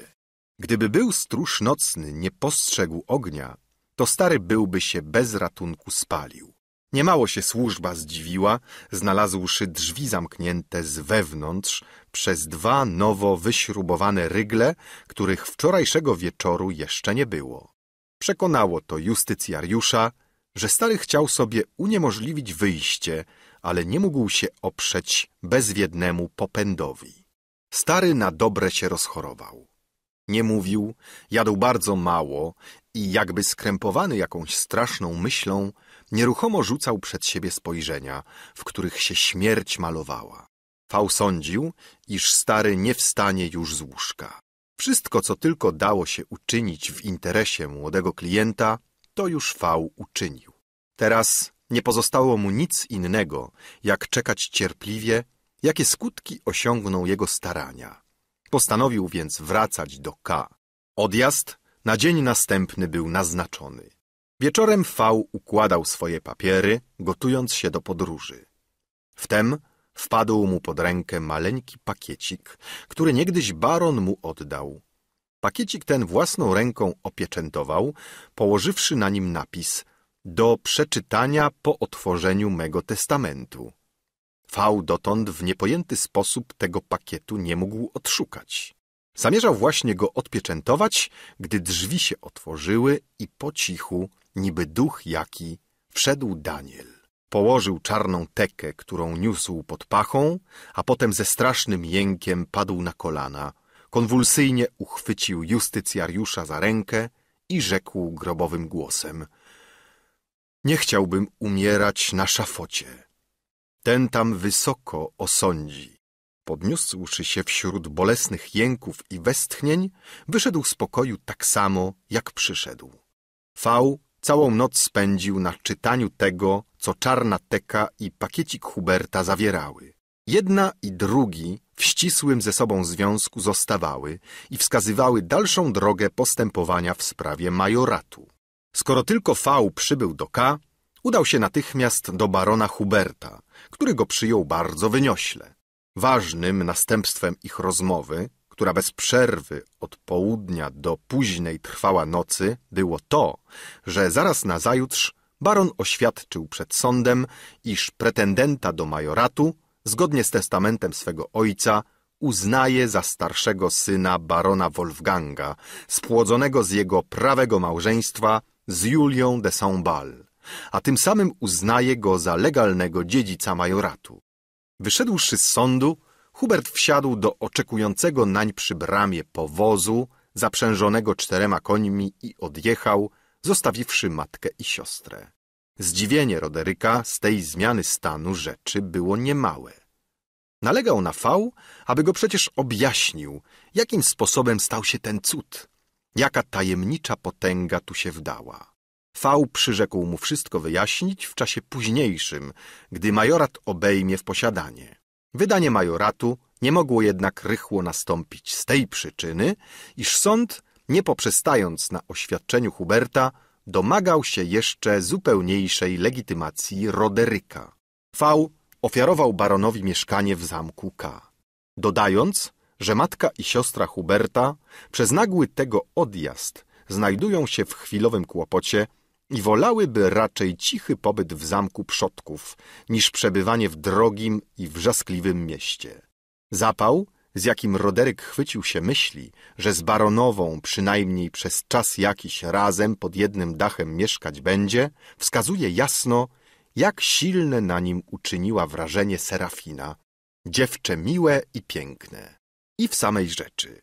Gdyby był stróż nocny, nie postrzegł ognia, to stary byłby się bez ratunku spalił. Niemało się służba zdziwiła, znalazłszy drzwi zamknięte z wewnątrz przez dwa nowo wyśrubowane rygle, których wczorajszego wieczoru jeszcze nie było. Przekonało to justycjariusza, że stary chciał sobie uniemożliwić wyjście, ale nie mógł się oprzeć bezwiednemu popędowi. Stary na dobre się rozchorował. Nie mówił, jadł bardzo mało i jakby skrępowany jakąś straszną myślą, nieruchomo rzucał przed siebie spojrzenia, w których się śmierć malowała. Fał sądził, iż stary nie wstanie już z łóżka. Wszystko, co tylko dało się uczynić w interesie młodego klienta, to już Fał uczynił. Teraz nie pozostało mu nic innego, jak czekać cierpliwie, jakie skutki osiągną jego starania. Postanowił więc wracać do K. Odjazd na dzień następny był naznaczony. Wieczorem V układał swoje papiery, gotując się do podróży. Wtem wpadł mu pod rękę maleńki pakiecik, który niegdyś baron mu oddał. Pakiecik ten własną ręką opieczętował, położywszy na nim napis do przeczytania po otworzeniu mego testamentu. V dotąd w niepojęty sposób tego pakietu nie mógł odszukać. Zamierzał właśnie go odpieczętować, gdy drzwi się otworzyły i po cichu, niby duch jaki, wszedł Daniel. Położył czarną tekę, którą niósł pod pachą, a potem ze strasznym jękiem padł na kolana. Konwulsyjnie uchwycił justycjariusza za rękę i rzekł grobowym głosem – nie chciałbym umierać na szafocie. Ten tam wysoko osądzi. Podniósłszy się wśród bolesnych jęków i westchnień, wyszedł z pokoju tak samo, jak przyszedł. V całą noc spędził na czytaniu tego, co czarna teka i pakiecik Huberta zawierały. Jedna i drugi w ścisłym ze sobą związku zostawały i wskazywały dalszą drogę postępowania w sprawie majoratu. Skoro tylko V przybył do K, udał się natychmiast do barona Huberta, który go przyjął bardzo wyniośle. Ważnym następstwem ich rozmowy, która bez przerwy od południa do późnej trwała nocy, było to, że zaraz nazajutrz baron oświadczył przed sądem, iż pretendenta do majoratu, zgodnie z testamentem swego ojca, uznaje za starszego syna barona Wolfganga, spłodzonego z jego prawego małżeństwa z Julią de Saint-Bal, a tym samym uznaje go za legalnego dziedzica majoratu. Wyszedłszy z sądu, Hubert wsiadł do oczekującego nań przy bramie powozu, zaprzężonego czterema końmi i odjechał, zostawiwszy matkę i siostrę. Zdziwienie Roderyka z tej zmiany stanu rzeczy było niemałe. Nalegał na V, aby go przecież objaśnił, jakim sposobem stał się ten cud. Jaka tajemnicza potęga tu się wdała. V przyrzekł mu wszystko wyjaśnić w czasie późniejszym, gdy majorat obejmie w posiadanie. Wydanie majoratu nie mogło jednak rychło nastąpić z tej przyczyny, iż sąd, nie poprzestając na oświadczeniu Huberta, domagał się jeszcze zupełniejszej legitymacji Roderyka. V ofiarował baronowi mieszkanie w zamku K, dodając, że matka i siostra Huberta przez nagły tego odjazd znajdują się w chwilowym kłopocie i wolałyby raczej cichy pobyt w zamku przodków niż przebywanie w drogim i wrzaskliwym mieście. Zapał, z jakim Roderyk chwycił się myśli, że z baronową przynajmniej przez czas jakiś razem pod jednym dachem mieszkać będzie, wskazuje jasno, jak silne na nim uczyniła wrażenie Serafina, dziewczę miłe i piękne i w samej rzeczy.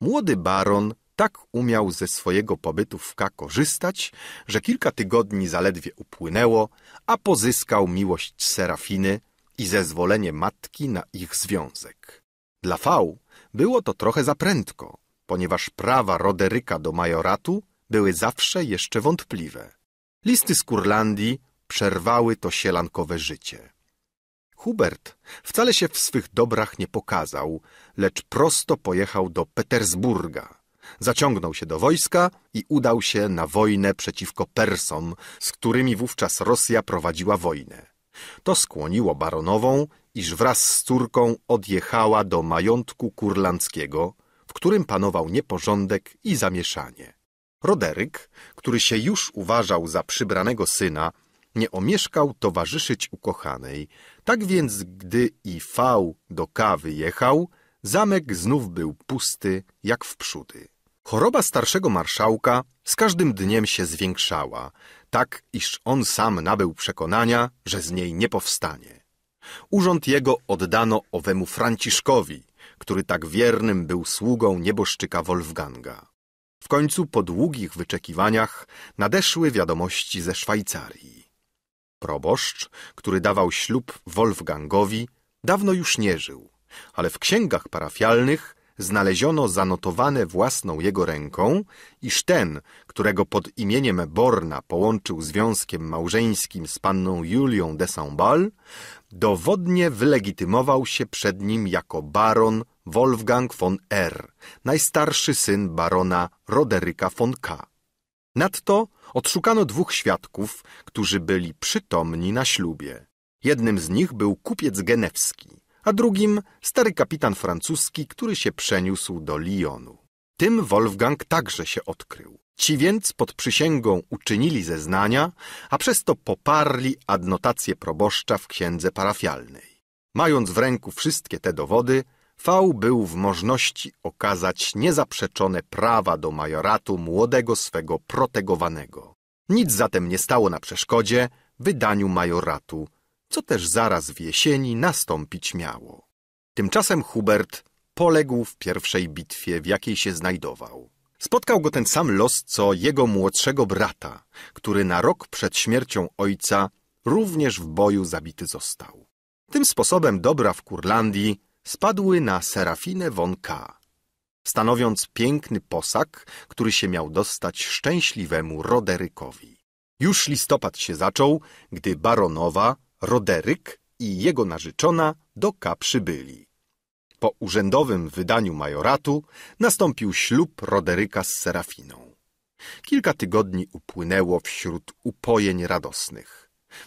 Młody baron tak umiał ze swojego pobytu w K korzystać, że kilka tygodni zaledwie upłynęło, a pozyskał miłość Serafiny i zezwolenie matki na ich związek. Dla V było to trochę za prędko, ponieważ prawa Roderyka do majoratu były zawsze jeszcze wątpliwe. Listy z Kurlandii przerwały to sielankowe życie. Hubert wcale się w swych dobrach nie pokazał, lecz prosto pojechał do Petersburga. Zaciągnął się do wojska i udał się na wojnę przeciwko Persom, z którymi wówczas Rosja prowadziła wojnę. To skłoniło baronową, iż wraz z córką odjechała do majątku kurlandzkiego, w którym panował nieporządek i zamieszanie. Roderyk, który się już uważał za przybranego syna, nie omieszkał towarzyszyć ukochanej. Tak więc, gdy i V do K wyjechał, zamek znów był pusty jak wprzódy. Choroba starszego marszałka z każdym dniem się zwiększała, tak iż on sam nabył przekonania, że z niej nie powstanie. Urząd jego oddano owemu Franciszkowi, który tak wiernym był sługą nieboszczyka Wolfganga. W końcu po długich wyczekiwaniach nadeszły wiadomości ze Szwajcarii. Proboszcz, który dawał ślub Wolfgangowi, dawno już nie żył, ale w księgach parafialnych znaleziono zanotowane własną jego ręką, iż ten, którego pod imieniem Borna połączył związkiem małżeńskim z panną Julią de Saint-Bal, dowodnie wylegitymował się przed nim jako baron Wolfgang von R., najstarszy syn barona Roderyka von K. Nadto odszukano dwóch świadków, którzy byli przytomni na ślubie. Jednym z nich był kupiec genewski, a drugim stary kapitan francuski, który się przeniósł do Lyonu. Tym Wolfgang także się odkrył. Ci więc pod przysięgą uczynili zeznania, a przez to poparli adnotację proboszcza w księdze parafialnej. Mając w ręku wszystkie te dowody, V był w możności okazać niezaprzeczone prawa do majoratu młodego swego protegowanego. Nic zatem nie stało na przeszkodzie wydaniu majoratu, co też zaraz w jesieni nastąpić miało. Tymczasem Hubert poległ w pierwszej bitwie, w jakiej się znajdował. Spotkał go ten sam los, co jego młodszego brata, który na rok przed śmiercią ojca również w boju zabity został. Tym sposobem dobra w Kurlandii spadły na Serafinę von K., stanowiąc piękny posag, który się miał dostać szczęśliwemu Roderykowi. Już listopad się zaczął, gdy baronowa, Roderyk i jego narzeczona do K przybyli. Po urzędowym wydaniu majoratu nastąpił ślub Roderyka z Serafiną. Kilka tygodni upłynęło wśród upojeń radosnych.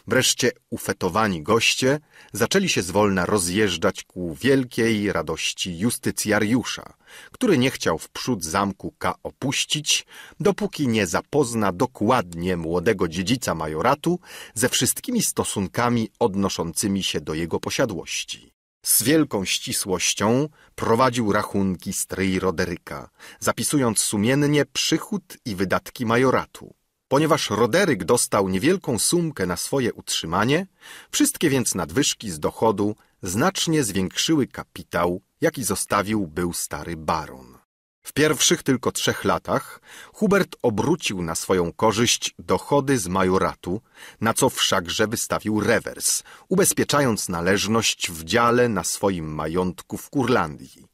Wreszcie ufetowani goście zaczęli się zwolna rozjeżdżać ku wielkiej radości justycjariusza, który nie chciał wprzód zamku K opuścić, dopóki nie zapozna dokładnie młodego dziedzica majoratu ze wszystkimi stosunkami odnoszącymi się do jego posiadłości. Z wielką ścisłością prowadził rachunki stryj Roderyka, zapisując sumiennie przychód i wydatki majoratu. Ponieważ Roderyk dostał niewielką sumkę na swoje utrzymanie, wszystkie więc nadwyżki z dochodu znacznie zwiększyły kapitał, jaki zostawił był stary baron. W pierwszych tylko trzech latach Hubert obrócił na swoją korzyść dochody z majoratu, na co wszakże wystawił rewers, ubezpieczając należność w dziale na swoim majątku w Kurlandii.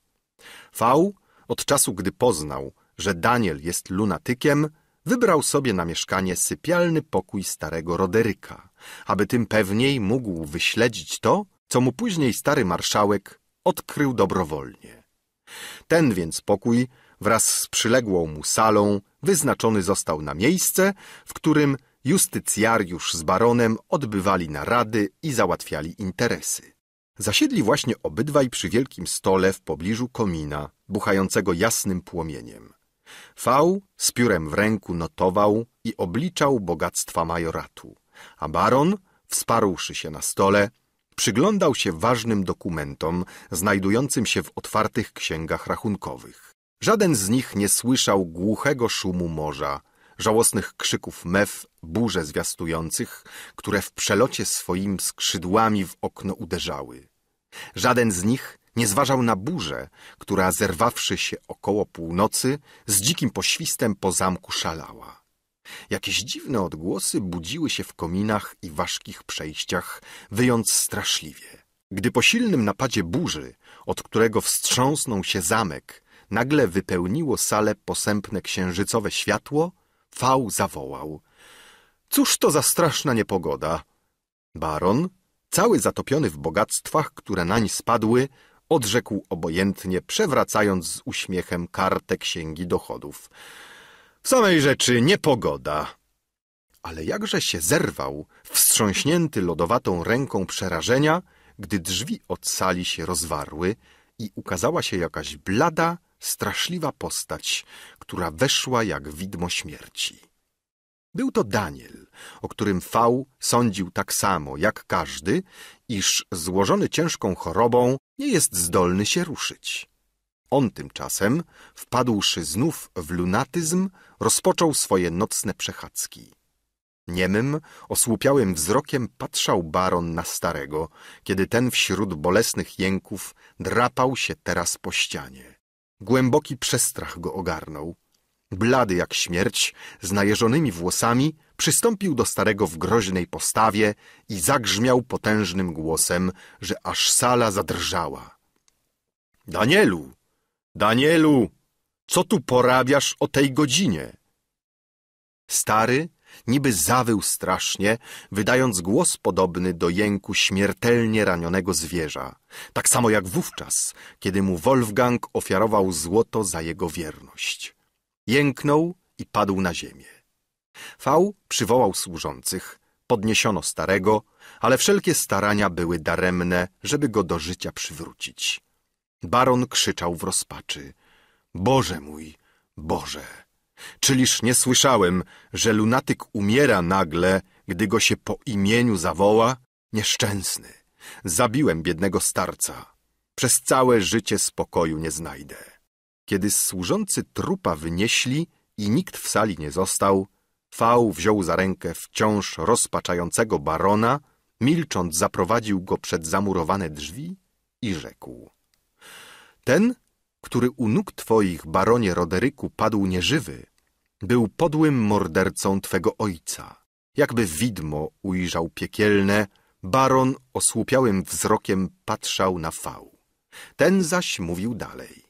V od czasu, gdy poznał, że Daniel jest lunatykiem, wybrał sobie na mieszkanie sypialny pokój starego Roderyka, aby tym pewniej mógł wyśledzić to, co mu później stary marszałek odkrył dobrowolnie. Ten więc pokój wraz z przyległą mu salą wyznaczony został na miejsce, w którym justycjariusz z baronem odbywali narady i załatwiali interesy. Zasiedli właśnie obydwaj przy wielkim stole w pobliżu komina, buchającego jasnym płomieniem. V z piórem w ręku notował i obliczał bogactwa majoratu, a baron, wsparłszy się na stole, przyglądał się ważnym dokumentom znajdującym się w otwartych księgach rachunkowych. Żaden z nich nie słyszał głuchego szumu morza, żałosnych krzyków mew, burze zwiastujących, które w przelocie swoim skrzydłami w okno uderzały. Żaden z nich nie zważał na burzę, która zerwawszy się około północy, z dzikim poświstem po zamku szalała. Jakieś dziwne odgłosy budziły się w kominach i ważkich przejściach, wyjąc straszliwie. Gdy po silnym napadzie burzy, od którego wstrząsnął się zamek, nagle wypełniło salę posępne księżycowe światło, Fał zawołał. Cóż to za straszna niepogoda! Baron, cały zatopiony w bogactwach, które nań spadły, odrzekł obojętnie, przewracając z uśmiechem kartę księgi dochodów. W samej rzeczy niepogoda. Ale jakże się zerwał, wstrząśnięty lodowatą ręką przerażenia, gdy drzwi od sali się rozwarły i ukazała się jakaś blada, straszliwa postać, która weszła jak widmo śmierci. Był to Daniel, o którym V sądził tak samo jak każdy iż złożony ciężką chorobą nie jest zdolny się ruszyć. On tymczasem, wpadłszy znów w lunatyzm, rozpoczął swoje nocne przechadzki. Niemym, osłupiałym wzrokiem patrzał baron na starego, kiedy ten wśród bolesnych jęków drapał się teraz po ścianie. Głęboki przestrach go ogarnął. Blady jak śmierć, z najeżonymi włosami, przystąpił do starego w groźnej postawie i zagrzmiał potężnym głosem, że aż sala zadrżała. Danielu, Danielu, co tu porabiasz o tej godzinie? Stary niby zawył strasznie, wydając głos podobny do jęku śmiertelnie ranionego zwierza, tak samo jak wówczas, kiedy mu Wolfgang ofiarował złoto za jego wierność. Jęknął i padł na ziemię. V przywołał służących, podniesiono starego, ale wszelkie starania były daremne, żeby go do życia przywrócić. Baron krzyczał w rozpaczy. Boże mój, Boże! Czyliż nie słyszałem, że lunatyk umiera nagle, gdy go się po imieniu zawoła? Nieszczęsny! Zabiłem biednego starca. Przez całe życie spokoju nie znajdę. Kiedy służący trupa wynieśli i nikt w sali nie został, V wziął za rękę wciąż rozpaczającego barona, milcząc zaprowadził go przed zamurowane drzwi i rzekł. Ten, który u nóg twoich, baronie Roderyku, padł nieżywy, był podłym mordercą twego ojca. Jakby widmo ujrzał piekielne, baron osłupiałym wzrokiem patrzał na fał. Ten zaś mówił dalej.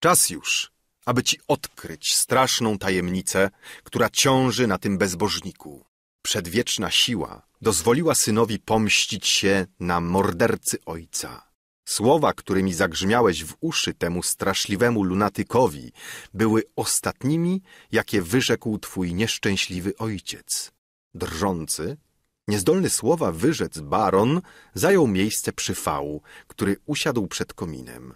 Czas już! aby ci odkryć straszną tajemnicę, która ciąży na tym bezbożniku. Przedwieczna siła dozwoliła synowi pomścić się na mordercy ojca. Słowa, którymi zagrzmiałeś w uszy temu straszliwemu lunatykowi, były ostatnimi, jakie wyrzekł twój nieszczęśliwy ojciec. Drżący, niezdolny słowa wyrzec baron zajął miejsce przy fału, który usiadł przed kominem.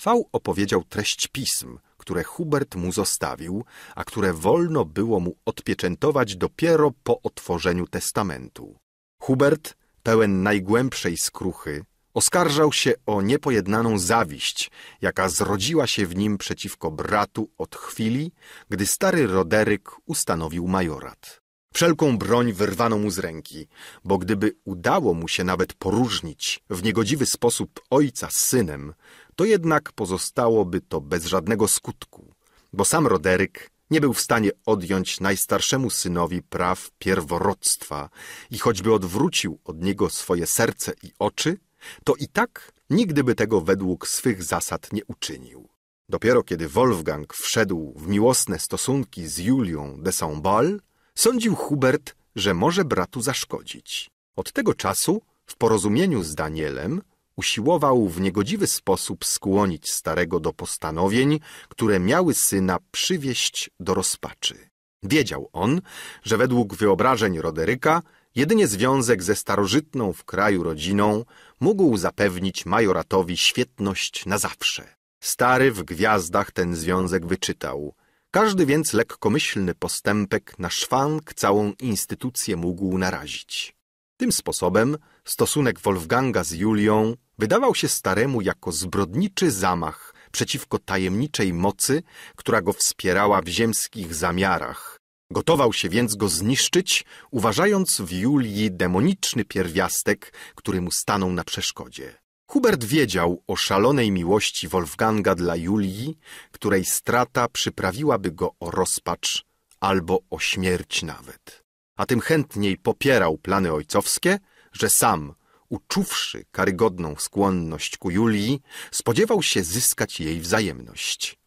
Fał opowiedział treść pism, które Hubert mu zostawił, a które wolno było mu odpieczętować dopiero po otworzeniu testamentu. Hubert, pełen najgłębszej skruchy, oskarżał się o niepojednaną zawiść, jaka zrodziła się w nim przeciwko bratu od chwili, gdy stary Roderyk ustanowił majorat. Wszelką broń wyrwano mu z ręki, bo gdyby udało mu się nawet poróżnić w niegodziwy sposób ojca z synem, to jednak pozostałoby to bez żadnego skutku, bo sam Roderyk nie był w stanie odjąć najstarszemu synowi praw pierworodstwa i choćby odwrócił od niego swoje serce i oczy, to i tak nigdy by tego według swych zasad nie uczynił. Dopiero kiedy Wolfgang wszedł w miłosne stosunki z Julią de Sambal, sądził Hubert, że może bratu zaszkodzić. Od tego czasu, w porozumieniu z Danielem, usiłował w niegodziwy sposób skłonić starego do postanowień, które miały syna przywieść do rozpaczy. Wiedział on, że według wyobrażeń Roderyka jedynie związek ze starożytną w kraju rodziną mógł zapewnić majoratowi świetność na zawsze. Stary w gwiazdach ten związek wyczytał. Każdy więc lekkomyślny postępek na szwank całą instytucję mógł narazić. Tym sposobem Stosunek Wolfganga z Julią wydawał się staremu jako zbrodniczy zamach przeciwko tajemniczej mocy, która go wspierała w ziemskich zamiarach. Gotował się więc go zniszczyć, uważając w Julii demoniczny pierwiastek, który mu stanął na przeszkodzie. Hubert wiedział o szalonej miłości Wolfganga dla Julii, której strata przyprawiłaby go o rozpacz albo o śmierć nawet. A tym chętniej popierał plany ojcowskie – że sam, uczuwszy karygodną skłonność ku Julii, spodziewał się zyskać jej wzajemność.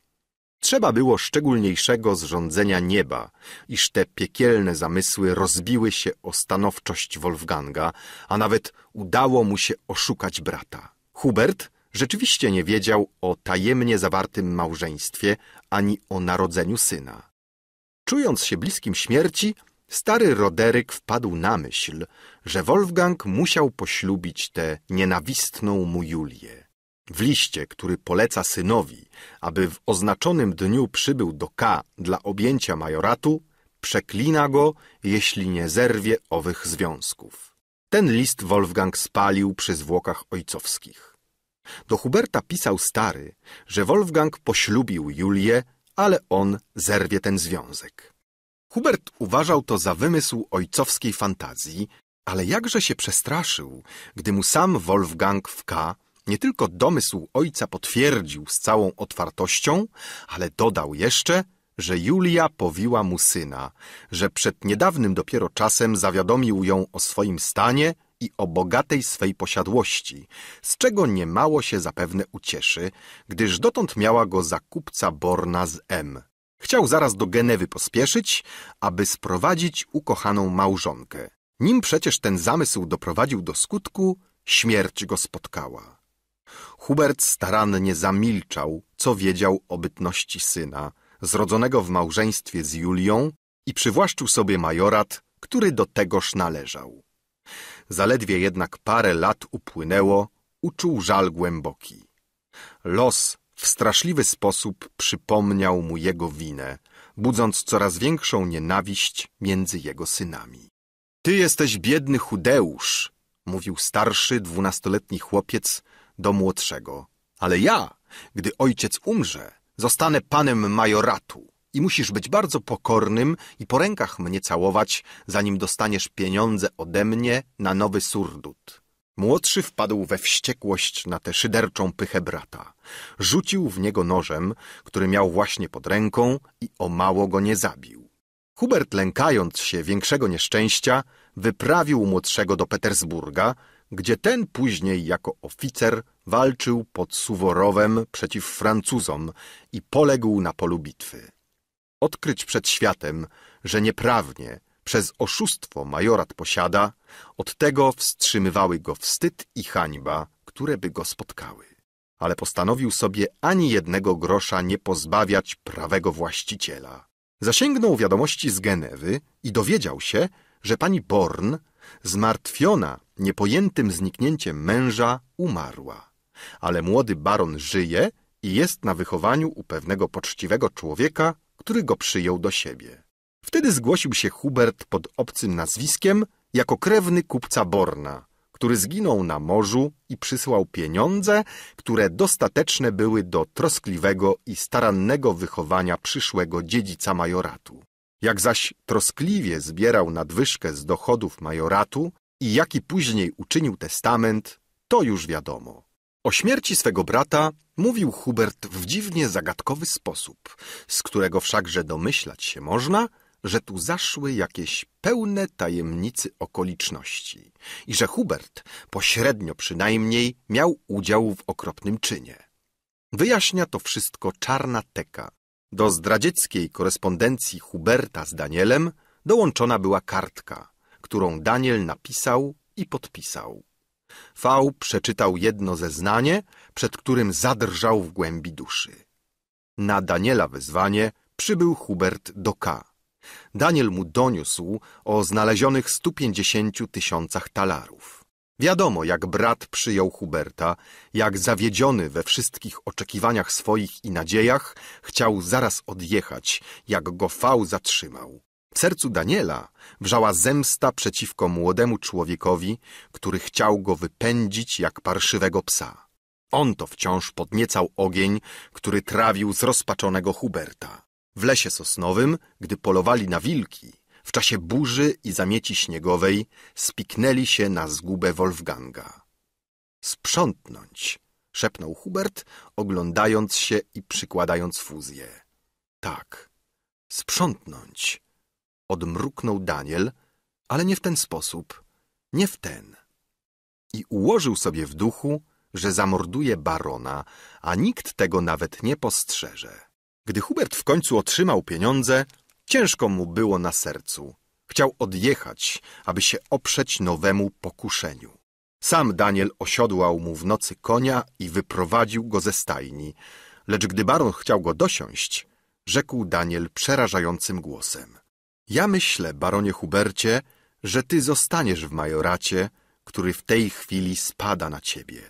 Trzeba było szczególniejszego zrządzenia nieba, iż te piekielne zamysły rozbiły się o stanowczość Wolfganga, a nawet udało mu się oszukać brata. Hubert rzeczywiście nie wiedział o tajemnie zawartym małżeństwie ani o narodzeniu syna. Czując się bliskim śmierci, Stary Roderyk wpadł na myśl, że Wolfgang musiał poślubić tę nienawistną mu Julię. W liście, który poleca synowi, aby w oznaczonym dniu przybył do K dla objęcia majoratu, przeklina go, jeśli nie zerwie owych związków. Ten list Wolfgang spalił przy zwłokach ojcowskich. Do Huberta pisał stary, że Wolfgang poślubił Julię, ale on zerwie ten związek. Hubert uważał to za wymysł ojcowskiej fantazji, ale jakże się przestraszył, gdy mu sam Wolfgang w K. nie tylko domysł ojca potwierdził z całą otwartością, ale dodał jeszcze, że Julia powiła mu syna, że przed niedawnym dopiero czasem zawiadomił ją o swoim stanie i o bogatej swej posiadłości, z czego niemało się zapewne ucieszy, gdyż dotąd miała go za kupca Borna z M. Chciał zaraz do Genewy pospieszyć, aby sprowadzić ukochaną małżonkę. Nim przecież ten zamysł doprowadził do skutku, śmierć go spotkała. Hubert starannie zamilczał, co wiedział o bytności syna, zrodzonego w małżeństwie z Julią i przywłaszczył sobie majorat, który do tegoż należał. Zaledwie jednak parę lat upłynęło, uczuł żal głęboki. Los w straszliwy sposób przypomniał mu jego winę, budząc coraz większą nienawiść między jego synami. Ty jesteś biedny chudeusz, mówił starszy, dwunastoletni chłopiec do młodszego. Ale ja, gdy ojciec umrze, zostanę panem majoratu i musisz być bardzo pokornym i po rękach mnie całować, zanim dostaniesz pieniądze ode mnie na nowy surdut. Młodszy wpadł we wściekłość na tę szyderczą pychę brata. Rzucił w niego nożem, który miał właśnie pod ręką i o mało go nie zabił. Hubert, lękając się większego nieszczęścia, wyprawił młodszego do Petersburga, gdzie ten później jako oficer walczył pod Suworowem przeciw Francuzom i poległ na polu bitwy. Odkryć przed światem, że nieprawnie przez oszustwo majorat posiada, od tego wstrzymywały go wstyd i hańba, które by go spotkały. Ale postanowił sobie ani jednego grosza nie pozbawiać prawego właściciela. Zasięgnął wiadomości z Genewy i dowiedział się, że pani Born, zmartwiona niepojętym zniknięciem męża, umarła. Ale młody baron żyje i jest na wychowaniu u pewnego poczciwego człowieka, który go przyjął do siebie. Wtedy zgłosił się Hubert pod obcym nazwiskiem jako krewny kupca Borna, który zginął na morzu i przysłał pieniądze, które dostateczne były do troskliwego i starannego wychowania przyszłego dziedzica majoratu. Jak zaś troskliwie zbierał nadwyżkę z dochodów majoratu i jaki później uczynił testament, to już wiadomo. O śmierci swego brata mówił Hubert w dziwnie zagadkowy sposób, z którego wszakże domyślać się można – że tu zaszły jakieś pełne tajemnicy okoliczności i że Hubert, pośrednio przynajmniej, miał udział w okropnym czynie. Wyjaśnia to wszystko czarna teka. Do zdradzieckiej korespondencji Huberta z Danielem dołączona była kartka, którą Daniel napisał i podpisał. V przeczytał jedno zeznanie, przed którym zadrżał w głębi duszy. Na Daniela wezwanie przybył Hubert do K Daniel mu doniósł o znalezionych 150 tysiącach talarów. Wiadomo, jak brat przyjął Huberta, jak zawiedziony we wszystkich oczekiwaniach swoich i nadziejach, chciał zaraz odjechać, jak go fał zatrzymał. W sercu Daniela wrzała zemsta przeciwko młodemu człowiekowi, który chciał go wypędzić jak parszywego psa. On to wciąż podniecał ogień, który trawił zrozpaczonego Huberta. W lesie sosnowym, gdy polowali na wilki, w czasie burzy i zamieci śniegowej spiknęli się na zgubę Wolfganga. Sprzątnąć, szepnął Hubert, oglądając się i przykładając fuzję. Tak, sprzątnąć, odmruknął Daniel, ale nie w ten sposób, nie w ten. I ułożył sobie w duchu, że zamorduje barona, a nikt tego nawet nie postrzeże. Gdy Hubert w końcu otrzymał pieniądze, ciężko mu było na sercu. Chciał odjechać, aby się oprzeć nowemu pokuszeniu. Sam Daniel osiodłał mu w nocy konia i wyprowadził go ze stajni, lecz gdy baron chciał go dosiąść, rzekł Daniel przerażającym głosem. Ja myślę, baronie Hubercie, że ty zostaniesz w majoracie, który w tej chwili spada na ciebie,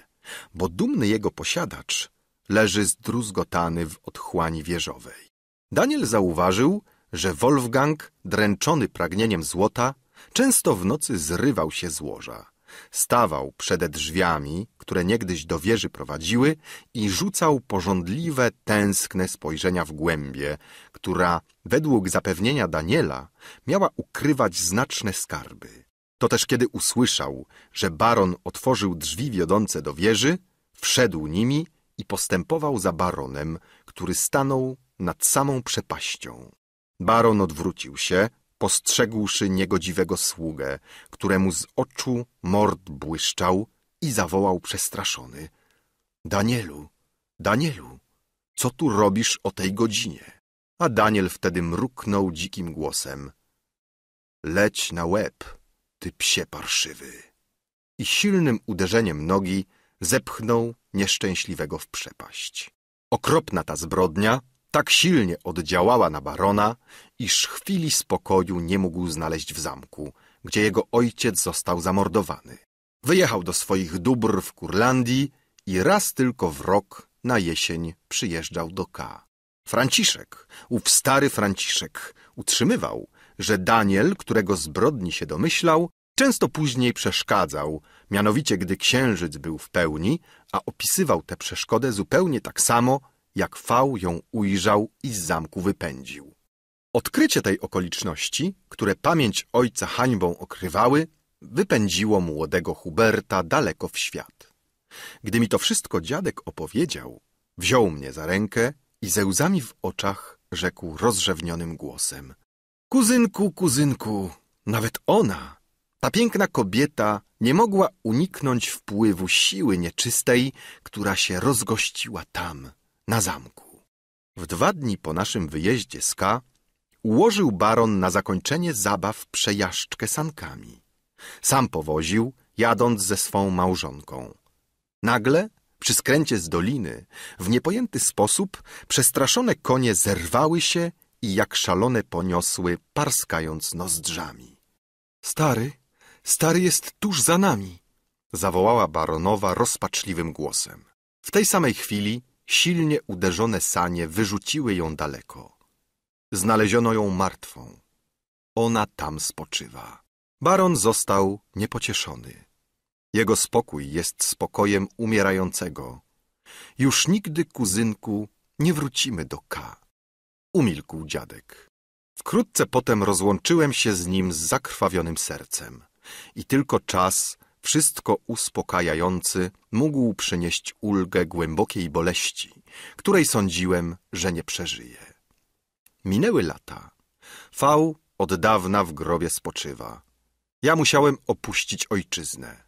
bo dumny jego posiadacz leży zdruzgotany w otchłani wieżowej. Daniel zauważył, że Wolfgang, dręczony pragnieniem złota, często w nocy zrywał się z łoża. Stawał przede drzwiami, które niegdyś do wieży prowadziły i rzucał pożądliwe, tęskne spojrzenia w głębie, która, według zapewnienia Daniela, miała ukrywać znaczne skarby. To też kiedy usłyszał, że baron otworzył drzwi wiodące do wieży, wszedł nimi i postępował za baronem, który stanął nad samą przepaścią. Baron odwrócił się, postrzegłszy niegodziwego sługę, któremu z oczu mord błyszczał i zawołał przestraszony. Danielu, Danielu, co tu robisz o tej godzinie? A Daniel wtedy mruknął dzikim głosem. Leć na łeb, ty psie parszywy. I silnym uderzeniem nogi zepchnął nieszczęśliwego w przepaść. Okropna ta zbrodnia tak silnie oddziałała na barona, iż chwili spokoju nie mógł znaleźć w zamku, gdzie jego ojciec został zamordowany. Wyjechał do swoich dóbr w Kurlandii i raz tylko w rok na jesień przyjeżdżał do K. Franciszek, ów stary Franciszek, utrzymywał, że Daniel, którego zbrodni się domyślał, często później przeszkadzał, mianowicie gdy księżyc był w pełni, a opisywał tę przeszkodę zupełnie tak samo, jak V ją ujrzał i z zamku wypędził. Odkrycie tej okoliczności, które pamięć ojca hańbą okrywały, wypędziło młodego Huberta daleko w świat. Gdy mi to wszystko dziadek opowiedział, wziął mnie za rękę i ze łzami w oczach rzekł rozrzewnionym głosem. Kuzynku, kuzynku, nawet ona, ta piękna kobieta, nie mogła uniknąć wpływu siły nieczystej, która się rozgościła tam, na zamku. W dwa dni po naszym wyjeździe z K ułożył baron na zakończenie zabaw przejażdżkę sankami. Sam powoził, jadąc ze swą małżonką. Nagle, przy skręcie z doliny, w niepojęty sposób przestraszone konie zerwały się i jak szalone poniosły, parskając nozdrzami. Stary – Stary jest tuż za nami! zawołała baronowa rozpaczliwym głosem. W tej samej chwili silnie uderzone sanie wyrzuciły ją daleko. Znaleziono ją martwą. Ona tam spoczywa. Baron został niepocieszony. Jego spokój jest spokojem umierającego. Już nigdy, kuzynku, nie wrócimy do K. Umilkł dziadek. Wkrótce potem rozłączyłem się z nim z zakrwawionym sercem i tylko czas, wszystko uspokajający, mógł przynieść ulgę głębokiej boleści, której sądziłem, że nie przeżyję. Minęły lata. V od dawna w grobie spoczywa. Ja musiałem opuścić ojczyznę.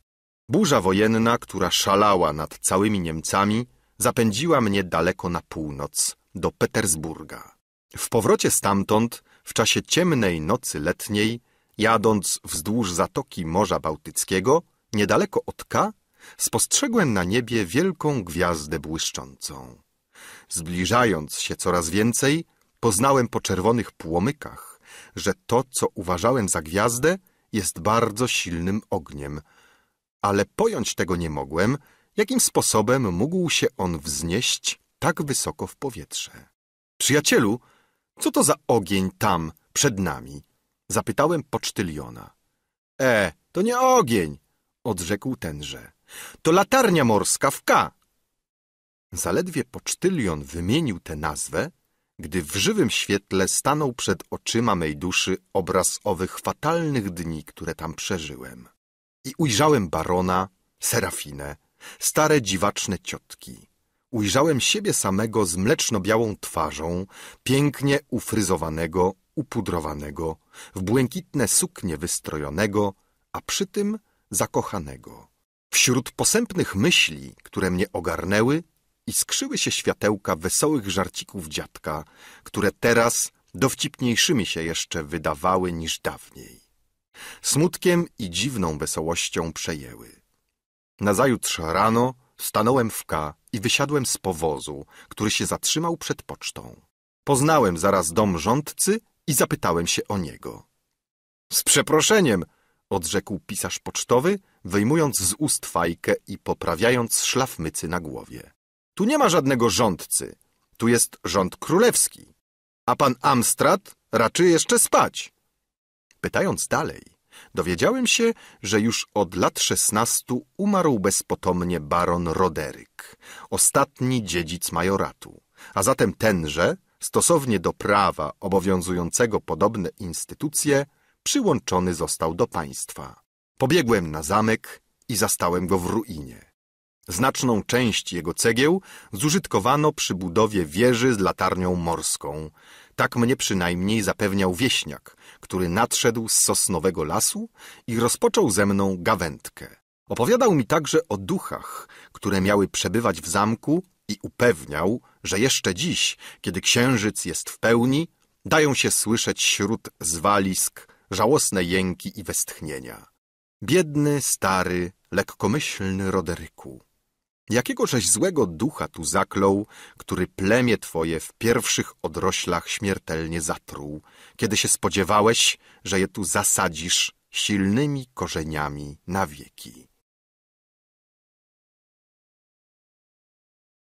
Burza wojenna, która szalała nad całymi Niemcami, zapędziła mnie daleko na północ, do Petersburga. W powrocie stamtąd, w czasie ciemnej nocy letniej, Jadąc wzdłuż zatoki Morza Bałtyckiego, niedaleko od K, spostrzegłem na niebie wielką gwiazdę błyszczącą. Zbliżając się coraz więcej, poznałem po czerwonych płomykach, że to, co uważałem za gwiazdę, jest bardzo silnym ogniem. Ale pojąć tego nie mogłem, jakim sposobem mógł się on wznieść tak wysoko w powietrze. Przyjacielu, co to za ogień tam, przed nami? Zapytałem pocztyliona. E, to nie ogień, odrzekł tenże. To latarnia morska w K. Zaledwie pocztylion wymienił tę nazwę, gdy w żywym świetle stanął przed oczyma mej duszy obraz owych fatalnych dni, które tam przeżyłem. I ujrzałem barona, serafinę, stare dziwaczne ciotki. Ujrzałem siebie samego z mleczno-białą twarzą, pięknie ufryzowanego, upudrowanego, w błękitne suknie wystrojonego, a przy tym zakochanego. Wśród posępnych myśli, które mnie ogarnęły, iskrzyły się światełka wesołych żarcików dziadka, które teraz dowcipniejszymi się jeszcze wydawały niż dawniej. Smutkiem i dziwną wesołością przejęły. Nazajutrz rano stanąłem w K i wysiadłem z powozu, który się zatrzymał przed pocztą. Poznałem zaraz dom rządcy i zapytałem się o niego. Z przeproszeniem, odrzekł pisarz pocztowy, wyjmując z ust fajkę i poprawiając szlafmycy na głowie. Tu nie ma żadnego rządcy, tu jest rząd królewski, a pan Amstrad raczy jeszcze spać. Pytając dalej, dowiedziałem się, że już od lat szesnastu umarł bezpotomnie baron Roderyk, ostatni dziedzic majoratu, a zatem tenże, stosownie do prawa obowiązującego podobne instytucje, przyłączony został do państwa. Pobiegłem na zamek i zastałem go w ruinie. Znaczną część jego cegieł zużytkowano przy budowie wieży z latarnią morską. Tak mnie przynajmniej zapewniał wieśniak, który nadszedł z sosnowego lasu i rozpoczął ze mną gawędkę. Opowiadał mi także o duchach, które miały przebywać w zamku i upewniał, że jeszcze dziś, kiedy księżyc jest w pełni, dają się słyszeć śród zwalisk żałosne jęki i westchnienia. Biedny, stary, lekkomyślny Roderyku, jakiegożeś złego ducha tu zaklął, który plemię twoje w pierwszych odroślach śmiertelnie zatruł, kiedy się spodziewałeś, że je tu zasadzisz silnymi korzeniami na wieki.